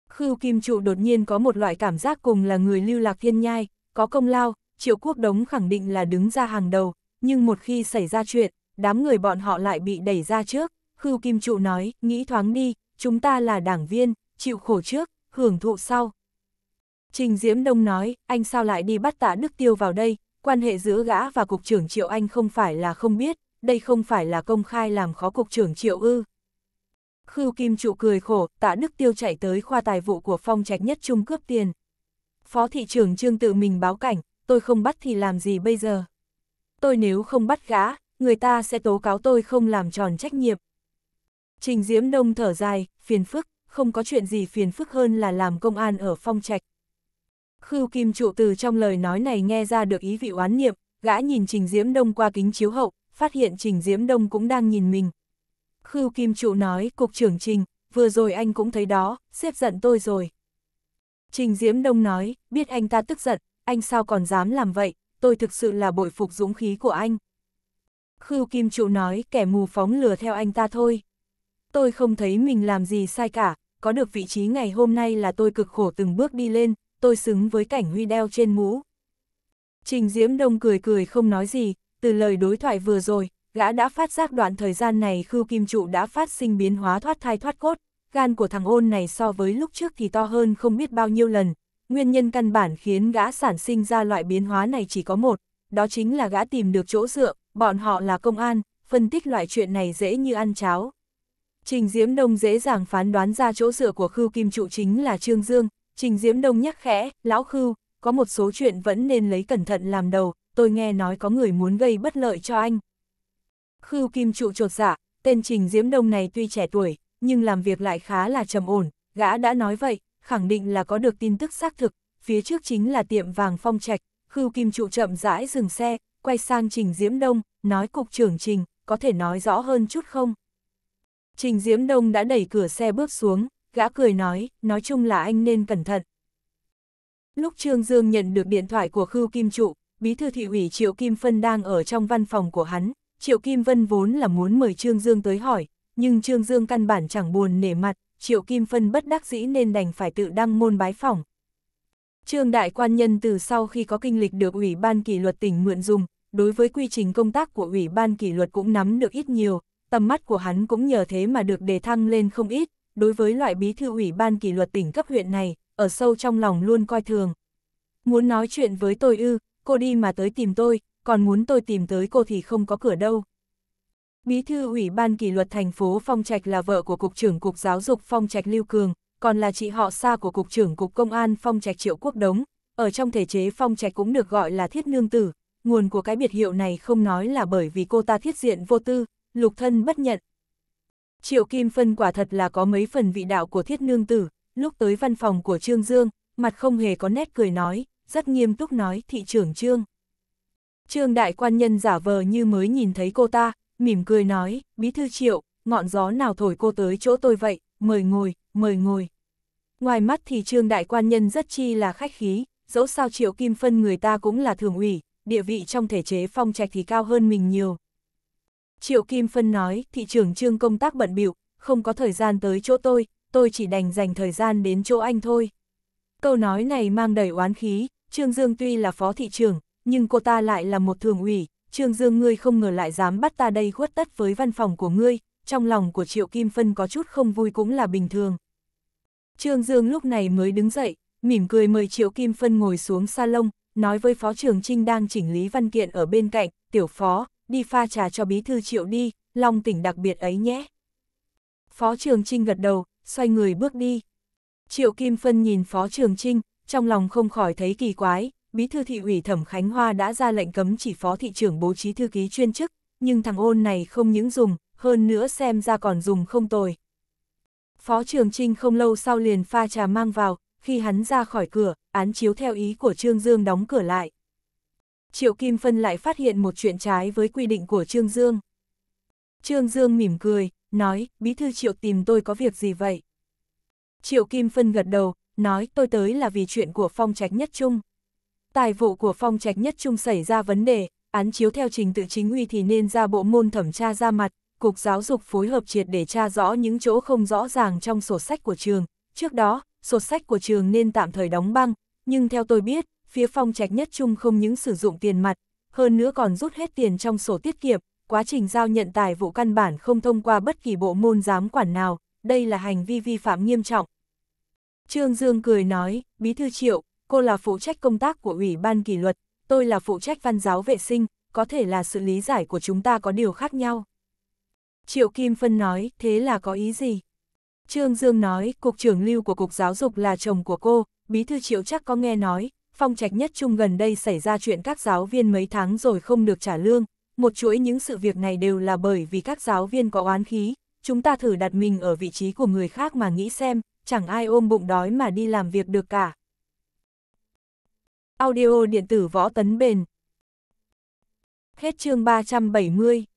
Khưu Kim Trụ đột nhiên có một loại cảm giác cùng là người lưu lạc thiên nhai, có công lao, triệu quốc đống khẳng định là đứng ra hàng đầu, nhưng một khi xảy ra chuyện, đám người bọn họ lại bị đẩy ra trước. Khưu Kim Trụ nói, nghĩ thoáng đi, chúng ta là đảng viên, chịu khổ trước, hưởng thụ sau. Trình Diễm Đông nói, anh sao lại đi bắt tạ Đức Tiêu vào đây, quan hệ giữa gã và Cục trưởng Triệu Anh không phải là không biết, đây không phải là công khai làm khó Cục trưởng Triệu ư. Khưu Kim Trụ cười khổ, tạ Đức Tiêu chạy tới khoa tài vụ của phong trạch nhất trung cướp tiền. Phó thị trưởng Trương tự mình báo cảnh, tôi không bắt thì làm gì bây giờ tôi nếu không bắt gã, người ta sẽ tố cáo tôi không làm tròn trách nhiệm. Trình Diễm Đông thở dài, phiền phức, không có chuyện gì phiền phức hơn là làm công an ở phong trạch. Khưu Kim Trụ từ trong lời nói này nghe ra được ý vị oán niệm, gã nhìn Trình Diễm Đông qua kính chiếu hậu, phát hiện Trình Diễm Đông cũng đang nhìn mình. Khưu Kim Trụ nói, Cục trưởng Trình, vừa rồi anh cũng thấy đó, xếp giận tôi rồi. Trình Diễm Đông nói, biết anh ta tức giận, anh sao còn dám làm vậy, tôi thực sự là bội phục dũng khí của anh. Khưu Kim Trụ nói kẻ mù phóng lừa theo anh ta thôi. Tôi không thấy mình làm gì sai cả, có được vị trí ngày hôm nay là tôi cực khổ từng bước đi lên, tôi xứng với cảnh huy đeo trên mũ. Trình Diễm Đông cười cười không nói gì, từ lời đối thoại vừa rồi, gã đã phát giác đoạn thời gian này Khưu Kim Trụ đã phát sinh biến hóa thoát thai thoát cốt, gan của thằng ôn này so với lúc trước thì to hơn không biết bao nhiêu lần, Nguyên nhân căn bản khiến gã sản sinh ra loại biến hóa này chỉ có một, đó chính là gã tìm được chỗ dựa, bọn họ là công an, phân tích loại chuyện này dễ như ăn cháo. Trình Diễm Đông dễ dàng phán đoán ra chỗ dựa của Khưu Kim Trụ chính là Trương Dương, Trình Diễm Đông nhắc khẽ, lão Khưu, có một số chuyện vẫn nên lấy cẩn thận làm đầu, tôi nghe nói có người muốn gây bất lợi cho anh. Khưu Kim Trụ trột dạ, tên Trình Diễm Đông này tuy trẻ tuổi, nhưng làm việc lại khá là trầm ổn, gã đã nói vậy, khẳng định là có được tin tức xác thực, phía trước chính là tiệm vàng phong trạch, Khưu Kim Trụ chậm rãi dừng xe, quay sang Trình Diễm Đông, nói cục trưởng Trình, có thể nói rõ hơn chút không? Trình Diễm Đông đã đẩy cửa xe bước xuống, gã cười nói, nói chung là anh nên cẩn thận. Lúc Trương Dương nhận được điện thoại của Khưu Kim Trụ, bí thư thị ủy Triệu Kim Phân đang ở trong văn phòng của hắn, Triệu Kim Vân vốn là muốn mời Trương Dương tới hỏi, nhưng Trương Dương căn bản chẳng buồn nể mặt, Triệu Kim Phân bất đắc dĩ nên đành phải tự đăng môn bái phỏng. Trương Đại Quan Nhân từ sau khi có kinh lịch được Ủy ban kỷ luật tỉnh mượn dùng, đối với quy trình công tác của Ủy ban kỷ luật cũng nắm được ít nhiều, tầm mắt của hắn cũng nhờ thế mà được đề thăng lên không ít, đối với loại bí thư Ủy ban kỷ luật tỉnh cấp huyện này, ở sâu trong lòng luôn coi thường. Muốn nói chuyện với tôi ư, cô đi mà tới tìm tôi, còn muốn tôi tìm tới cô thì không có cửa đâu. Bí thư Ủy ban kỷ luật thành phố Phong Trạch là vợ của Cục trưởng Cục Giáo dục Phong Trạch Lưu Cường, còn là chị họ xa của Cục trưởng Cục Công an Phong Trạch Triệu Quốc Đống. Ở trong thể chế Phong Trạch cũng được gọi là thiết nương tử, nguồn của cái biệt hiệu này không nói là bởi vì cô ta thiết diện vô tư, lục thân bất nhận. Triệu Kim Phân quả thật là có mấy phần vị đạo của thiết nương tử, lúc tới văn phòng của Trương Dương, mặt không hề có nét cười nói, rất nghiêm túc nói thị trưởng Trương. Trương đại quan nhân giả vờ như mới nhìn thấy cô ta, mỉm cười nói, bí thư triệu, ngọn gió nào thổi cô tới chỗ tôi vậy, mời ngồi, mời ngồi. Ngoài mắt thì trương đại quan nhân rất chi là khách khí, dẫu sao triệu kim phân người ta cũng là thường ủy, địa vị trong thể chế phong trạch thì cao hơn mình nhiều. Triệu Kim Phân nói, thị trưởng trương công tác bận biểu, không có thời gian tới chỗ tôi, tôi chỉ đành dành thời gian đến chỗ anh thôi. Câu nói này mang đầy oán khí, Trương Dương tuy là phó thị trưởng, nhưng cô ta lại là một thường ủy, Trương Dương ngươi không ngờ lại dám bắt ta đây khuất tất với văn phòng của ngươi, trong lòng của Triệu Kim Phân có chút không vui cũng là bình thường. Trương Dương lúc này mới đứng dậy, mỉm cười mời Triệu Kim Phân ngồi xuống salon, nói với Phó Trường Trinh đang chỉnh lý văn kiện ở bên cạnh, tiểu phó, đi pha trà cho bí thư Triệu đi, long tỉnh đặc biệt ấy nhé. Phó Trường Trinh gật đầu, xoay người bước đi. Triệu Kim Phân nhìn Phó Trường Trinh, trong lòng không khỏi thấy kỳ quái, Bí thư thị ủy Thẩm Khánh Hoa đã ra lệnh cấm chỉ phó thị trưởng bố trí thư ký chuyên chức, nhưng thằng ôn này không những dùng, hơn nữa xem ra còn dùng không tồi. Phó Trường Trinh không lâu sau liền pha trà mang vào, khi hắn ra khỏi cửa, án chiếu theo ý của Trương Dương đóng cửa lại. Triệu Kim Phân lại phát hiện một chuyện trái với quy định của Trương Dương. Trương Dương mỉm cười, nói, bí thư Triệu tìm tôi có việc gì vậy? Triệu Kim Phân gật đầu, nói tôi tới là vì chuyện của phong trạch nhất chung. Tài vụ của phong trạch nhất trung xảy ra vấn đề, án chiếu theo trình tự chính uy thì nên ra bộ môn thẩm tra ra mặt, Cục Giáo dục phối hợp triệt để tra rõ những chỗ không rõ ràng trong sổ sách của trường. Trước đó, sổ sách của trường nên tạm thời đóng băng, nhưng theo tôi biết, phía phong trạch nhất trung không những sử dụng tiền mặt, hơn nữa còn rút hết tiền trong sổ tiết kiệm, quá trình giao nhận tài vụ căn bản không thông qua bất kỳ bộ môn giám quản nào, đây là hành vi vi phạm nghiêm trọng. Trương Dương cười nói, Bí thư Triệu, cô là phụ trách công tác của Ủy ban kỷ luật, tôi là phụ trách văn giáo vệ sinh, có thể là sự lý giải của chúng ta có điều khác nhau. Triệu Kim Phân nói, thế là có ý gì? Trương Dương nói, cục trưởng lưu của cục giáo dục là chồng của cô, bí thư triệu chắc có nghe nói, phong trạch nhất trung gần đây xảy ra chuyện các giáo viên mấy tháng rồi không được trả lương, một chuỗi những sự việc này đều là bởi vì các giáo viên có oán khí, chúng ta thử đặt mình ở vị trí của người khác mà nghĩ xem, chẳng ai ôm bụng đói mà đi làm việc được cả. Audio điện tử võ tấn bền. Hết chương 370